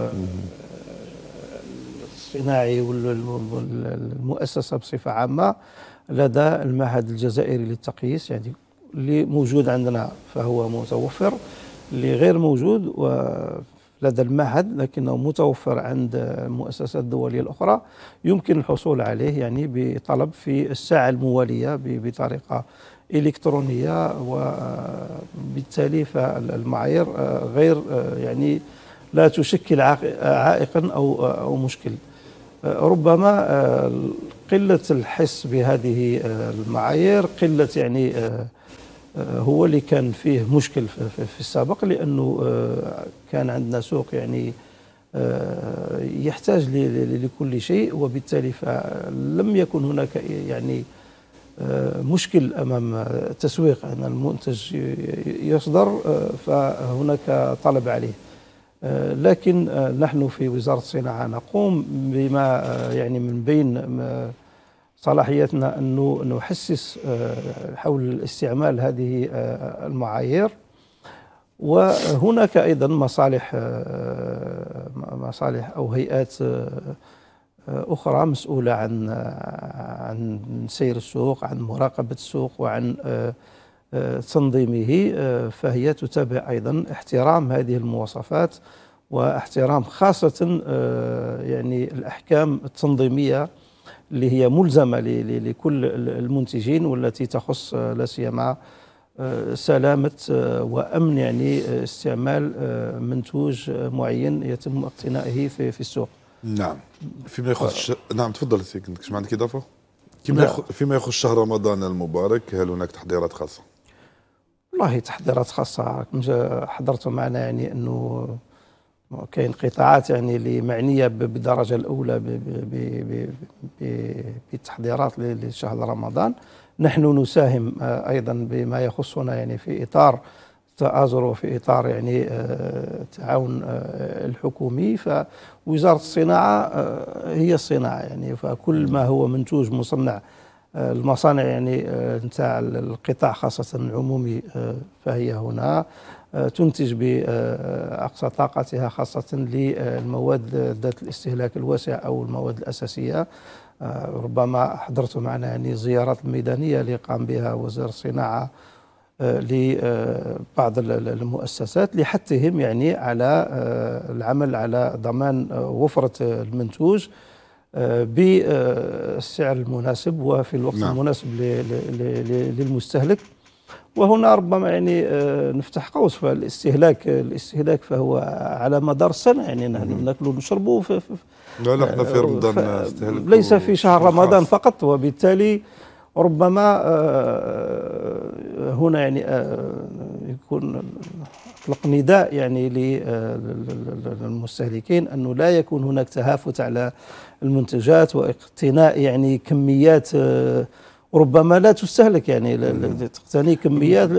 الصناعي والمؤسسة بصفة عامة لدى المعهد الجزائري للتقييس يعني اللي موجود عندنا فهو متوفر اللي غير موجود لدى المعهد لكنه متوفر عند المؤسسات الدولية الأخرى يمكن الحصول عليه يعني بطلب في الساعة الموالية بطريقة إلكترونية وبالتالي فالمعايير غير يعني لا تشكل عائقا أو أو مشكل آه، ربما آه، قلة الحس بهذه آه، المعايير قلة يعني هو اللي كان فيه مشكل في السابق لأنه كان عندنا سوق يعني يحتاج لكل شيء وبالتالي فلم يكن هناك يعني مشكل امام التسويق ان المنتج يصدر فهناك طلب عليه آه، لكن آه، نحن في وزارة الصناعة نقوم بما آه، يعني من بين صلاحياتنا أنه نحسس حول استعمال هذه المعايير وهناك أيضا مصالح مصالح أو هيئات أخرى مسؤولة عن عن سير السوق عن مراقبة السوق وعن تنظيمه آه، فهي تتابع أيضا احترام هذه المواصفات واحترام خاصة آه، يعني الأحكام التنظيمية اللي هي ملزمة لكل المنتجين والتي تخص آه، لا سيما سلامة وأمن يعني استعمال منتوج معين يتم اقتنائه في, في السوق نعم فيما يخص ش... نعم تفضل سيدي ما عندك اضافه؟ نعم. فيما يخص شهر رمضان المبارك هل هناك تحضيرات خاصه؟ والله تحضيرات خاصه حضرتوا معنا يعني انه كاين قطاعات يعني اللي معنيه بالدرجه الاولى بالتحضيرات لشهر رمضان نحن نساهم آه، ايضا بما يخصنا يعني في اطار التآزر وفي اطار يعني التعاون آه، آه، الحكومي فوزاره الصناعه هي الصناعه يعني فكل ما هو منتوج مصنع آه، المصانع يعني آه، نتاع القطاع خاصة العمومي آه، فهي هنا تنتج بأقصى طاقتها خاصة للمواد ذات الاستهلاك الواسع أو المواد الأساسية ربما حضرت معنا يعني زيارات ميدانية اللي قام بها وزير الصناعة لبعض المؤسسات لحثهم يعني على العمل على ضمان وفرة المنتوج بالسعر آه، المناسب وفي الوقت نعم. المناسب للمستهلك وهنا ربما يعني آه، نفتح قوس فالاستهلاك الاستهلاك فهو على مدار السنه يعني نحن ناكلوا ونشربوا لا لا احنا في آه، رمضان ليس في شهر رمضان فقط وبالتالي ربما هنا يعني يكون اطلق نداء يعني للمستهلكين انه لا يكون هناك تهافت على المنتجات واقتناء يعني كميات آه، ربما لا تستهلك يعني تقتني كميات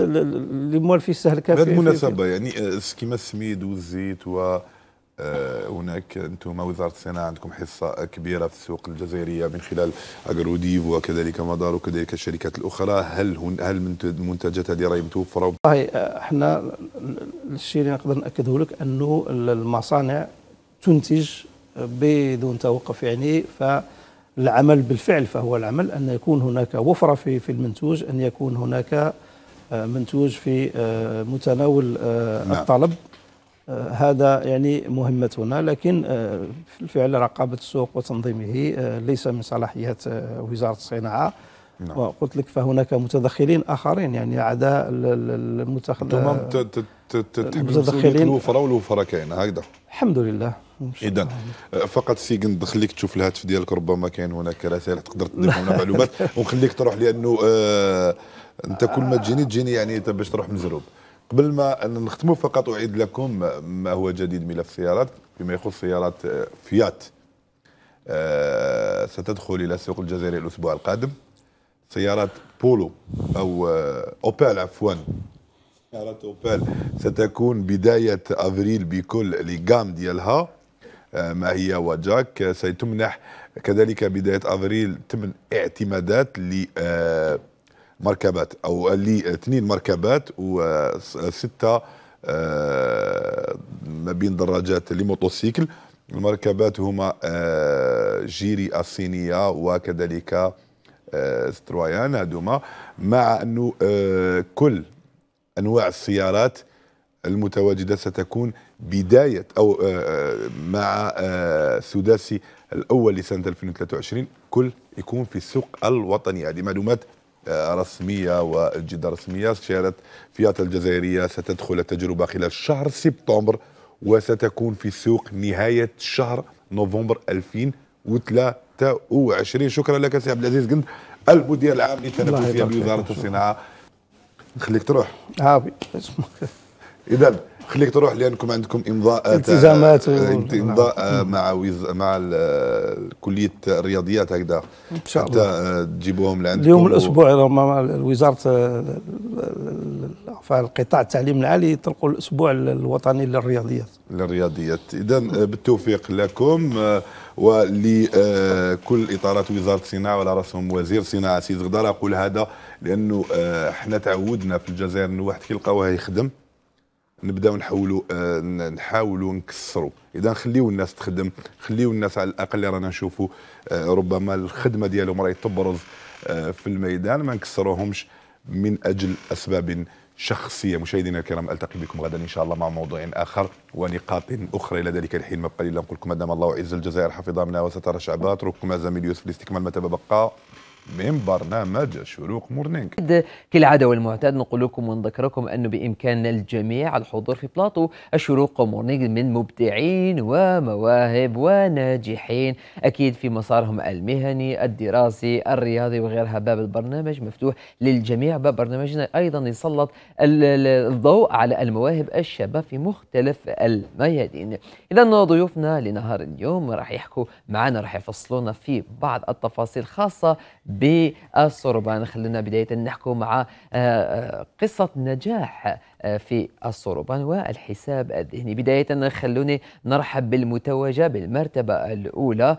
موال في استهلاكها بهذه المناسبه يعني آه، كما السميد والزيت و آه، هناك انتم وزاره الصناعه عندكم حصه كبيره في السوق الجزائريه من خلال اجروديف وكذلك مدار وكذلك الشركات الاخرى هل هن هل المنتجات هذه راهي متوفره؟ والله احنا الشيء اللي نقدر ناكده لك انه المصانع تنتج بدون توقف يعني فالعمل بالفعل فهو العمل أن يكون هناك وفرة في في المنتوج أن يكون هناك آه، منتوج في آه، متناول آه، نعم. الطلب هذا يعني مهمتنا لكن في الفعل رقابة السوق وتنظيمه ليس من صلاحيات وزارة الصناعة نعم. وقلت لك فهناك متدخلين اخرين يعني عدا المتدخلين المتدخلين الوفره والوفره كاينه هكذا الحمد لله اذا فقط سي ندخل تشوف الهاتف ديالك ربما كاين هناك رسائل تقدر تضيف لنا معلومات ونخليك تروح لانه آه انت كل ما تجيني تجيني يعني باش تروح مزروب قبل ما نختموا فقط اعيد لكم ما هو جديد ملف السيارات بما يخص سيارات آه، فيات آه ستدخل الى السوق الجزائري الاسبوع القادم سيارات بولو او آه، اوبال عفوا سيارات اوبال ستكون بدايه افريل بكل ليغام ديالها آه، ما هي وجاك سيتمنح كذلك بدايه افريل ثمن اعتمادات ل آه، مركبات او لاثنين مركبات وسته ما بين دراجات لموتوسيكل المركبات هما جيري الصينيه وكذلك سترويان هذوما مع انه آه، كل انواع السيارات المتواجده ستكون بدايه او آه، آه، مع السداسي الاول لسنه 2023 كل يكون في السوق الوطني هذه معلومات رسميه وجدا رسميه شارت فيات الجزائريه ستدخل التجربه خلال شهر سبتمبر وستكون في السوق نهايه شهر نوفمبر 2023 2023 شكرا لك سي عبد العزيز قند المدير العام للتنافسيه بوزاره الصناعه نخليك تروح عافي اذا خليك تروح لانكم عندكم آه، امضاء التزامات آه، نعم. امضاء مع ويز مع آه، كليه الرياضيات هكذا ان شاء الله تجيبوهم لعندكم اليوم الاسبوع و... مع وزاره عفوا القطاع التعليم العالي يطلقوا الاسبوع الوطني للرياضيات للرياضيات اذا بالتوفيق لكم ولكل اطارات وزاره الصناعه وعلى راسهم وزير الصناعه سيد غدار اقول هذا لانه آه، احنا تعودنا في الجزائر انه واحد كيلقاوه يخدم نبداو نحاولوا آه، نحاولوا نكسروا اذا نخليو الناس تخدم خليو الناس على الاقل رانا نشوفوا آه، ربما الخدمه ديالهم راهي تبرز في الميدان ما نكسروهمش من اجل اسباب شخصية مشاهدينا الكرام ألتقي بكم غدا إن شاء الله مع موضوع آخر ونقاط أخرى إلى ذلك الحين ما بقى لي نقول لكم أدام الله عز الجزائر حفظنا وسترى شعبات ركما زميل يوسف لاستكمال ما تبقى من برنامج شروق مورنينغ كالعادة والمعتاد نقول لكم ونذكركم أنه بإمكان الجميع الحضور في بلاطو الشروق مورنينغ من مبدعين ومواهب وناجحين أكيد في مسارهم المهني الدراسي الرياضي وغيرها باب البرنامج مفتوح للجميع باب برنامجنا أيضا يسلط الضوء على المواهب الشباب في مختلف الميادين إذا ضيوفنا لنهار اليوم راح يحكوا معنا راح يفصلونا في بعض التفاصيل خاصة بالسربان خلينا بداية نحكوا مع آه، آه، قصة نجاح آه، في السربان والحساب الذهني بداية خلوني نرحب بالمتوجة بالمرتبة الأولى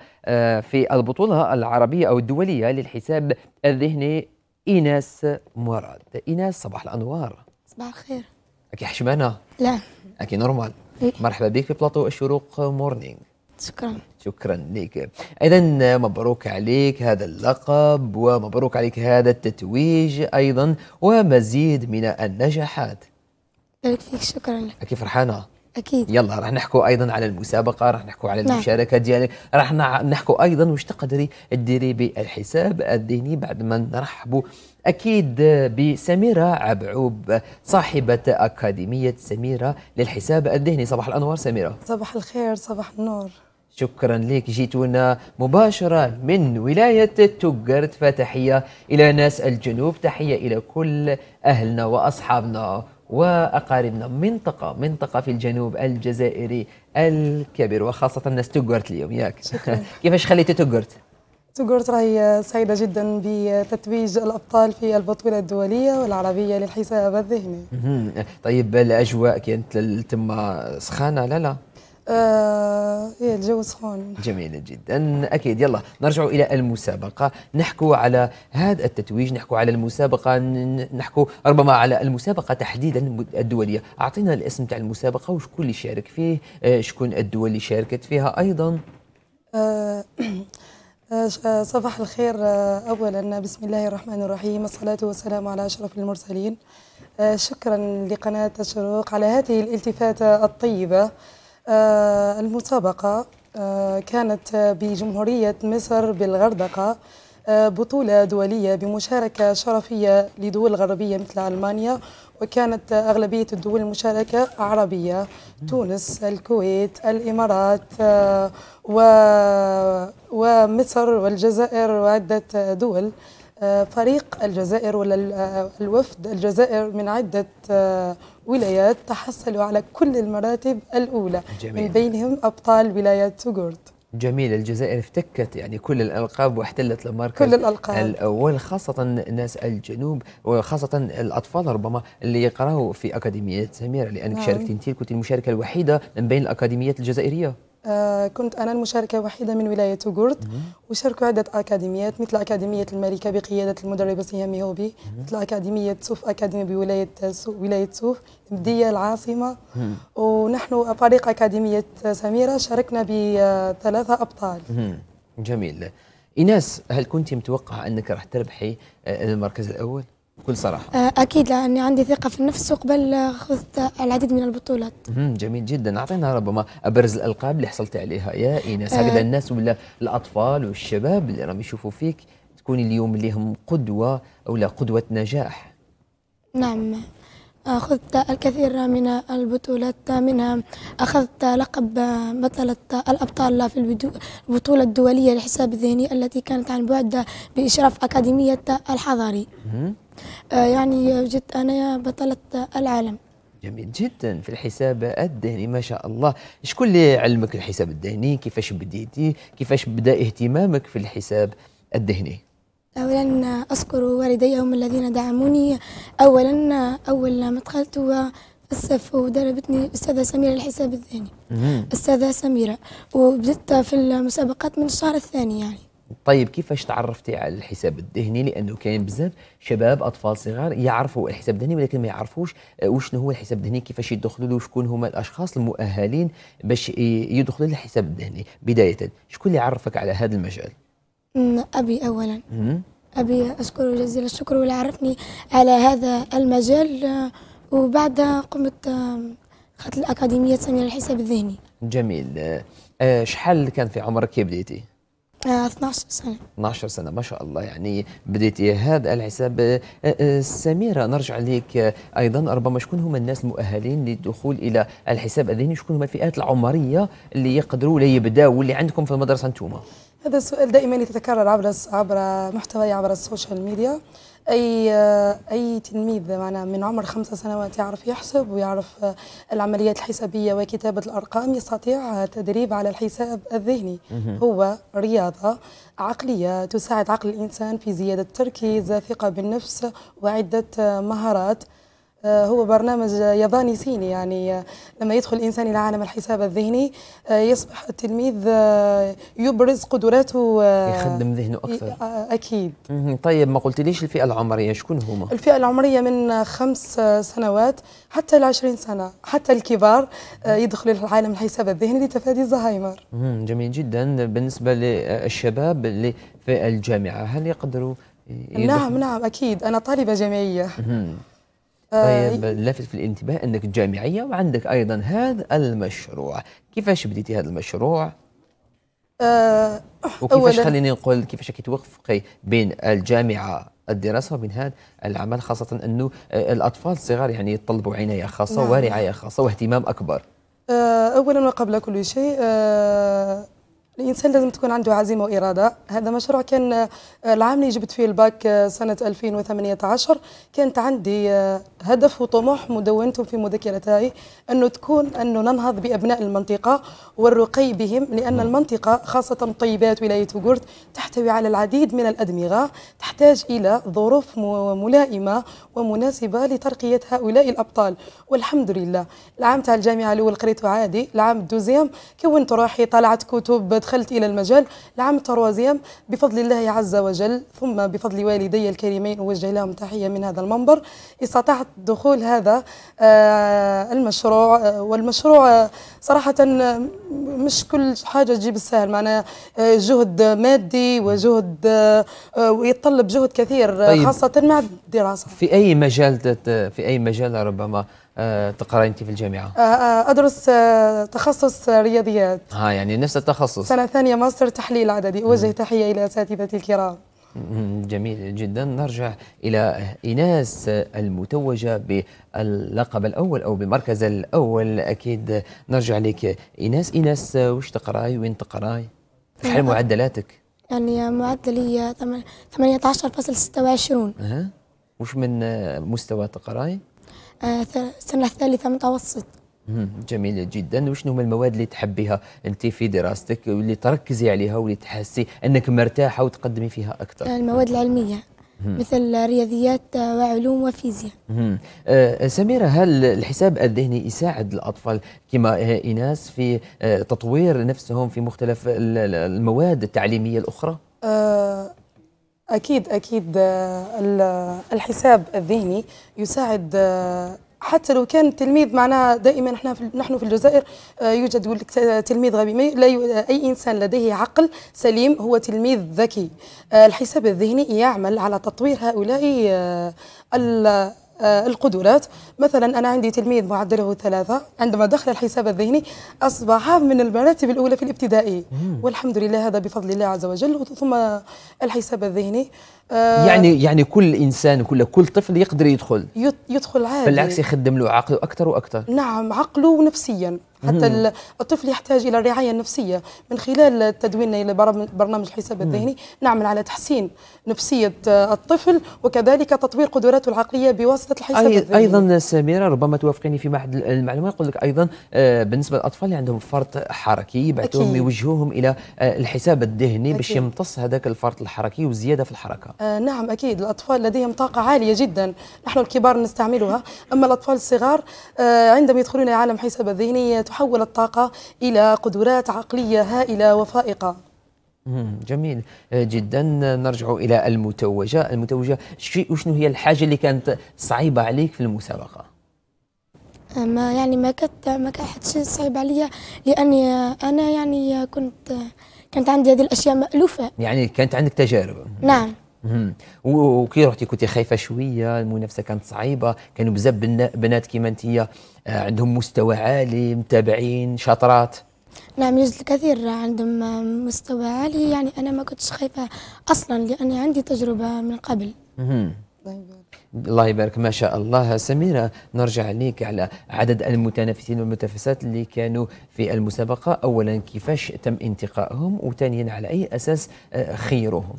في البطولة العربية أو الدولية للحساب الذهني إيناس مراد إيناس صباح الأنوار صباح الخير أكي حشمانة لا أكي نورمال إيه. مرحبا بك في بلاطو الشروق مورنينغ شكرا شكرا لك اذا مبروك عليك هذا اللقب ومبروك عليك هذا التتويج ايضا ومزيد من النجاحات بارك فيك شكرا لك اكيد فرحانه اكيد يلا راح نحكوا ايضا على المسابقه راح نحكوا على نعم. المشاركه ديالك راح نحكوا ايضا واش تقدري ديري بالحساب الذهني بعد ما نرحبوا أكيد بسميرة عبعوب صاحبة أكاديمية سميرة للحساب الذهني صباح الأنوار سميرة صباح الخير صباح النور شكرا لك جيتونا مباشرة من ولاية تقرت فتحية إلى ناس الجنوب تحية إلى كل أهلنا وأصحابنا وأقاربنا منطقة منطقة في الجنوب الجزائري الكبير وخاصة ناس تقرت اليوم ياك كيفاش خليتي تقرت؟ تقولت راهي سعيدة جدا بتتويج الأبطال في البطولة الدولية والعربية للحساب الذهني طيب الأجواء كانت تما سخانة لا لا آه إيه، الجو سخون جميلة جدا اكيد يلا نرجع الى المسابقه نحكو على هذا التتويج نحكو على المسابقه نحكو ربما على المسابقه تحديدا الدوليه اعطينا الاسم تاع المسابقه وشكون اللي شارك فيه آه، شكون الدول اللي شاركت فيها ايضا آه، آه، صباح الخير آه، أولا بسم الله الرحمن الرحيم الصلاة والسلام على أشرف المرسلين آه، شكرا لقناة الشروق على هذه الالتفاتة الطيبة المسابقة كانت بجمهورية مصر بالغردقة بطولة دولية بمشاركة شرفية لدول غربية مثل ألمانيا وكانت أغلبية الدول المشاركة عربية تونس الكويت الإمارات و... ومصر والجزائر وعدة دول فريق الجزائر ولا الوفد الجزائر من عدة ولايات تحصلوا على كل المراتب الأولى جميل. من بينهم أبطال ولاية توغورت جميل الجزائر افتكت يعني كل الالقاب واحتلت المركز كل الالقاب الاول خاصه ناس الجنوب وخاصه الاطفال ربما اللي يقراوا في اكاديميه سميره لانك نعم. شاركتي انت كنت المشاركه الوحيده من بين الاكاديميات الجزائريه آه، كنت أنا المشاركة الوحيدة من ولاية توغورت وشاركوا عدة أكاديميات مثل أكاديمية الملكة بقيادة المدربة سيامي هوبي مثل أكاديمية سوف أكاديمي بولاية سوف ولاية سوف مدية العاصمة ونحن فريق أكاديمية سميرة شاركنا بثلاثة أبطال جميل إيناس هل كنت متوقعة أنك راح تربحي آه، المركز الأول؟ بكل صراحه آه، اكيد لاني عندي ثقه في النفس وقبل خذت العديد من البطولات جميل جدا اعطينا ربما ابرز الالقاب اللي حصلتي عليها يا ايناس آه. هكذا الناس ولا الاطفال والشباب اللي راهم يشوفوا فيك تكوني اليوم لهم قدوه او لا قدوه نجاح نعم أخذت آه، الكثير من البطولات منها أخذت لقب بطلة الأبطال في البطولة الدولية لحساب الذهني التي كانت عن بعد بإشراف أكاديمية الحضاري آه، يعني جد أنا بطلة العالم جميل جدا في الحساب الذهني ما شاء الله شكون اللي علمك الحساب الذهني كيفاش بديتي كيفاش بدا اهتمامك في الحساب الذهني اولا اشكر والدي هم الذين دعموني اولا اول ما دخلت الصف ودربتني الاستاذه سميره الحساب الذهني استاذه سميره وبدت في المسابقات من الشهر الثاني يعني طيب كيفاش تعرفتي على الحساب الذهني لانه كاين بزاف شباب اطفال صغار يعرفوا الحساب الذهني ولكن ما يعرفوش آه، وشنو هو الحساب الذهني كيفاش يدخلوا له وشكون هما الاشخاص المؤهلين باش يدخلوا للحساب الذهني بدايه شكون اللي عرفك على هذا المجال أمم، ابي اولا ابي اشكره جزيل الشكر واللي عرفني على هذا المجال آه، وبعد قمت آه، خط الاكاديميه الساميه الحساب الذهني جميل شحال كان في عمرك كي بديتي آه 12 سنة 12 سنة ما شاء الله يعني بديتي هذا الحساب آه، آه، سميرة نرجع لك آه، أيضا ربما شكون هما الناس المؤهلين للدخول إلى الحساب الذهني شكون هما الفئات العمرية اللي يقدروا ولا يبداوا واللي عندكم في المدرسة أنتوما هذا السؤال دائما يتكرر عبر عبر محتوى عبر السوشيال ميديا اي اي تلميذ معنا من عمر خمسة سنوات يعرف يحسب ويعرف العمليات الحسابيه وكتابه الارقام يستطيع تدريب على الحساب الذهني هو رياضه عقليه تساعد عقل الانسان في زياده التركيز ثقه بالنفس وعده مهارات آه، هو برنامج ياباني صيني يعني آه، لما يدخل الإنسان إلى عالم الحساب الذهني آه، يصبح التلميذ يبرز قدراته يخدم ذهنه أكثر أكيد طيب ما قلت ليش الفئة العمرية شكون هما؟ الفئة العمرية من خمس سنوات حتى العشرين سنة حتى الكبار يدخلوا عالم الحساب الذهني لتفادي الزهايمر جميل جدا بالنسبة للشباب اللي في الجامعة هل يقدروا نعم نعم أكيد أنا طالبة جامعية طيب آه، لافت في الانتباه انك جامعيه وعندك ايضا هذا المشروع كيفاش بديتي هذا المشروع أه وكيفاش خليني نقول كيفاش كي توفقي بين الجامعه الدراسه وبين هذا العمل خاصه انه آه، الاطفال الصغار يعني يطلبوا عنايه خاصه نعم. ورعايه خاصه واهتمام اكبر آه، اولا وقبل كل شيء الانسان لازم تكون عنده عزيمه واراده هذا مشروع كان آه، العام اللي جبت فيه الباك آه، سنه 2018 كانت عندي آه، هدف وطموح مدونته في مذكرتي انه تكون انه ننهض بابناء المنطقه والرقي بهم لان المنطقه خاصه طيبات ولايه وقرد تحتوي على العديد من الادمغه تحتاج الى ظروف ملائمه ومناسبه لترقيه هؤلاء الابطال والحمد لله العام تاع الجامعه الاول قريته عادي العام الدوزيام كونت روحي طلعت كتب دخلت إلى المجال العام التروازيام بفضل الله عز وجل ثم بفضل والدي الكريمين أوجه لهم تحية من هذا المنبر استطعت دخول هذا آه، المشروع آه، والمشروع آه، صراحة مش كل حاجة تجيب السهل معنا جهد مادي وجهد ويتطلب جهد كثير طيب. خاصة مع الدراسة في أي مجال في أي مجال ربما آه، تقرأي أنت في الجامعة؟ آه، آه، أدرس تخصص رياضيات ها يعني نفس التخصص سنة ثانية ماستر تحليل عددي أوجه تحية إلى أساتذتي الكرام جميل جدا نرجع إلى إيناس المتوجة باللقب الأول أو بمركز الأول أكيد نرجع لك إيناس إيناس وش تقرأي وين تقرأي؟ شحال معدلاتك؟ يعني معدلي 18.26 أه. وش من مستوى تقرأي؟ آه، السنه الثالثه متوسط جميل جدا وشنو هما المواد اللي تحبيها انت في دراستك واللي تركزي عليها واللي تحسي انك مرتاحه وتقدمي فيها اكثر آه، المواد العلميه مثل رياضيات آه، وعلوم وفيزياء آه سميرة هل الحساب الذهني يساعد الأطفال كما إيناس في تطوير نفسهم في مختلف المواد التعليمية الأخرى؟ آه أكيد أكيد آه، الحساب الذهني يساعد آه، حتى لو كان التلميذ معناه دائما احنا في نحن في الجزائر آه، يوجد يقول لك تلميذ غبي لا اي انسان لديه عقل سليم هو تلميذ ذكي الحساب الذهني يعمل على تطوير هؤلاء آه، القدرات مثلا أنا عندي تلميذ معدله ثلاثة عندما دخل الحساب الذهني أصبح من المراتب الأولى في الابتدائي والحمد لله هذا بفضل الله عز وجل ثم الحساب الذهني آه، يعني يعني كل انسان وكل كل طفل يقدر يدخل يدخل عادي بالعكس يخدم له عقله اكثر واكثر نعم عقله ونفسيا حتى الطفل يحتاج الى الرعايه النفسيه من خلال تدويننا الى برنامج الحساب الذهني نعمل على تحسين نفسيه آه، الطفل وكذلك تطوير قدراته العقليه بواسطه الحساب أي الذهني ايضا سميره ربما توافقيني في معهد المعلومات يقول لك ايضا آه، بالنسبه للاطفال اللي عندهم فرط حركي يبعثوهم يوجهوهم الى الحساب الذهني باش يمتص هذاك الفرط الحركي وزياده في الحركه آه، نعم أكيد الأطفال لديهم طاقة عالية جدا نحن الكبار نستعملها أما الأطفال الصغار آه، عندما يدخلون عالم حساب الذهنية تحول الطاقة إلى قدرات عقلية هائلة وفائقة جميل آه، جدا نرجع الى المتوجه المتوجه شنو هي الحاجه اللي كانت صعيبه عليك في المسابقه ما يعني ما كانت ما كان حد شيء صعيب عليا لاني انا يعني كنت كانت عندي هذه الاشياء مالوفه يعني كانت عندك تجارب نعم وكي رحتي كنتي خايفه شويه المنافسه كانت صعيبه كانوا بزاف بنات كيما انت آه، عندهم مستوى عالي متابعين شاطرات نعم يوجد الكثير عندهم مستوى عالي يعني انا ما كنتش خايفه اصلا لاني عندي تجربه من قبل الله يبارك ما شاء الله سميرة نرجع ليك على عدد المتنافسين والمتنافسات اللي كانوا في المسابقة أولا كيفاش تم انتقائهم وثانيا على أي أساس آه، خيروهم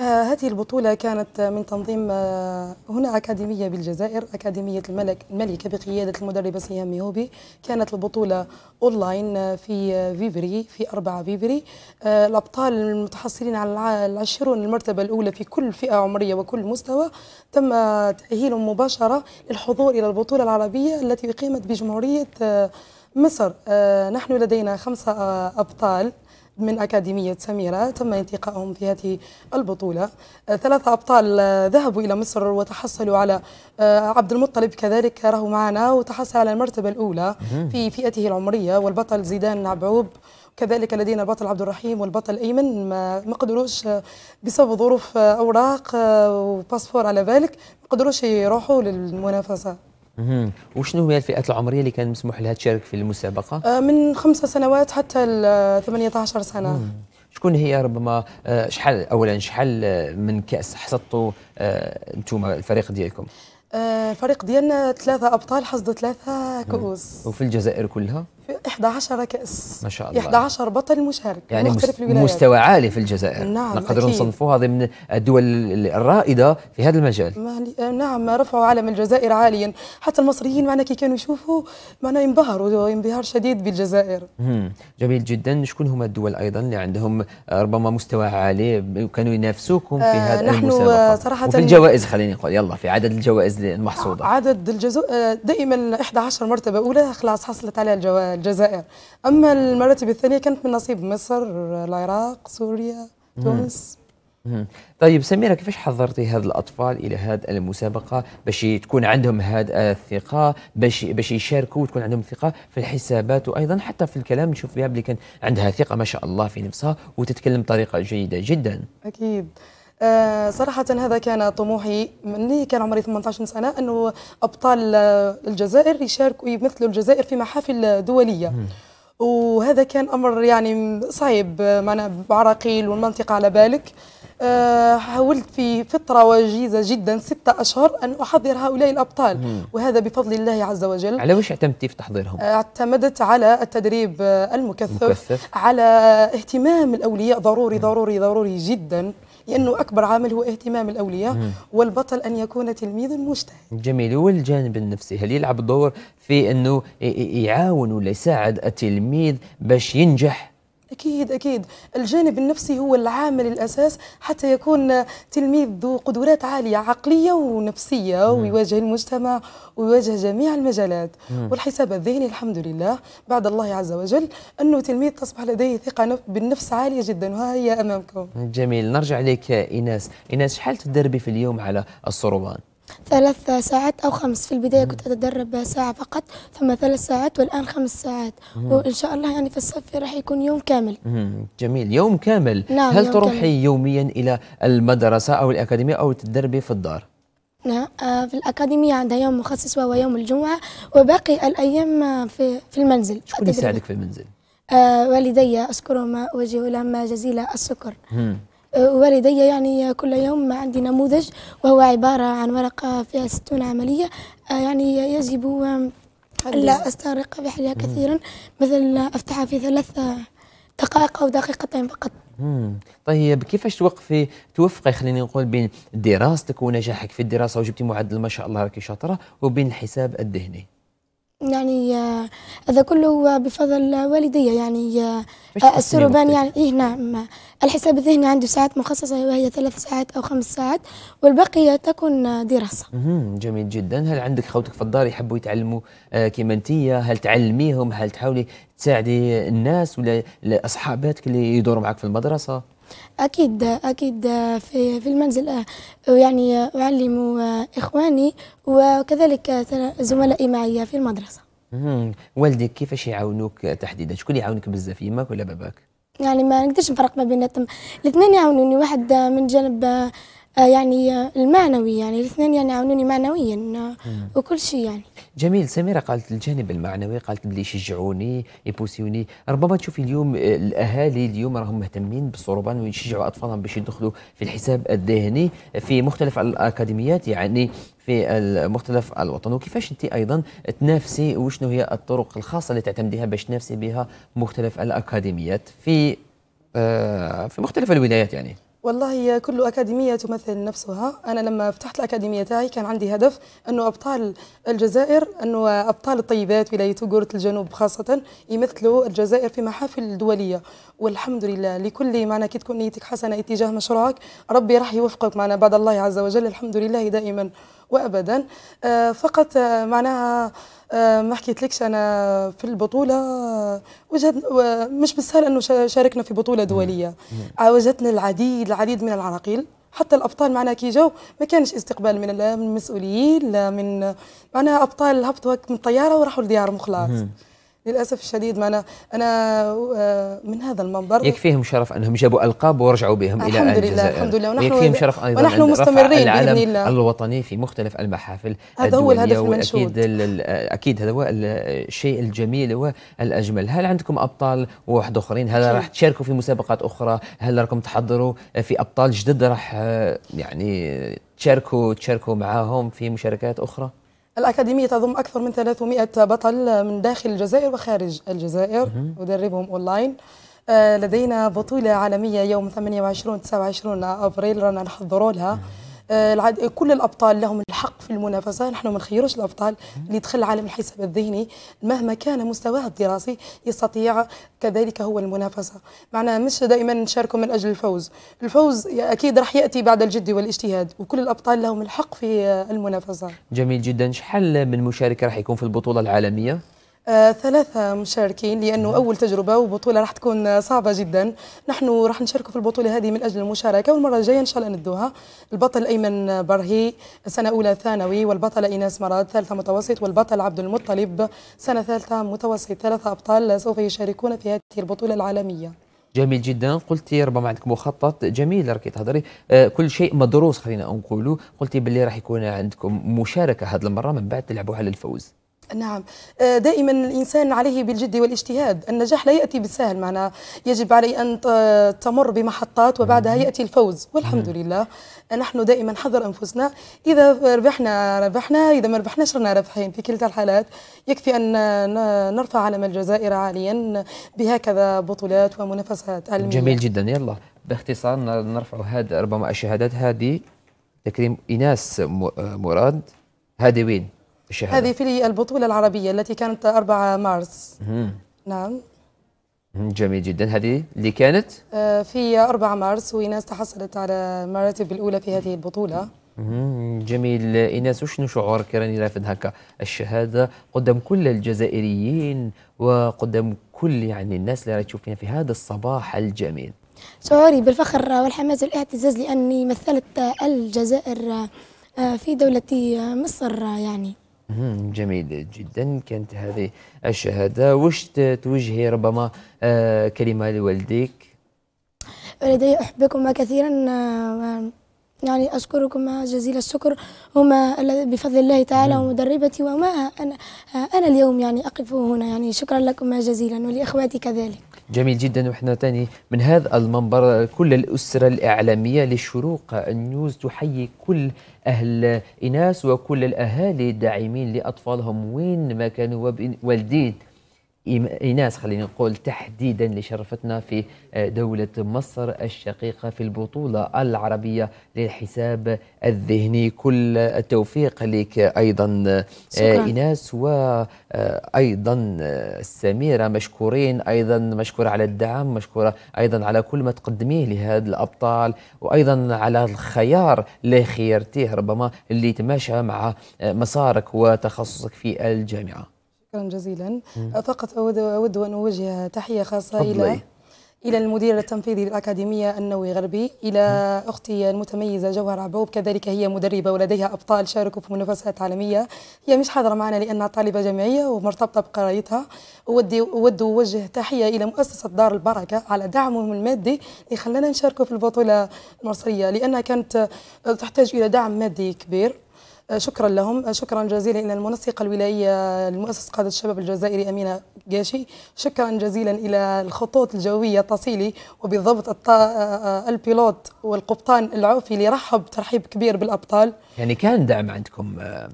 آه، هذه البطولة كانت من تنظيم آه، هنا أكاديمية بالجزائر أكاديمية الملك الملكة بقيادة المدربة سهام ميهوبي كانت البطولة أونلاين آه، في فيفري في 4 فيفري الأبطال المتحصلين على العشرون المرتبة الأولى في كل فئة عمرية وكل مستوى تم تأهيلهم مباشرة للحضور إلى البطولة العربية التي أقيمت بجمهورية مصر نحن لدينا خمسة أبطال من أكاديمية سميرة تم انتقائهم في هذه البطولة آه، ثلاثة أبطال آه، ذهبوا إلى مصر وتحصلوا على آه، عبد المطلب كذلك راهو معنا وتحصل على المرتبة الأولى في فئته العمرية والبطل زيدان عبعوب كذلك لدينا البطل عبد الرحيم والبطل ايمن ما ما قدروش بسبب ظروف اوراق وباسبور على ذلك ما قدروش يروحوا للمنافسه وشنو هي الفئات العمريه اللي كان مسموح لها تشارك في المسابقه؟ آه، من خمسة سنوات حتى ال 18 آه، سنه. مم. شكون هي ربما آه، شحال اولا شحال من كاس حصدتوا انتم الفريق ديالكم؟ الفريق ديالنا ثلاثه ابطال حصدوا ثلاثه كؤوس. وفي الجزائر كلها؟ 11 كأس ما شاء الله 11 بطل مشارك يعني مختلف الولايات. مستوى عالي في الجزائر نعم نقدر نصنفوها ضمن الدول الرائدة في هذا المجال ما آه، نعم رفعوا علم الجزائر عاليا حتى المصريين معنا كي كانوا يشوفوا معنا ينبهروا انبهار شديد بالجزائر مم. جميل جدا شكون هما الدول أيضا اللي عندهم ربما مستوى عالي كانوا ينافسوكم في هذا آه نحن المسابقة صراحة وفي الجوائز خليني نقول يلا في عدد الجوائز المحصودة عدد الجزو... آه، دائما 11 مرتبة أولى خلاص حصلت على الجوائز الجزائر اما المراتب الثانيه كانت من نصيب مصر العراق سوريا تونس طيب سميره كيفاش حضرتي هاد الاطفال الى هاد المسابقه باش تكون عندهم هاد الثقه باش باش يشاركوا وتكون عندهم ثقه في الحسابات وايضا حتى في الكلام نشوف بها بلي كان عندها ثقه ما شاء الله في نفسها وتتكلم بطريقه جيده جدا اكيد آه صراحة هذا كان طموحي مني كان عمري 18 سنة أنه أبطال آه، الجزائر يشاركوا يمثلوا الجزائر في محافل دولية وهذا كان أمر يعني صعيب آه، معنا بعراقيل والمنطقة على بالك آه حاولت في فترة وجيزة جدا ستة أشهر أن أحضر هؤلاء الأبطال مم. وهذا بفضل الله عز وجل على وش اعتمدتي في تحضيرهم؟ آه اعتمدت على التدريب آه، المكثف المكثف. على اهتمام الأولياء ضروري مم. ضروري ضروري جدا لانه اكبر عامل هو اهتمام الاولياء مم. والبطل ان يكون تلميذا مجتهد جميل والجانب النفسي هل يلعب دور في انه يعاون ولا يساعد التلميذ باش ينجح أكيد أكيد الجانب النفسي هو العامل الأساس حتى يكون تلميذ ذو قدرات عالية عقلية ونفسية مم. ويواجه المجتمع ويواجه جميع المجالات مم. والحساب الذهني الحمد لله بعد الله عز وجل أنه تلميذ تصبح لديه ثقة بالنفس عالية جدا وها هي أمامكم جميل نرجع لك إيناس إيناس شحال تدربي في اليوم على الصروان؟ ثلاث ساعات أو خمس في البداية كنت أتدرب ساعة فقط ثم ثلاث ساعات والآن خمس ساعات وإن شاء الله يعني في الصف راح يكون يوم كامل جميل يوم كامل نعم هل يوم تروحي كامل. يوميا إلى المدرسة أو الأكاديمية أو تدربي في الدار؟ نعم آه، في الأكاديمية عندها يوم مخصص وهو يوم الجمعة وباقي الأيام آه، في في المنزل شكون يساعدك في المنزل؟ آه والدي أشكرهما وجه لهما جزيل الشكر والدي يعني كل يوم عندي نموذج وهو عبارة عن ورقة فيها ستون عملية آه، يعني يجب لا أستغرق بحالها كثيرا مثل أفتحها في ثلاث دقائق أو دقيقتين فقط مم. طيب كيفاش توقفي توفقي خليني نقول بين دراستك ونجاحك في الدراسه وجبتي معدل ما شاء الله راكي شاطره وبين الحساب الذهني يعني آه، هذا كله بفضل والدي يعني آه، السربان يعني إيه نعم الحساب الذهني عنده ساعات مخصصة وهي ثلاث ساعات أو خمس ساعات والبقية تكون آه، دراسة جميل جدا هل عندك خوتك في الدار يحبوا يتعلموا كما انتيا هل تعلميهم هل تحاولي تساعدي الناس ولا أصحاباتك اللي يدوروا معك في المدرسة أكيد أكيد في في المنزل آه، يعني أعلم آه، إخواني وكذلك زملائي معي في المدرسة. والدك كيفاش يعاونوك تحديدا؟ شكون يعاونك بزاف يماك ولا باباك؟ يعني ما نقدرش نفرق ما بيناتهم الاثنين يعاونوني واحد من جانب آه، يعني آه، المعنوي يعني الاثنين يعني يعاونوني معنويا آه، وكل شيء يعني جميل سميرة قالت الجانب المعنوي قالت بلي يشجعوني يبوسيوني ربما تشوفي اليوم الأهالي اليوم راهم مهتمين بالصربان ويشجعوا أطفالهم باش يدخلوا في الحساب الذهني في مختلف الأكاديميات يعني في مختلف الوطن وكيفاش انت ايضا تنافسي وشنو هي الطرق الخاصه اللي تعتمديها باش تنافسي بها مختلف الاكاديميات في في مختلف الولايات يعني والله كل أكاديمية تمثل نفسها أنا لما فتحت الأكاديمية تاعي كان عندي هدف أنه أبطال الجزائر أنه أبطال الطيبات ولاية قرة الجنوب خاصة يمثلوا الجزائر في محافل دولية والحمد لله لكل معنا كي تكون نيتك حسنة اتجاه مشروعك ربي راح يوفقك معنا بعد الله عز وجل الحمد لله دائما وابدا آه، فقط آه، معناها آه، ما حكيتلكش انا في البطوله وجد مش بالسهل انه شاركنا في بطوله دوليه واجهتنا العديد العديد من العراقيل حتى الابطال معنا كي جو ما كانش استقبال من لا من المسؤولين لا من معناها ابطال هبطوا من الطياره وراحوا لديارهم خلاص للاسف الشديد ما انا انا آه، من هذا المنبر يكفيهم شرف انهم جابوا القاب ورجعوا بهم الى الحمد لله الحمد لله ونحن يكفيهم شرف ايضا ونحن مستمرين باذن الله الوطني في مختلف المحافل هذا هو الهدف المنشود اكيد هذا هو الشيء الجميل والاجمل هل عندكم ابطال واحد اخرين هل راح تشاركوا في مسابقات اخرى هل راكم تحضروا في ابطال جدد راح آه، يعني تشاركوا تشاركوا معاهم في مشاركات اخرى الأكاديمية تضم أكثر من 300 بطل من داخل الجزائر وخارج الجزائر ودربهم أونلاين آه، لدينا بطولة عالمية يوم 28 29 أبريل رانا نحضروا لها آه، العد... كل الابطال لهم الحق في المنافسه نحن ما نخيروش الابطال اللي يدخل عالم الحساب الذهني مهما كان مستواه الدراسي يستطيع كذلك هو المنافسه معنا مش دائما نشاركوا من اجل الفوز الفوز اكيد راح ياتي بعد الجد والاجتهاد وكل الابطال لهم الحق في آه، المنافسه جميل جدا شحال من مشاركه راح يكون في البطوله العالميه آه، ثلاثة مشاركين لأنه نعم. أول تجربة وبطولة راح تكون آه، صعبة جدا نحن راح نشاركوا في البطولة هذه من أجل المشاركة والمرة الجاية إن شاء الله ندوها البطل أيمن برهي سنة أولى ثانوي والبطلة إيناس مراد ثالثة متوسط والبطل عبد المطلب سنة ثالثة متوسط ثلاثة أبطال سوف يشاركون في هذه البطولة العالمية جميل جدا قلتي ربما عندك مخطط جميل راكي تهضري آه، كل شيء مدروس خلينا نقولوا قلتي باللي راح يكون عندكم مشاركه هذه المره من بعد تلعبوا على الفوز نعم آه، دائما الانسان عليه بالجد والاجتهاد النجاح لا ياتي بالسهل معنا يجب علي ان تمر بمحطات وبعدها ياتي الفوز والحمد لله نحن دائما حذر انفسنا اذا ربحنا ربحنا اذا ما ربحناش رانا رابحين في كلتا الحالات يكفي ان نرفع علم الجزائر عاليا بهكذا بطولات ومنافسات علميه جميل جدا يلا باختصار نرفع هذا ربما الشهادات هذه تكريم ايناس مراد هادي وين الشهادة هذه في البطولة العربية التي كانت 4 مارس نعم جميل جدا هذه اللي كانت آه، في 4 مارس وإيناس تحصلت على المراتب الأولى في هذه البطولة جميل إيناس وشنو شعورك راني رافد هكا الشهادة قدام كل الجزائريين وقدام كل يعني الناس اللي راهي تشوفينها في هذا الصباح الجميل شعوري بالفخر والحماس والاعتزاز لأني مثلت الجزائر آه، في دولة مصر يعني جميل جدا كانت هذه الشهاده واش توجهي ربما آه، كلمه لوالديك والدي احبكما كثيرا آه، يعني أشكركم جزيل الشكر هما بفضل الله تعالى ومدربتي وما أنا, آه، أنا اليوم يعني أقف هنا يعني شكرا لكما جزيلا ولإخواتي كذلك جميل جدا وإحنا تاني من هذا المنبر كل الأسرة الإعلامية لشروق النيوز تحيي كل أهل إناس وكل الأهالي الداعمين لأطفالهم وين ما كانوا والدين إيناس خلينا نقول تحديدا اللي شرفتنا في آه، دولة مصر الشقيقة في البطولة العربية للحساب الذهني كل التوفيق لك أيضا آه، شكرا. إيناس وأيضا آه، سميرة مشكورين أيضا مشكورة على الدعم مشكورة أيضا على كل ما تقدميه لهذا الأبطال وأيضا على الخيار اللي خيرتيه ربما اللي تماشى مع مسارك وتخصصك في الجامعة شكرا جزيلا أه، فقط أود أن أوجه تحية خاصة إلى إلى المدير التنفيذي للأكاديمية النووي غربي إلى أختي المتميزة جوهر عبوب كذلك هي مدربة ولديها أبطال شاركوا في منافسات عالمية هي مش حاضرة معنا لأنها طالبة جامعية ومرتبطة بقرايتها أودي أود أوجه تحية إلى مؤسسة دار البركة على دعمهم المادي اللي خلانا نشاركوا في البطولة المصرية لأنها كانت تحتاج إلى دعم مادي كبير شكرا لهم شكرا جزيلا إلى المنسقة الولائية المؤسس قادة الشباب الجزائري أمينة قاشي شكرا جزيلا إلى الخطوط الجوية تصيلي وبالضبط البيلوت والقبطان العوفي اللي رحب ترحيب كبير بالأبطال يعني كان دعم عندكم آه،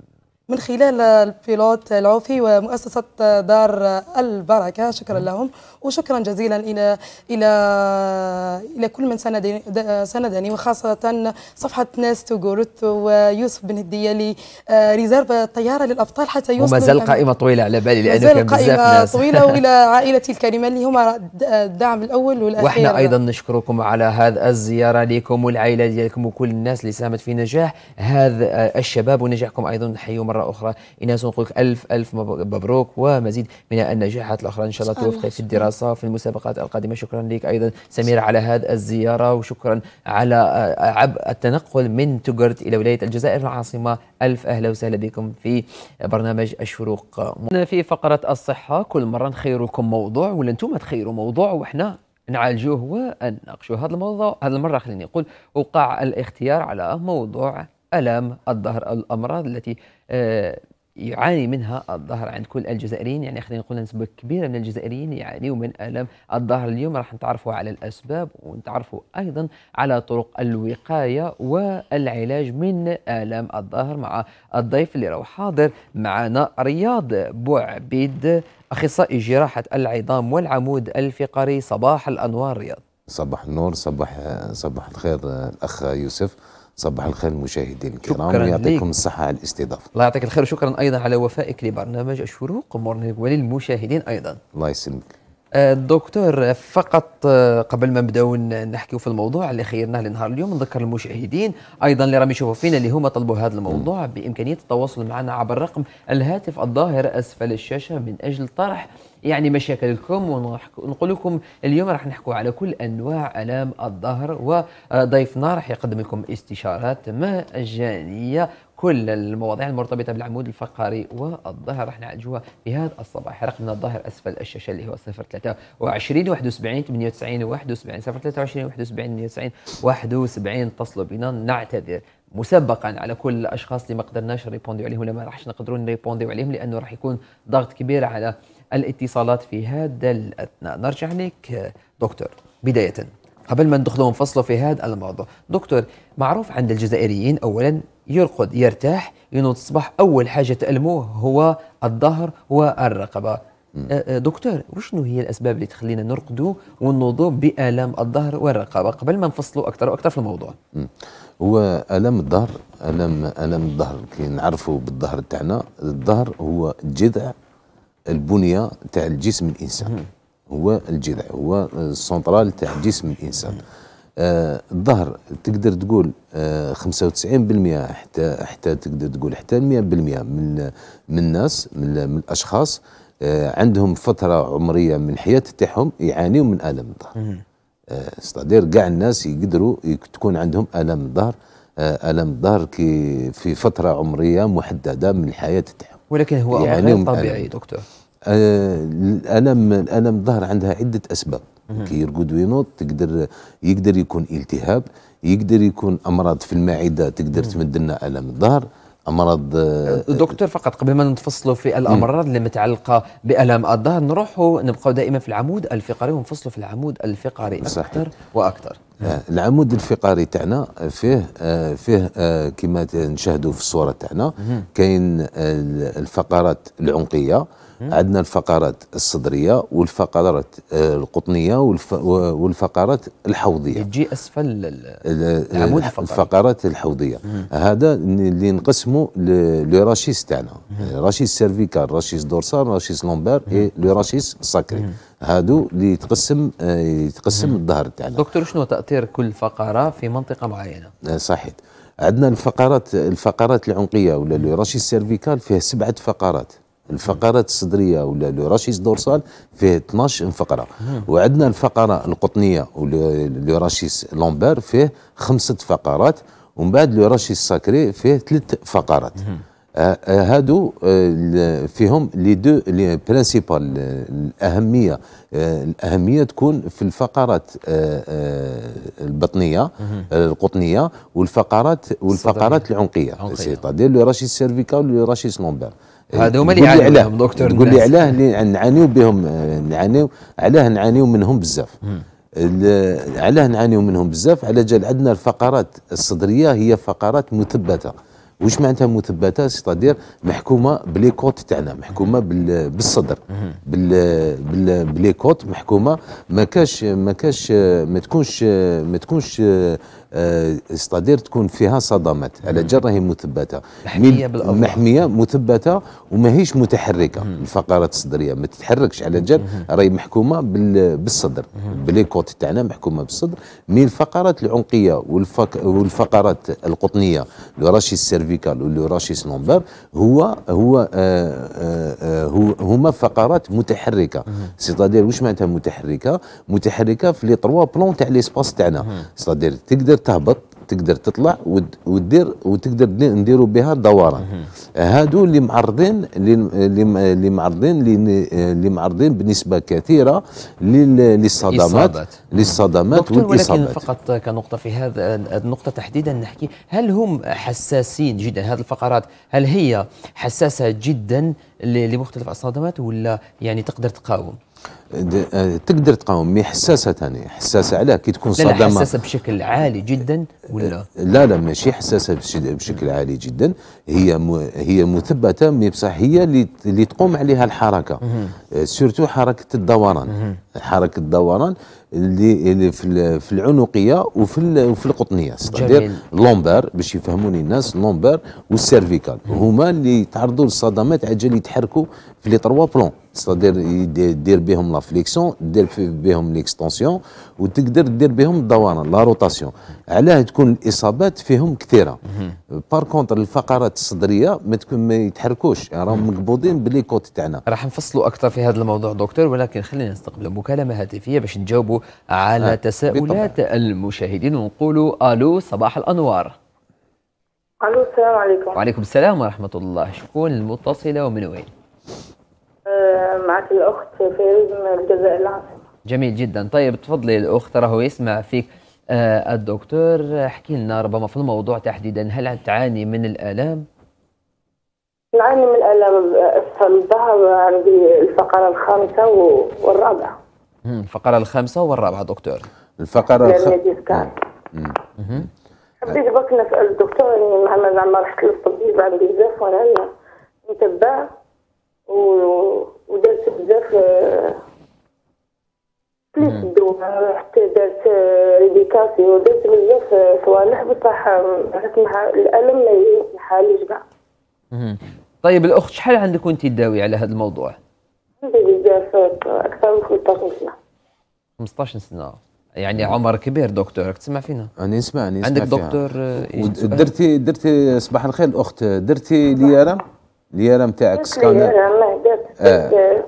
من خلال البيلوت العوفي ومؤسسة دار البركة شكرا لهم وشكرا جزيلا إلى إلى إلى كل من سندني سندني وخاصة صفحة ناس توغورت ويوسف بن هدية آه، لريزيرف ريزيرف طيارة للأبطال حتى يوسف وما زال قائمة طويلة على بالي لأنه كان بزاف ناس طويلة وإلى عائلتي الكريمة اللي هما الدعم الأول والأخير وإحنا أيضا نشكركم على هذا الزيارة لكم والعائلة ديالكم وكل الناس اللي ساهمت في نجاح هذا الشباب ونجاحكم أيضا نحيو مرة أخرى إيناس نقول لك ألف ألف مبروك ومزيد من النجاحات الأخرى إن شاء الله توفق في الدراسة في المسابقات القادمة شكرا لك أيضا سمير على هذه الزيارة وشكرا على آه، عبء التنقل من تجرت إلى ولاية الجزائر العاصمة ألف أهلا وسهلا بكم في برنامج الشروق في فقرة الصحة كل مرة نخير لكم موضوع ولا أنتم تخيروا موضوع وإحنا نعالجوه ونناقشوه هذا الموضوع هذه المرة خليني نقول وقع الاختيار على موضوع الام الظهر الامراض التي آه، يعاني منها الظهر عند كل الجزائريين يعني خلينا نقول نسبة كبيرة من الجزائريين يعانيوا من الام الظهر اليوم راح نتعرفوا على الأسباب ونتعرفوا أيضا على طرق الوقاية والعلاج من الام الظهر مع الضيف اللي راهو حاضر معنا رياض بوعبيد أخصائي جراحة العظام والعمود الفقري صباح الأنوار رياض صباح النور صباح صباح الخير آه، الأخ يوسف صباح الخير مشاهدينا الكرام ويعطيكم الصحة على الاستضافة الله يعطيك الخير وشكرا أيضا على وفائك لبرنامج الشروق مورنينغ وللمشاهدين أيضا الله يسلمك الدكتور آه، فقط آه، قبل ما نبداو نحكيو في الموضوع اللي خيرناه لنهار اليوم نذكر المشاهدين ايضا اللي راهم يشوفوا فينا اللي هما طلبوا هذا الموضوع بامكانيه التواصل معنا عبر رقم الهاتف الظاهر اسفل الشاشه من اجل طرح يعني مشاكلكم ونقول لكم اليوم راح نحكوا على كل انواع الام الظهر وضيفنا راح يقدم لكم استشارات مجانيه كل المواضيع المرتبطه بالعمود الفقري والظهر راح نعالجوها في هذا الصباح رقمنا الظهر اسفل الشاشه اللي هو 023 71 98 71 023 71 98 71 اتصلوا بنا نعتذر مسبقا على كل الاشخاص اللي ما قدرناش نريبونديو عليهم ولا ما راحش نقدروا نريبونديو عليهم لانه راح يكون ضغط كبير على الاتصالات في هذا الأثناء نرجع لك دكتور بداية قبل ما ندخلوا فصله في هذا الموضوع دكتور معروف عند الجزائريين أولا يرقد يرتاح ينوض الصباح أول حاجة تألموه هو الظهر والرقبة أه، أه، دكتور وشنو هي الأسباب اللي تخلينا نرقدوا ونوضو بآلام الظهر والرقبة قبل ما نفصلوا أكثر وأكثر في الموضوع هو الم الظهر الم الم الظهر كي نعرفوا بالظهر تاعنا الظهر هو جذع البنيه تاع الجسم الانسان هو الجذع هو السنترال تاع جسم الانسان آه الظهر تقدر تقول آه 95% حتى حتى تقدر تقول حتى 100% من من الناس من, من الاشخاص آه عندهم فتره عمريه من الحياه تاعهم يعانيوا من الم الظهر استادير آه، كاع الناس يقدروا تكون عندهم الم الظهر آه، الم الظهر كي في فتره عمريه محدده من الحياه تاعهم ولكن هو يعني امر يعني غير طبيعي ألم. دكتور الالم أه، الالم ظهر عندها عده اسباب كي يرقد وينوض تقدر يقدر يكون التهاب يقدر يكون امراض في المعده تقدر تمد لنا الم الظهر امراض أه، دكتور فقط قبل ما نتفصلوا في الامراض اللي متعلقه بالام الظهر نروحوا نبقوا دائما في العمود الفقري ونفصلوا في العمود الفقري اكثر صحيح. واكثر آه، العمود الفقري تاعنا آه، فيه آه، فيه كما نشاهدوا في الصوره تاعنا كاين الفقرات العنقيه عندنا الفقرات الصدريه والفقرات آه، القطنيه والفقرات الحوضيه تجي اسفل العمود الفقري الفقرات الحوضيه مم. هذا اللي نقسمه لو راشيس تاعنا راشيس سيرفيكال راشيس دورسال راشيس لومبير اي لو راشيس ساكري هادو اللي يتقسم آه، يتقسم الظهر تاعنا دكتور شنو تاثير كل فقره في منطقه معينه آه، صحيح عندنا الفقرات الفقرات العنقيه ولا لو راشيس سيرفيكال فيه سبعه فقرات الفقرات الصدريه ولا لو راشيس دورسال فيه 12 فقره وعندنا الفقره القطنيه ولو راشيس لومبار فيه خمسه فقرات ومن بعد لو راشيس ساكري فيه ثلاث فقرات آه، آه، هادو آه، فيهم لي دو لي برينسيبال الاهميه الاهميه تكون في الفقرات البطنيه القطنيه والفقرات والفقرات العنقيه سيتادير لو راشيس سيرفيكال ولو راشيس لومبار هذا هما اللي عليهم دكتور تقول لي علاه نعانيو بهم نعانيو علاه نعانيو منهم بزاف علاه نعانيو منهم بزاف على جال عندنا الفقرات الصدريه هي فقرات مثبته واش معناتها مثبته ستادير محكومه بلي كوت تاعنا محكومه بالصدر بال بال بلي كوت محكومه ما كاش ما كاش ما تكونش ما تكونش آه، استادير تكون فيها صدمات على جره مثبته محميه بالاوراق محميه مثبته وماهيش متحركه الفقرات الصدريه ما تتحركش على جر راهي محكومه بالصدر بليكوت تاعنا محكومه بالصدر من الفقرات العنقيه والفق والفقرات القطنيه لوراشيس سيرفيكال ولوراشيس سلومبر هو هو آه،, آه آه هو هما فقرات متحركه ستادير واش معناتها متحركه متحركه في لي تروا بلون تاع ليسباس تاعنا ستادير تقدر تهبط تقدر تطلع وتدير وتقدر نديروا بها دوران هادو اللي معرضين اللي معرضين اللي معرضين بنسبه كثيره للصدمات للصدمات والاصابات ولكن فقط كنقطه في هذا النقطه تحديدا نحكي هل هم حساسين جدا هذه الفقرات هل هي حساسه جدا لمختلف الصدمات ولا يعني تقدر تقاوم آه، تقدر تقاوم مي حساسه ثاني حساسه علاه كي تكون صدمه لا حساسه بشكل عالي جدا ولا آه، لا لا ماشي حساسه بشكل عالي جدا هي هي مثبته مي بصح هي اللي تقوم عليها الحركه آه، سورتو حركه الدوران حركه الدوران اللي في العنقيه وفي وفي القطنيه ستادير لومبار باش يفهموني الناس لومبار والسيرفيكال هما اللي يتعرضوا للصدمات عجل يتحركوا في لي تروا بلون سادير يدير بهم لا فليكسيون دير بهم ليكستونسيون وتقدر دير بهم الدوران لا روتاسيون علاه تكون الاصابات فيهم كثيره بار كونتر الفقرات الصدريه ما تكون ما يتحركوش راهم مقبوضين بلي كوت تاعنا راح نفصلوا اكثر في هذا الموضوع دكتور ولكن خلينا نستقبل مكالمه هاتفيه باش نجاوبوا على آه. تساؤلات المشاهدين ونقولوا الو صباح الانوار الو السلام عليكم وعليكم السلام ورحمه الله شكون المتصله ومن وين آه، معك الأخت فيروز من الجزائر العاصمة جميل جدا طيب تفضلي الأخت راهو يسمع فيك آه الدكتور احكي لنا ربما في الموضوع تحديدا هل تعاني من الآلام؟ نعاني من الآلام آه، أسفل الظهر عندي الفقرة الخامسة والرابعة الفقرة الخامسة والرابعة دكتور الفقرة الخامسة حبيت برك نسأل الدكتور يعني مهما زعما رحت للطبيب عندي بزاف وانا نتبع ودارت بزاف آه، بليس الدوها آه، حتى دارت آه، ريديكاسيون ودارت بزاف صوالح بصح مع الالم ما يحالش كاع طيب الاخت شحال عندك وانت تداوي على هذا الموضوع؟ عندي بزاف اكثر من 15 سنه 15 سنه يعني عمر كبير دكتور راك تسمع فينا انا نسمع نسمع عندك دكتور درتي درتي صباح الخير الاخت درتي ديارة نتاعك تاعك سكانر الله يهديك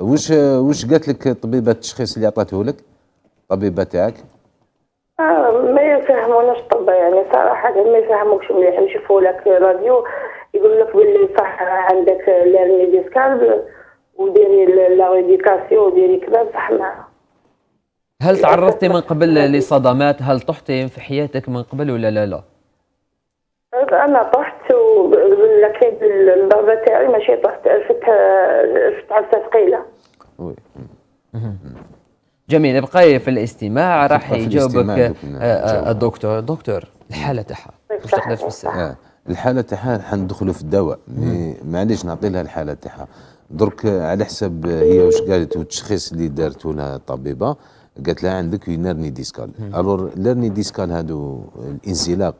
واش وش وش قالت لك طبيبه التشخيص اللي عطاته لك؟ طبيبه تاعك؟ آه ما يفهموناش الطب يعني صراحه ما يفهموكش مليح يشوفوا لك راديو يقول لك باللي صح عندك ليرمي ديسكال وديري لا ريديكاسيون وديري كذا بصح ما هل تعرضتي من قبل لصدمات؟ هل طحتي في حياتك من قبل ولا لا لا؟ انا طحت ولكن الضربه تاعي ماشي طحت عرفتها عرفت عرفتها ثقيله وي جميل بقاي في الاستماع راح يجاوبك الدكتور آه، نعم. آه، آه، دكتور الحاله تاعها طيب، واش تقدر الحاله تاعها حندخلوا في الدواء معليش نعطي لها الحاله تاعها درك على حسب هي واش قالت والتشخيص اللي دارته لها الطبيبه قالت لها عندك نيرني ديسكال الور لرني ديسكال هادو الانزلاق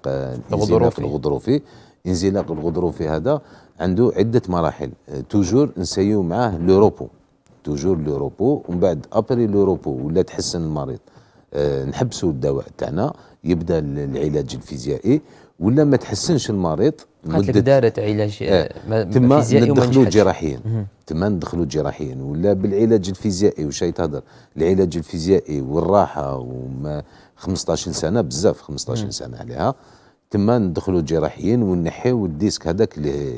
الغضروفي الغضروفي انزلاق الغضروفي هذا عنده عده مراحل توجور نسيو معاه لوروبو توجور لوروبو ومن بعد ابري لوروبو ولا تحسن المريض آه، نحبسوا الدواء تاعنا يبدا العلاج الفيزيائي ولا ما تحسنش المريض قالت لك دارت علاج آه، آه، تما ندخلوه جراحيا تما ندخلوه جراحيا ولا بالعلاج الفيزيائي وشي تهضر العلاج الفيزيائي والراحه وما 15 سنه بزاف 15 سنه عليها تما ندخلوه جراحيا ونحيو الديسك هذاك اللي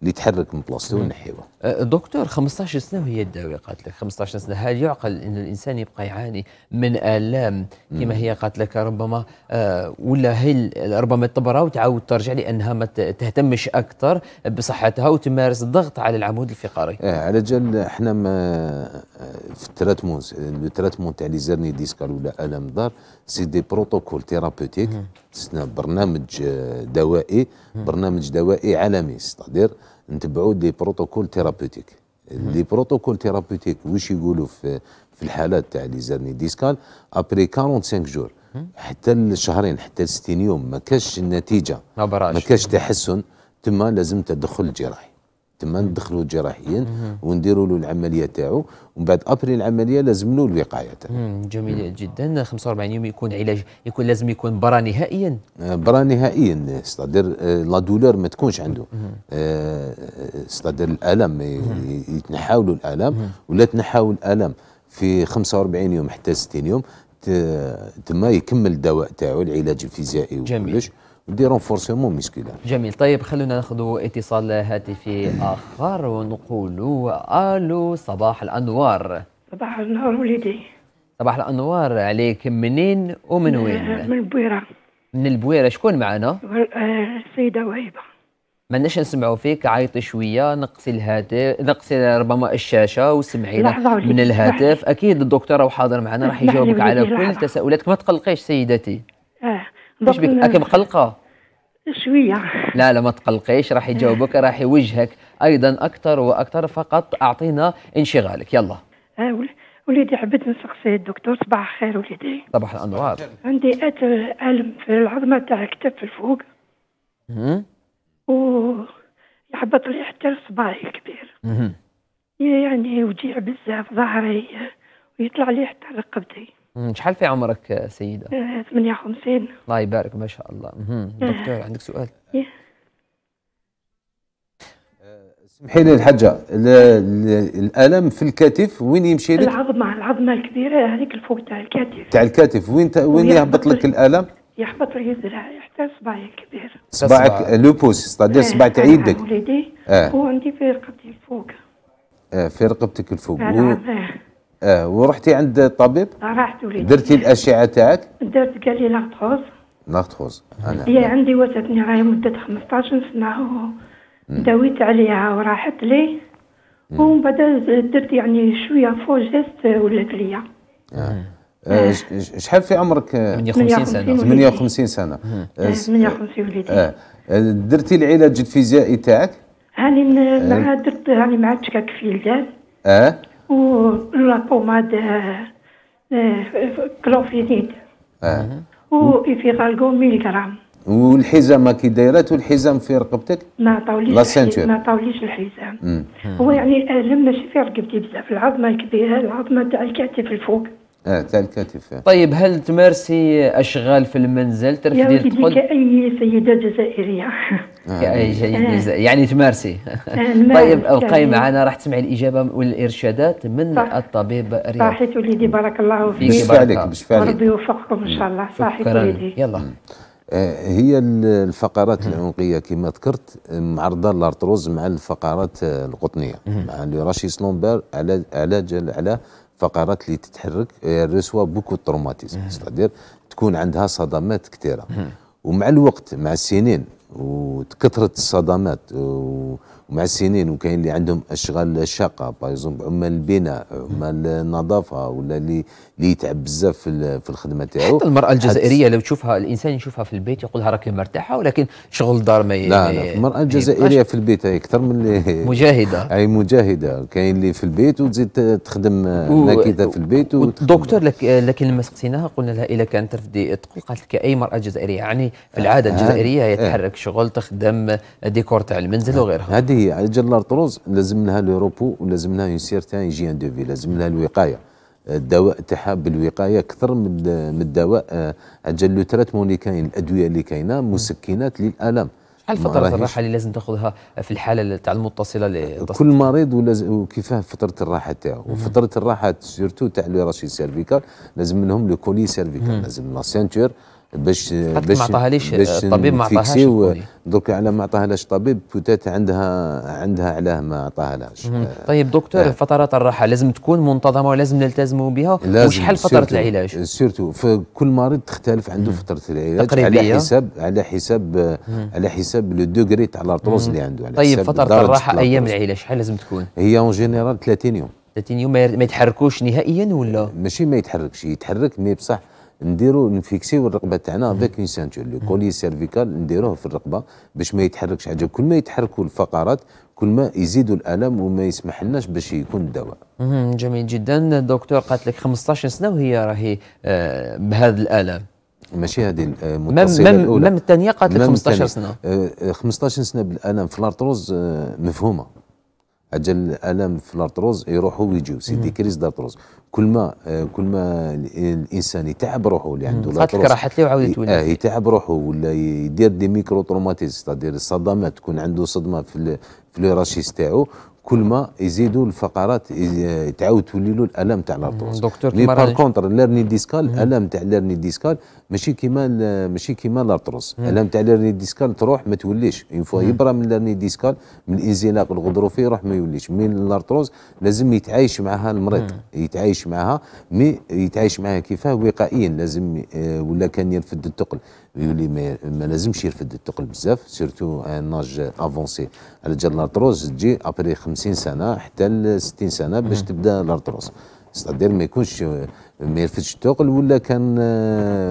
اللي تحرك من بلاصته ونحيوه دكتور 15 سنه وهي الداوي قالت لك 15 سنه هل يعقل ان الانسان يبقى يعاني من الام كما هي قالت لك ربما أه، ولا هي ربما تبرى وتعاود ترجع لانها ما تهتمش اكثر بصحتها وتمارس الضغط على العمود الفقري آه على جال احنا ما في التراتمون لو تاع لي زرني ديسكال ولا الام دار سي دي بروتوكول ثيرابوتيك برنامج آه، دوائي برنامج دوائي عالمي ستادير نتبعوا دي بروتوكول ثيرابيوتيك دي بروتوكول ثيرابيوتيك واش يقولوا في في الحالات تاع لي زاني ديسكال ابري 45 جور حتى الشهرين حتى 60 يوم ما كاش النتيجه ما كاش تحسن تما لازم تدخل جراحي تما ندخلوه جراحيا ونديروا له العمليه تاعو ومن بعد ابري العمليه لازم له الوقايه تاعو. جميل جدا 45 يوم يكون علاج يكون لازم يكون برا نهائيا. آه، برا نهائيا ستادير آه، لا دولور ما تكونش عنده ستادير آه، الالم يتنحاولوا الالم ولا تنحاول الالم في 45 يوم حتى 60 يوم تما يكمل الدواء تاعو العلاج الفيزيائي وكلش دي رونفورسمون مشكله جميل طيب خلونا ناخذ اتصال هاتفي اخر ونقول الو صباح الانوار صباح النور وليدي صباح الانوار عليك منين ومن وين؟ من البويره من البويره شكون معنا؟ السيده آه، وهيبه ماناش نسمعوا فيك عيطي شويه نقصي الهاتف نقصي ربما الشاشه وسمعينا من الهاتف اكيد الدكتور حاضر معنا راح يجاوبك على كل تساؤلاتك ما تقلقيش سيدتي اه بك اكي مقلقه شويه لا لا ما تقلقيش راح يجاوبك راح يوجهك ايضا اكثر واكثر فقط اعطينا انشغالك يلا آه، وليدي حبيت نسقسي الدكتور صباح الخير وليدي صباح الانوار عندي اثر الم في العظمه تاع الكتف الفوق و يحبط لي حتى صباعي الكبير يعني وجيع بزاف ظهري ويطلع لي حتى رقبتي شحال في عمرك آه، سيدة؟ 58 إيه، الله يبارك ما شاء الله إيه. دكتور عندك سؤال؟ إيه. آه، سمحي لي الحاجة الألم في الكتف وين يمشي لك؟ العظمة العظمة الكبيرة هذيك الفوق تاع الكتف تاع الكتف وين وين يهبط لك الألم؟ يحبط لي ذراعي حتى صباعي الكبير صباعك لو بوس ستادير صباع تاع يدك وليدي آه. وعندي في رقبتي الفوق في رقبتك الفوق اه ورحتي عند الطبيب؟ رحت وليدي درتي الاشعه تاعك؟ درت قال لي لاغتروز لاغتروز انا هي عندي وسطني راهي مده 15 سنه داويت عليها وراحت لي ومن بعد درت يعني شويه جيست ولات ليا آه. آه. آه. شحال في عمرك 58 سنه 58 سنه 58 آه، آه، وليدي آه. درتي العلاج الفيزيائي تاعك هاني مع درت هاني مع تشكاك في الجاز اه و لا بوماد كلوفيديد و ايفيرالغو 100 غرام والحزام كي دايرات والحزام في رقبتك؟ ما عطاوليش ما عطاوليش الحزام هو يعني الالم ماشي في رقبتي بزاف العظمه الكبيره العظمه تاع الكتف الفوق اه تاع الكتف طيب هل تمارسي اشغال في المنزل ترفدي تقول كاي سيده جزائريه آه. كاي سيده آه. جزائريه آه. يعني تمارسي طيب ابقي معنا راح تسمعي الاجابه والارشادات من صح. الطبيب رياض صحيت وليدي بارك الله فيك بشفى عليك بشفى عليك ربي يوفقكم ان شاء الله صحيت وليدي يلا هي الفقرات العنقيه كما ذكرت معرضه للارتروز مع الفقرات القطنيه مع لو راشيس لومبار على على على فقرات اللي تتحرك آه، ريسوا بوكو تروماتيزم ستادير تكون عندها صدمات كثيره ومع الوقت مع السنين وكثره الصدمات و ومع السنين وكاين اللي عندهم اشغال شاقه اكزومبل عمال البناء عمال النظافه ولا اللي اللي يتعب بزاف في, في الخدمه تاعو حتى المراه الجزائريه لو تشوفها الانسان يشوفها في البيت يقولها راكي مرتاحه ولكن شغل الدار ما لا, لا المراه الجزائريه في البيت هي اكثر من اللي مجاهده اي مجاهده كاين اللي في البيت وتزيد تخدم ناكده في البيت دكتور لك لكن لما سقسيناها قلنا لها اذا كانت ترفدي تقول قالت لك اي مراه جزائريه يعني في العاده آه، الجزائريه هي آه، تحرك شغل تخدم ديكور تاع المنزل آه، وغيرها هذه هي على جال الارتروز لازم لها لو روبو ولازم لها اون سيرتان هيجيان دو في لازم لها الوقايه الدواء تاعها بالوقايه اكثر من الدواء آه، على جال لو تريتمون اللي كاين الادويه اللي كاينه مسكنات للالم شحال فتره الراحه اللي لازم تاخذها في الحاله تاع المتصله كل مريض وكيفاه فتره الراحه تاعو وفتره الراحه سيرتو تاع لو راشي سيرفيكال لازم لهم لو كولي سيرفيكال لازم لا سينتور باش باش ما عطاهاليش الطبيب ما عطاهاش دوك على ما عطاهاش طبيب بوتات عندها عندها علاه ما عطاهاش آه. طيب دكتور آه. فترات الراحه لازم تكون منتظمه ولازم نلتزموا بها وشحال فتره العلاج سيرتو كل مريض تختلف عنده فتره العلاج تقريبية. على حساب على حساب مم. على حساب لو دوغري تاع الارتروز اللي عنده على طيب فتره الراحه ايام العلاج شحال لازم تكون هي اون جينيرال 30 يوم 30 يوم ما يتحركوش نهائيا ولا ماشي ما يتحركش يتحرك مي بصح نديرو نفيكسيو الرقبه تاعنا افيك اون سانتور لو كولي سيرفيكال نديروه في الرقبه باش ما يتحركش حاجه كل ما يتحركوا الفقرات كل ما يزيدوا الالم وما يسمح لناش باش يكون الدواء. جميل جدا دكتور قالت لك 15 سنه وهي راهي آه، بهذا الالم. ماشي هذه المتصله آه، مم الاولى مم الثانيه قالت لك 15 سنه 15 آه، سنه بالالم في الارتروز مفهومه اجل الالم في الارتروز يروحوا ويجيو سي دي دارتروز كل ما كل ما الانسان يتعب روحه اللي عنده صارت راحت لي وعاود يتولد اه يتعب روحه ولا يدير دي ميكرو تروماتيز تدير الصدمات تكون عنده صدمه في في لي راشيس تاعو كل ما يزيدوا الفقرات تعاود تولي له الالم تاع الارتروز دكتور مي بار كونتر ليرني ديسكال الالم تاع ليرني ديسكال ماشي كيما ماشي كيما الارتروز الالم تاع ليرني ديسكال تروح ما توليش اون فوا يبرى من ليرني ديسكال من الانزلاق الغضروفي يروح ما يوليش من الارتروز لازم يتعايش معها المريض يتعايش معها مي يتعايش معها كيفاه وقائيا لازم آه، ولا كان يرفد الثقل يولي ما لازمش يرفد الثقل بزاف سيرتو ان ناج افونسي على جال الارتروز تجي ابري 50 سنه حتى ل 60 سنه باش تبدا الارتروز ستادير ما يكونش ما يرفدش الثقل ولا كان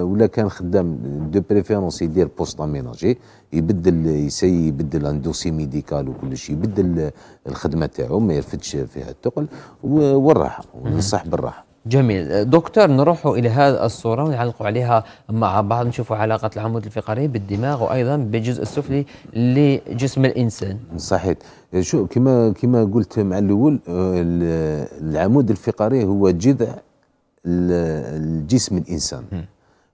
ولا كان خدام دو بريفيرونس يدير بوست اميناجي يبدل يسي يبدل ان دوسي ميديكال وكل شيء يبدل الخدمه تاعو ما يرفدش فيها الثقل والراحه وننصح بالراحه جميل دكتور نروحوا الى هذه الصوره ونعلقوا عليها مع بعض نشوفوا علاقه العمود الفقري بالدماغ وايضا بالجزء السفلي لجسم الانسان صحيح شو كما كما قلت مع الاول آه، العمود الفقري هو جذع الجسم الانسان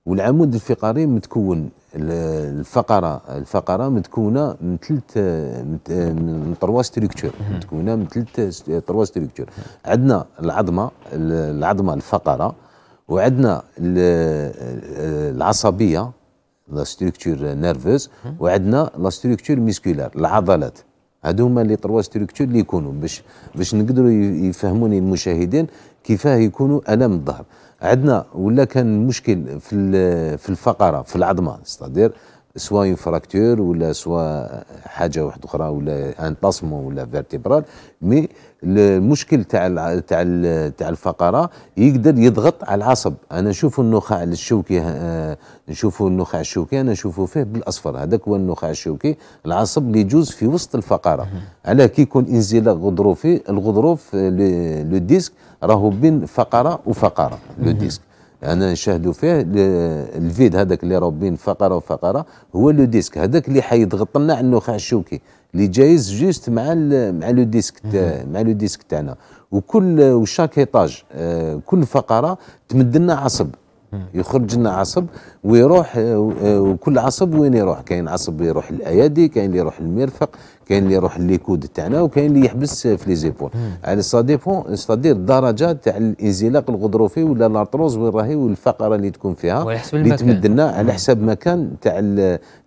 والعمود الفقري متكون الفقره الفقره متكونه من ثلاث من تروا ستركتور متكونه من ثلاث تروا ستركتور عندنا العظمه العظمه الفقره وعندنا العصبيه لا ستركتور نيرفوس وعندنا لا ستركتور ميسكولار العضلات هادو هما لي تروا ستركتور اللي يكونوا باش باش نقدروا يفهموني المشاهدين كيفاه يكونوا الام الظهر عندنا ولا كان مشكل في في الفقره في العظمه استادير سواء فراكتور ولا سواء حاجه واحده اخرى ولا ان ولا فيرتيبرال مي المشكل تاع تاع تاع الفقره يقدر يضغط على العصب انا نشوف النخاع الشوكي آه نشوفوا النخاع الشوكي انا نشوفوا فيه بالاصفر هذاك هو النخاع الشوكي العصب اللي يجوز في وسط الفقره على كي يكون انزلاق غضروفي الغضروف آه، لو ديسك راهو بين فقره وفقره لو ديسك انا نشاهدوا فيه الفيد هذاك اللي رابين فقره وفقره هو لو ديسك هذاك اللي حيضغط لنا انه النخاع الشوكي اللي جايز جوست مع ال مع لو ديسك مع لو ديسك تاعنا وكل وشاك ايطاج آه، كل فقره تمد لنا عصب يخرج لنا عصب ويروح آه، وكل عصب وين يروح كاين عصب يروح الايادي كاين اللي يروح المرفق كاين اللي يروح ليكود تاعنا وكاين اللي يحبس في لي زيبول على سا ديبون الدرجه تاع الانزلاق الغضروفي ولا لارتروز وين راهي والفقره اللي تكون فيها اللي تمد لنا على حساب مكان تاع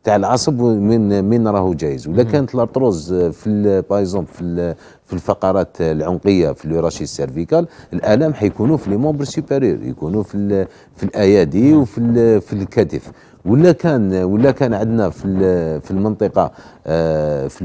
تاع العصب من من راهو جايز ولا كانت لارتروز في اكزومبل في في الفقرات العنقيه في لوراشي السيرفيكال الالام حيكونوا في لي مومبر سوبيريور يكونوا في في الايادي وفي في الكتف ولا كان ولا كان عندنا في في المنطقه آه، في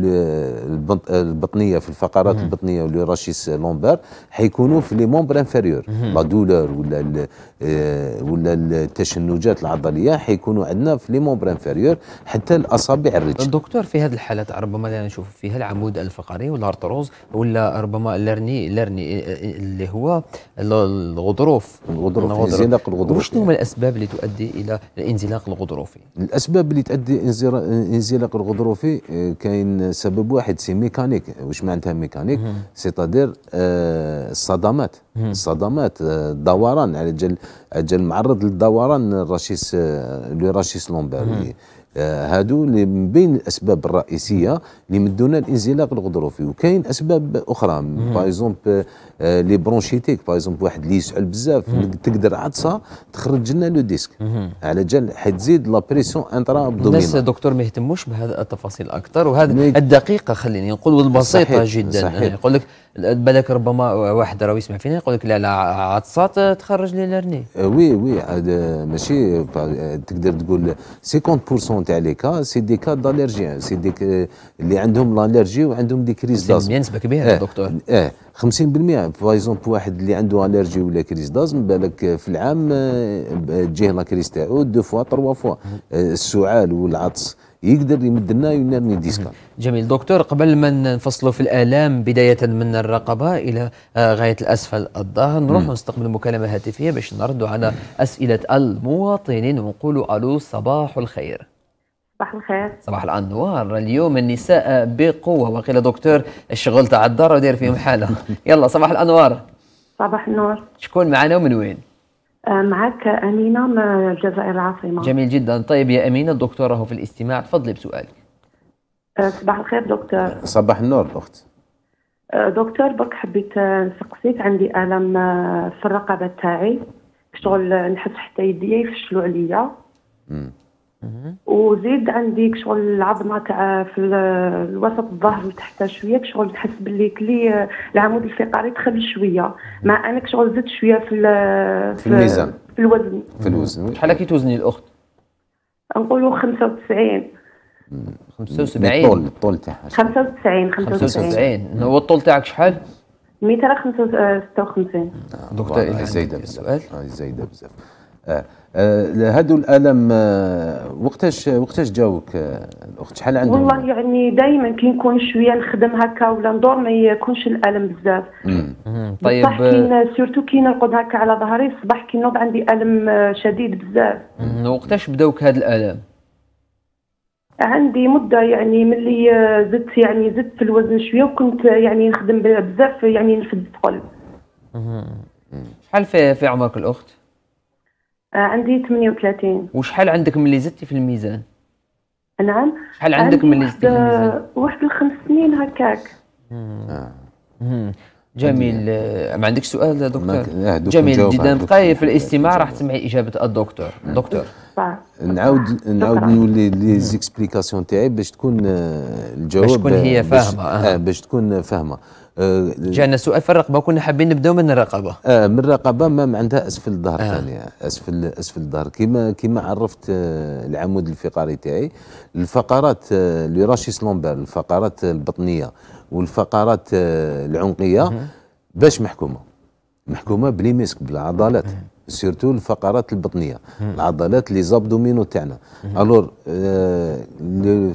البطنيه في الفقرات البطنيه والرشيس لومبار حيكونوا في لي مومبر انفيريور لا دولور ولا آه، ولا التشنجات العضليه حيكونوا عندنا في لي مومبر انفيريور حتى الاصابع الرجل دكتور في هذه الحالات ربما لا نشوف فيها العمود الفقري والارتروز ولا ربما اللرني اللرني آه، اللي هو الغضروف الغضروف انزلاق الغضروفي وشنو هما الاسباب اللي تؤدي الى الانزلاق الغضروفي الاسباب اللي تؤدي انزلاق الغضروفي كاين سبب واحد سي ميكانيك واش معناتها ميكانيك سيتادير آه، الصدمات الصدمات الدوران آه، على جال جال معرض للدوران الرشيس آه، لو راشيس لومبالي هادو اللي من بين الاسباب الرئيسيه اللي مدونا الانزلاق الغضروفي وكاين اسباب اخرى باغ اكزومبل آه، لي برونشيتيك باغ اكزومبل واحد اللي يسعل بزاف تقدر عطسه تخرج لنا لو ديسك على جال حتزيد لا بريسيون انترا الناس دكتور ما يهتموش بهذا التفاصيل اكثر وهذه الدقيقه خليني نقول والبسيطه صحيح جدا صحيح يقول لك بالك ربما واحد راه يسمع فينا يقول لك لا لا عطسات تخرج لي لرني آه، وي وي آه، ماشي تقدر تقول 50% تاع لي كا سي دي كا دالرجي سي دي اللي عندهم لارجي وعندهم دي كريز داس نسبه كبيره دكتور اه 50% باغ اكزومبل واحد اللي عنده الرجي ولا كريز دازم بالك في العام تجيه لا كريز تاعو دو فوا تروا فوا السعال والعطس يقدر يمد لنا ينرني ديسكا جميل دكتور قبل ما نفصلوا في الالام بدايه من الرقبه الى آه، غايه الاسفل الظهر نروح نستقبل مكالمه هاتفيه باش نردوا على اسئله المواطنين ونقولوا الو صباح الخير صباح الخير صباح الانوار اليوم النساء بقوه وقيل دكتور الشغل تاع الدار وداير فيهم حاله يلا صباح الانوار صباح النور شكون معنا ومن وين آه، معك امينه من الجزائر العاصمه جميل جدا طيب يا امينه الدكتور راهو في الاستماع تفضلي بسؤالك آه، صباح الخير دكتور صباح النور اخت آه، دكتور برك حبيت نسقسيك عندي الم في الرقبه تاعي شغل نحس حتى يديا يفشلوا عليا وزيد عندي شغل العظمه تاع في الوسط الظهر وتحت شويه شغل تحس باللي كلي آه، العمود الفقري دخل شويه مع انك شغل زدت شويه في في الميزان في الوزن في الوزن شحال كي توزني الاخت؟ نقولوا 95 75 الطول الطول تاعها 95 95 هو الطول تاعك شحال؟ متر 56 آه، نعم. دكتور زايده بزاف زايده بزاف آه، آه، هادو الالم آه، وقتاش وقتاش جاوك آه، الاخت شحال عندهم والله يعني دائما كي نكون شويه نخدم هكا ولا ندور ما يكونش الالم بزاف طيب كي سورتو كي نرقد هكا على ظهري الصباح كي نوض عندي الم شديد بزاف وقتاش بداوك هاد الالم عندي مده يعني ملي زدت يعني زدت في الوزن شويه وكنت يعني نخدم بزاف يعني نفد ثقل شحال في, في عمرك الاخت آه، عندي 38 وشحال عندك ملي زدتي في الميزان نعم شحال عندك ملي زدتي في الميزان واحد الخمس سنين هكاك جميل آه، ما عندكش سؤال دكتور جميل جدا بقاي في الاستماع راح تسمعي اجابه الدكتور نعم. دكتور نعاود نعاود نولي لي زيكسبليكاسيون تاعي باش تكون آه، الجواب باش تكون هي فاهمه باش تكون فاهمه آه، جانا سؤال في الرقبه كنا حابين نبداو من الرقبه آه من الرقبه ما عندها اسفل الظهر آه. ثانيه اسفل اسفل الظهر كما كما عرفت آه، العمود الفقري تاعي الفقرات آه، لوراشيس لومبال الفقرات البطنيه والفقرات العنقيه باش محكومه محكومه بلي بالعضلات سيرتو الفقرات البطنيه العضلات لي زابدومينو تاعنا الور آه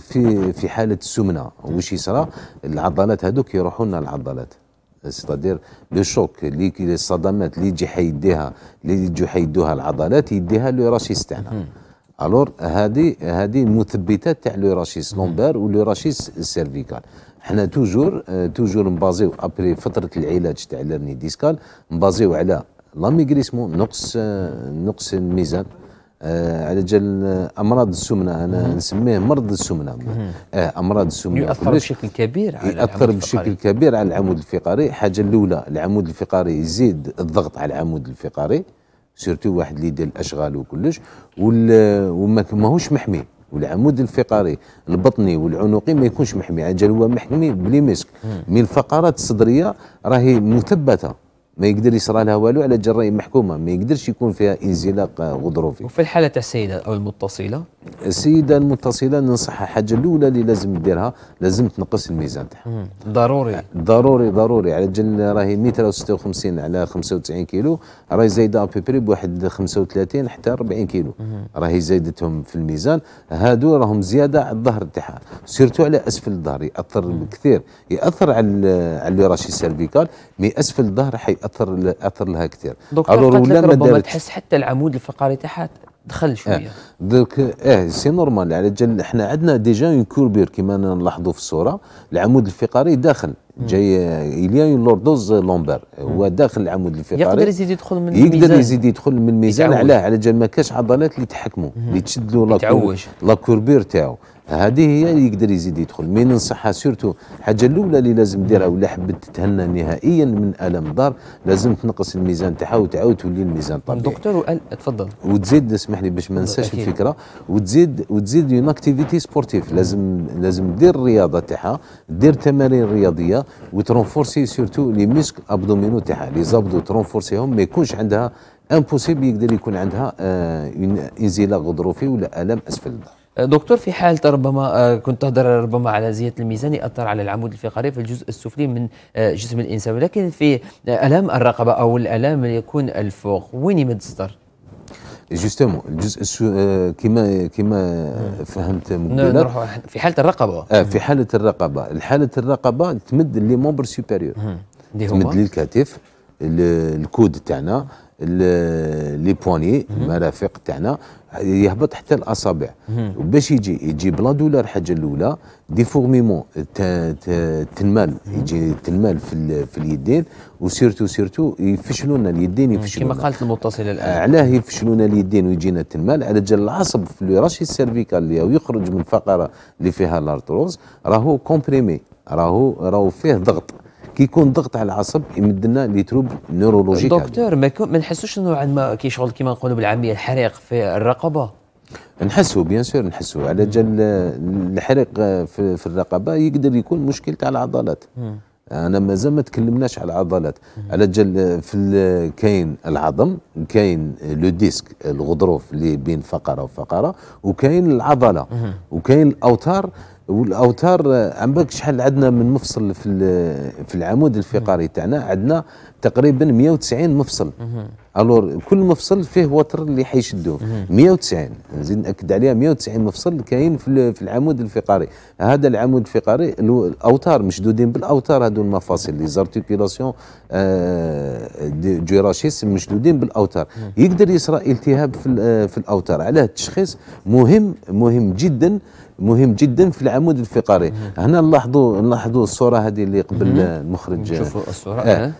في في حاله السمنه واش يصرى العضلات هذوك يروحوا لنا العضلات ستادير لو شوك اللي الصدمات اللي يجي حيديها اللي يجي حيدوها العضلات يديها لو راشيس تاعنا الور هذه هذه مثبتات تاع لو راشيس لومبار ولو راشيس سيرفيكال حنا توجور آه، توجور نبازيو ابري فتره العلاج تاع ليرني ديسكال نبازيو على لاميغريسمون نقص نقص الميزان آه على جال امراض السمنه انا نسميه مرض السمنه آه امراض السمنه يؤثر بشكل كبير على يؤثر بشكل كبير على العمود الفقري حاجه الاولى العمود الفقري يزيد الضغط على العمود الفقري سيرتو واحد اللي يدير الاشغال وكلش وما ماهوش محمي والعمود الفقري البطني والعنقي ما يكونش محمي على جال هو محمي بلي مسك من الفقرات الصدريه راهي مثبته ما يقدر يصرى لها والو على الجرايم محكومه ما يقدرش يكون فيها انزلاق غضروفي وفي الحاله تاع السيده او المتصله سيدا متصلا ننصحها حاجه الاولى اللي لازم ديرها لازم تنقص الميزان تاعها ضروري ضروري ضروري على جل راهي 156 على 95 كيلو راهي زايده ابيبري بواحد 35 حتى 40 كيلو راهي زايدتهم في الميزان هادو راهم زياده على الظهر تاعها سيرتو على اسفل الظهر ياثر كثير ياثر على على راشي سيرفيكال مي اسفل الظهر حيأثر اثر لها كثير دكتور ربما تحس حتى العمود الفقري تاعها دخل آه. شويه آه. درك اه سي نورمال على جال حنا عندنا ديجا اون كوربير كما نلاحظوا في الصوره العمود الفقري داخل جاي اليا اون لوردوز لومبر هو داخل العمود الفقري يقدر يزيد يدخل من الميزان يقدر يزيد يدخل من الميزان علاه على جال ما كاش عضلات اللي تحكموا اللي تشد له لا كوربير تاعو هذه هي اللي يقدر يزيد يدخل مي ننصحها سورتو الحاجه الاولى اللي لازم ديرها ولا حبت تتهنى نهائيا من الم الدار لازم تنقص الميزان تاعها وتعاود تولي الميزان طبيعي دكتور وقال تفضل وتزيد اسمح لي باش ما ننساش الفكره وتزيد وتزيد اون اكتيفيتي سبورتيف لازم لازم دير الرياضه تاعها دير تمارين رياضيه وترونفورسي سورتو لي ميسك ابدومينو تاعها لي زابدو ترونفورسيهم ما يكونش عندها امبوسيبل يقدر يكون عندها انزلاق آه، غضروفي ولا الم اسفل الظهر دكتور في حالة ربما آه، كنت تهدر ربما على زيادة الميزان يأثر على العمود الفقري في الجزء السفلي من آه، جسم الإنسان ولكن في آه، ألام الرقبة أو الألام اللي يكون الفوق وين يمد يمتصدر؟ جوستومون الجزء السو... كما كما فهمت نروحوا في حاله الرقبه اه في حاله الرقبه حاله الرقبه تمد لي مومبر سوبيريور تمد لي الكتف الكود تاعنا لي بواني المرافق تاعنا يهبط حتى الاصابع وباش يجي يجي بلا دولار الحاجه الاولى ديفورميمون تنمال يجي تنمال في, في اليدين وسيرتو سيرتو يفشلونا اليدين يفشلونا كما قالت المتصله الان آه، علاه يفشلونا اليدين ويجينا تنمال على جال العصب في راشي السيرفيكال يخرج من الفقره اللي فيها الارتروز راهو كومبريمي راهو راهو فيه ضغط كي يكون ضغط على العصب يمد لنا لي تروب نورولوجيك دكتور ما, ما نحسوش انه عندما كي شغل كيما نقولوا بالعاميه الحريق في الرقبه نحسوا بيان سور نحسوا على جال الحريق في, في الرقبه يقدر يكون مشكل تاع العضلات انا مازال ما تكلمناش على العضلات على جال في كاين العظم كاين لو ديسك الغضروف اللي بين فقره وفقره وكاين العضله وكاين الاوتار والاوتار عم بالك شحال عندنا من مفصل في في العمود الفقري تاعنا عندنا تقريبا 190 مفصل الور كل مفصل فيه وتر اللي حيشدوه 190 نزيد ناكد عليها 190 مفصل كاين في العمود الفقري هذا العمود الفقري الاوتار مشدودين بالاوتار هذو المفاصل لي زارتيكولاسيون آه، جيراشيس مشدودين بالاوتار يقدر يصرى التهاب في في الاوتار علاه التشخيص مهم مهم جدا مهم جدا في العمود الفقري هنا نلاحظوا نلاحظوا الصوره هذه اللي قبل المخرج شوفوا الصوره آه.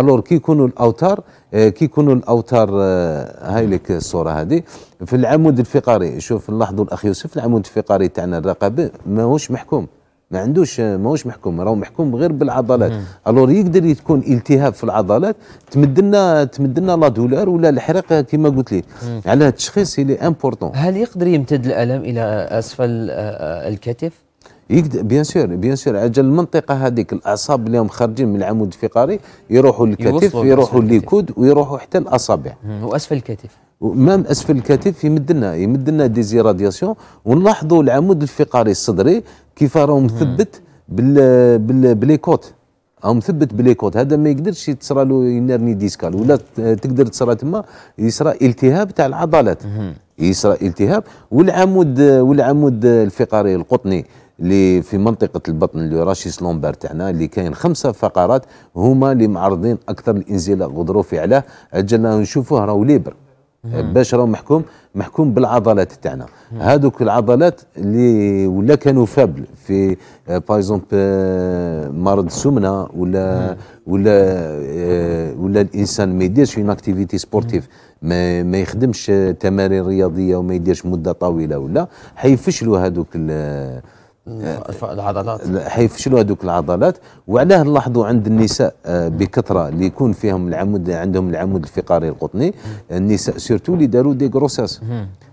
الور كي يكونوا الاوتار آه كي يكونوا الاوتار آه هاي لك الصوره هذه في العمود الفقري شوف نلاحظوا الاخ يوسف العمود الفقري تاعنا الرقبه ماهوش محكوم ما عندوش ماهوش محكوم راهو محكوم غير بالعضلات الور يقدر تكون التهاب في العضلات تمد لنا تمد لنا لا دولار ولا الحرق كما قلت لي على التشخيص اللي امبورطون هل يقدر يمتد الالم الى اسفل آه، آه، الكتف يقدر بيان سور بيان سور عجل المنطقه هذيك الاعصاب اللي هم خارجين من العمود الفقري يروحوا للكتف يروحوا للكود ويروحوا حتى الاصابع واسفل الكتف مام اسفل الكتف يمد لنا يمد لنا ديزي ونلاحظوا العمود الفقري الصدري كيف راهو مثبت بال بال باليكوت او مثبت بليكوت هذا ما يقدرش يتصرى له ينرني ديسكال ولا تقدر تصرى تما يصرى التهاب تاع العضلات يصرى التهاب والعمود والعمود الفقري القطني اللي في منطقه البطن اللي راشيس لومبر تاعنا اللي كاين خمسه فقرات هما اللي معرضين اكثر الانزلاق غضروفي عليه اجلنا نشوفوه راهو ليبر باش راهو محكوم محكوم بالعضلات تاعنا هذوك العضلات اللي ولا كانوا فابل في بايزومب آه، آه، مرض السمنه ولا ولا آه، ولا الانسان ما يديرش اون اكتيفيتي سبورتيف ما, ما يخدمش تمارين رياضيه وما يديرش مده طويله ولا حيفشلوا هذوك العضلات حيفشلوا هذوك العضلات وعلاه نلاحظوا عند النساء آه، بكثره اللي يكون فيهم العمود عندهم العمود الفقري القطني النساء سيرتو اللي داروا دي غروساس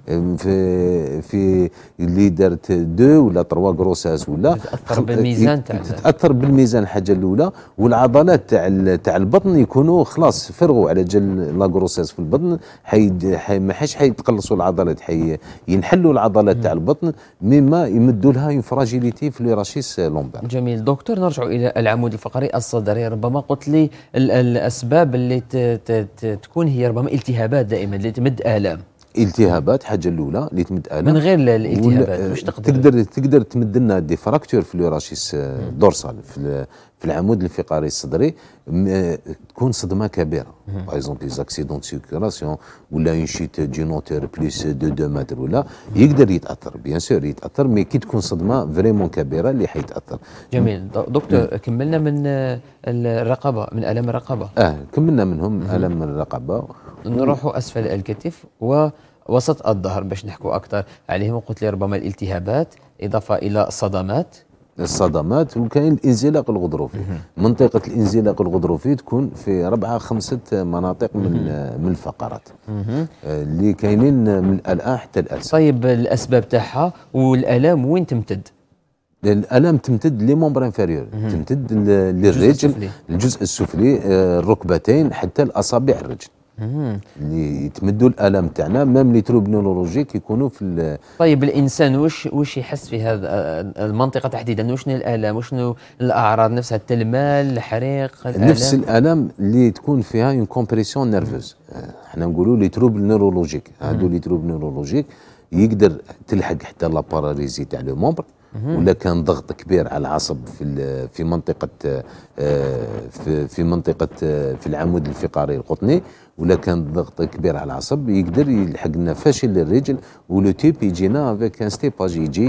في في اللي دارت دو ولا تروا كروساس ولا تتاثر بالميزان تاع تتاثر بالميزان الحاجه الاولى والعضلات تاع تاع البطن يكونوا خلاص فرغوا على جال لا كروساس في البطن حي ما حاش حيتقلصوا العضلات حي ينحلوا العضلات تاع البطن مما يمدوا لها اون فراجيليتي في لي راشيس لومبار جميل دكتور نرجع الى العمود الفقري الصدري ربما قلت لي الاسباب اللي تكون هي ربما التهابات دائما اللي تمد الام التهابات حاجه الاولى اللي تمد الم من غير الالتهابات واش تقدر تقدر تقدر تمد لنا دي فراكتور في لوراشيس دورسال آه، في, في العمود الفقري الصدري تكون صدمه كبيره باغ اكزومبل زاكسيدون سيركيلاسيون ولا اون شيت جينوتير بليس دو دو متر ولا يقدر يتاثر بيان سور يتاثر مي كي تكون صدمه فريمون كبيره اللي حيتاثر جميل دكتور كملنا من آه، الرقبه من الم الرقبه اه كملنا منهم الم الرقبه نروحوا اسفل الكتف ووسط الظهر باش نحكوا اكثر عليهم قلت لي ربما الالتهابات اضافه الى صدمات الصدمات وكاين الانزلاق الغضروفي منطقه الانزلاق الغضروفي تكون في ربعه خمسه مناطق من من الفقرات آه، اللي كاينين من الاله حتى الالسنه طيب الاسباب تاعها والالام وين تمتد الالام تمتد لي مومبر انفيريور تمتد للرجل الجزء السفلي آه، الركبتين حتى الاصابع الرجل اللي يتمدوا الالم تاعنا ميم لي تروب نورولوجيك يكونوا في طيب الانسان واش واش يحس في هذا آه، المنطقه تحديدا وشنو الالام وشنو الاعراض نفسها التلمال الحريق نفس الالم اللي تكون فيها اون كومبريسيون نيرفوز احنا نقولوا لي تروب نيرولوجيك هادو لي تروب نيرولوجيك يقدر تلحق حتى لا باراليزي تاع لو مومبر ولا كان ضغط كبير على العصب في في منطقه آه، في منطقه آه، في العمود الفقري القطني ولا كان ضغط كبير على العصب يقدر يلحق لنا فاشل للرجل ولو تيب يجينا افيك ان ستيباج يجي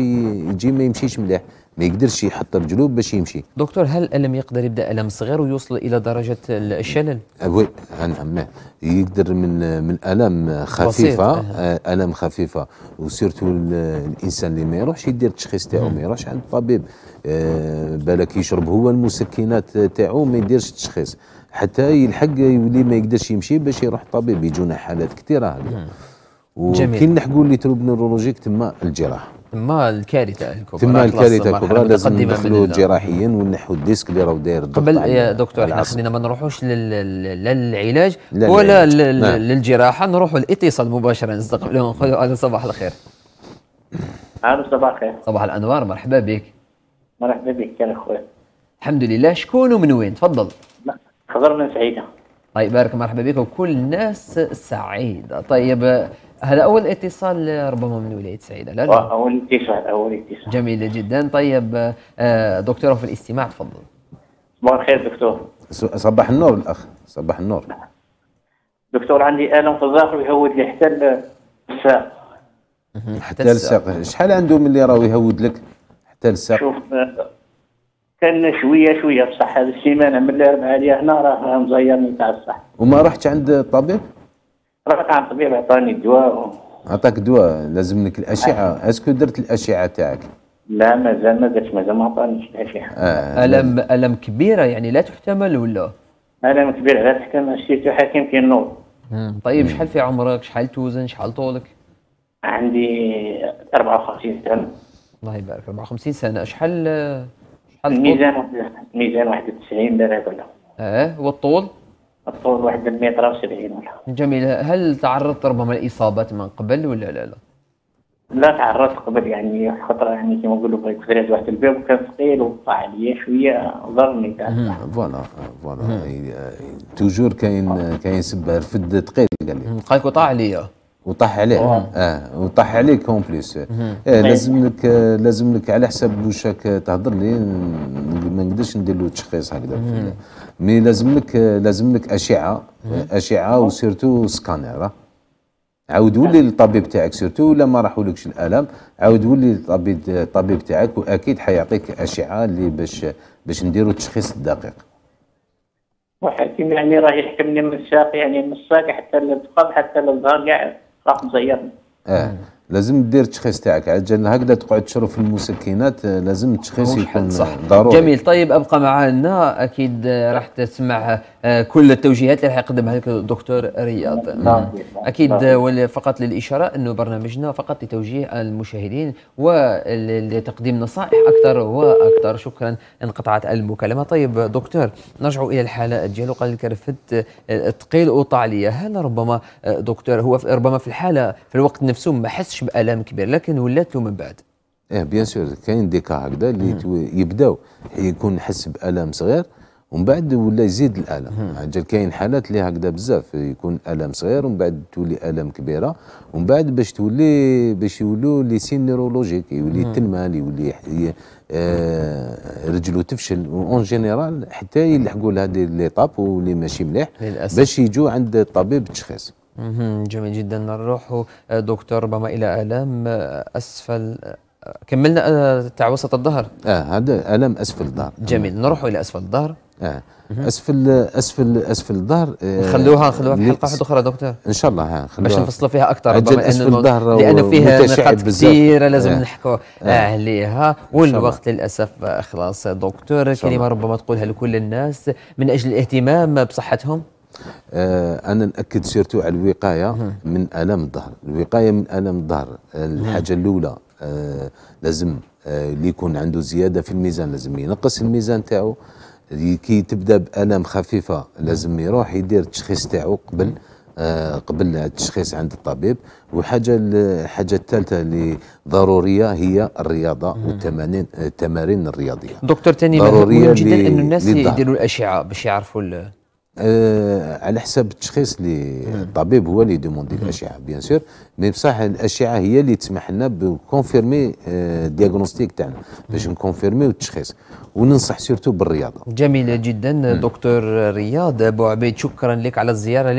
يجي ما يمشيش مليح ما يقدرش يحط رجلو باش يمشي دكتور هل الالم يقدر يبدا الم صغير ويوصل الى درجه الشلل أه، وي نعم يقدر من من الام خفيفه أه. أه، الام خفيفه وسيرتو الانسان اللي ما يروحش يدير التشخيص تاعو ما يروحش عند الطبيب بالك يشرب هو المسكنات تاعو ما يديرش التشخيص حتى يلحق يولي ما يقدرش يمشي باش يروح طبيب يجونا حالات كثيره هكذا وكي نحكوا اللي تروب نورولوجيك تما الجراحه تما الكارثه الكبرى تما الكارثه الكبرى لازم ندخلوا جراحيا ونحوا الديسك اللي راهو داير قبل يا دكتور احنا خلينا ما نروحوش للعلاج ولا نعم. للجراحه نروحوا الاتصال مباشره نستقبلوا نعم. نقولوا صباح الخير صباح الخير صباح الانوار مرحبا بك مرحبا بك كان اخويا الحمد لله شكون ومن وين تفضل حضرنا سعيدة طيب بارك مرحبا بك وكل الناس سعيدة طيب هذا أول اتصال ربما من ولاية سعيدة لا لا أول اتصال أول اتصال جميل جدا طيب آه، دكتورة في الاستماع تفضل صباح الخير دكتور صباح النور الأخ صباح النور دكتور عندي ألم في الظهر يهود لي حتى الساق حتى الساق شحال عنده من اللي راه يهود لك حتى الساق شوف آه، كان شويه شويه بصح هذه السيمانه من نعمل اللي عليا هنا راه مزير نتاع تاع الصح وما رحتش عند الطبيب؟ رحت عند الطبيب عطاني الدواء. عطاك دواء لازم لك الاشعه اسكو درت الاشعه تاعك؟ لا مازال ما درتش مازال ما عطانيش الاشعه آه. الم الم كبيره يعني لا تحتمل ولا؟ الم كبير لا تحتمل شفت حكيم كي النور طيب شحال في عمرك؟ شحال توزن؟ شحال طولك؟ عندي 54 سنه الله يبارك 54 سنه شحال الميزان الميزان 91 درهم ولا اه والطول الطول واحد المتر و70 ولا جميل هل تعرضت ربما لاصابات من قبل ولا لا لا؟ لا تعرضت قبل يعني خطره يعني كما نقولوا بغيت فريت واحد الباب وكان ثقيل وقع عليا شويه ظلمي فوالا فوالا يعني، آه، توجور كاين آه. كاين سبه رفد ثقيل قال لي قال لك وطاع عليا وطاح عليه اه وطاح عليك اون بليس آه طيب. لازم لك آه لازم لك على حساب وشك تهضر لي ما نقدرش ندير له تشخيص هكذا مي لازم لك لازم لك اشعه اشعه وسيرتو سكانر عاود ولي للطبيب تاعك سيرتو ولا ما راحولكش الالم عاود ولي للطبيب الطبيب تاعك واكيد حيعطيك اشعه اللي باش باش نديروا التشخيص الدقيق وحكيم يعني راه يحكمني من الساق يعني من الساق حتى للفخذ حتى للظهر كاع Rahmzayan. Eh. لازم دير التشخيص تاعك جال هكذا تقعد تشرب في المسكنات آه، لازم التشخيص يكون صح ضروري جميل طيب ابقى معنا اكيد آه، راح تسمع آه، كل التوجيهات اللي راح يقدمها لك الدكتور رياض نعم, نعم. نعم. اكيد نعم. فقط للاشاره انه برنامجنا فقط لتوجيه المشاهدين ولتقديم نصائح اكثر واكثر شكرا انقطعت المكالمه طيب دكتور نرجع الى الحاله ديالو قال لك رفدت ثقيل وطع هل ربما دكتور هو ربما في الحاله في الوقت نفسه ما حسش حسش بالام كبير لكن ولات له من بعد ايه بيان سور كاين دي كا هكذا اللي يبداو يكون حس بالام صغير ومن بعد ولا يزيد الالم عجل كاين حالات اللي هكذا بزاف يكون الام صغير ومن بعد تولي الام كبيره ومن بعد باش تولي باش يولوا لي سين نيرولوجيك يولي تلمال يولي آه رجلو تفشل اون جينيرال حتى يلحقوا لهذه ليطاب واللي ماشي مليح باش يجوا عند الطبيب التشخيص جميل جدا نروح آه، دكتور ربما الى الام آه، اسفل آه، كملنا تاع وسط الظهر اه هذا الم اسفل الظهر جميل نروح الى اسفل الظهر اه اسفل اسفل اسفل الظهر نخلوها نخلوها في حلقه واحده اخرى دكتور ان شاء الله باش نفصلوا فيها اكثر ربما اسفل الظهر لانه فيها نقاط كثيره لازم آه. نحكوا آه. عليها والوقت للاسف خلاص دكتور كلمه ربما تقولها لكل الناس من اجل الاهتمام بصحتهم آه، انا ناكد سيرتو على الوقايه من الام الظهر الوقايه من الام الظهر آه، الحاجه الاولى آه، لازم اللي يكون عنده زياده في الميزان لازم ينقص الميزان تاعو كي تبدا بالام خفيفه لازم يروح يدير التشخيص تاعو قبل آه قبل التشخيص عند الطبيب والحاجه الحاجه الثالثه اللي ضروريه هي الرياضه والتمارين التمارين الرياضيه دكتور تاني ضرورية مهم جدا انه الناس يديروا الاشعه باش يعرفوا آه على حساب التشخيص اللي الطبيب هو اللي دوموندي الاشعه بيان سور مي بصح الاشعه هي اللي تسمح لنا بكونفيرمي آه الدياغنوستيك تاعنا باش نكونفيرميو التشخيص وننصح سيرتو بالرياضه جميله جدا دكتور رياض ابو عبيد شكرا لك على الزياره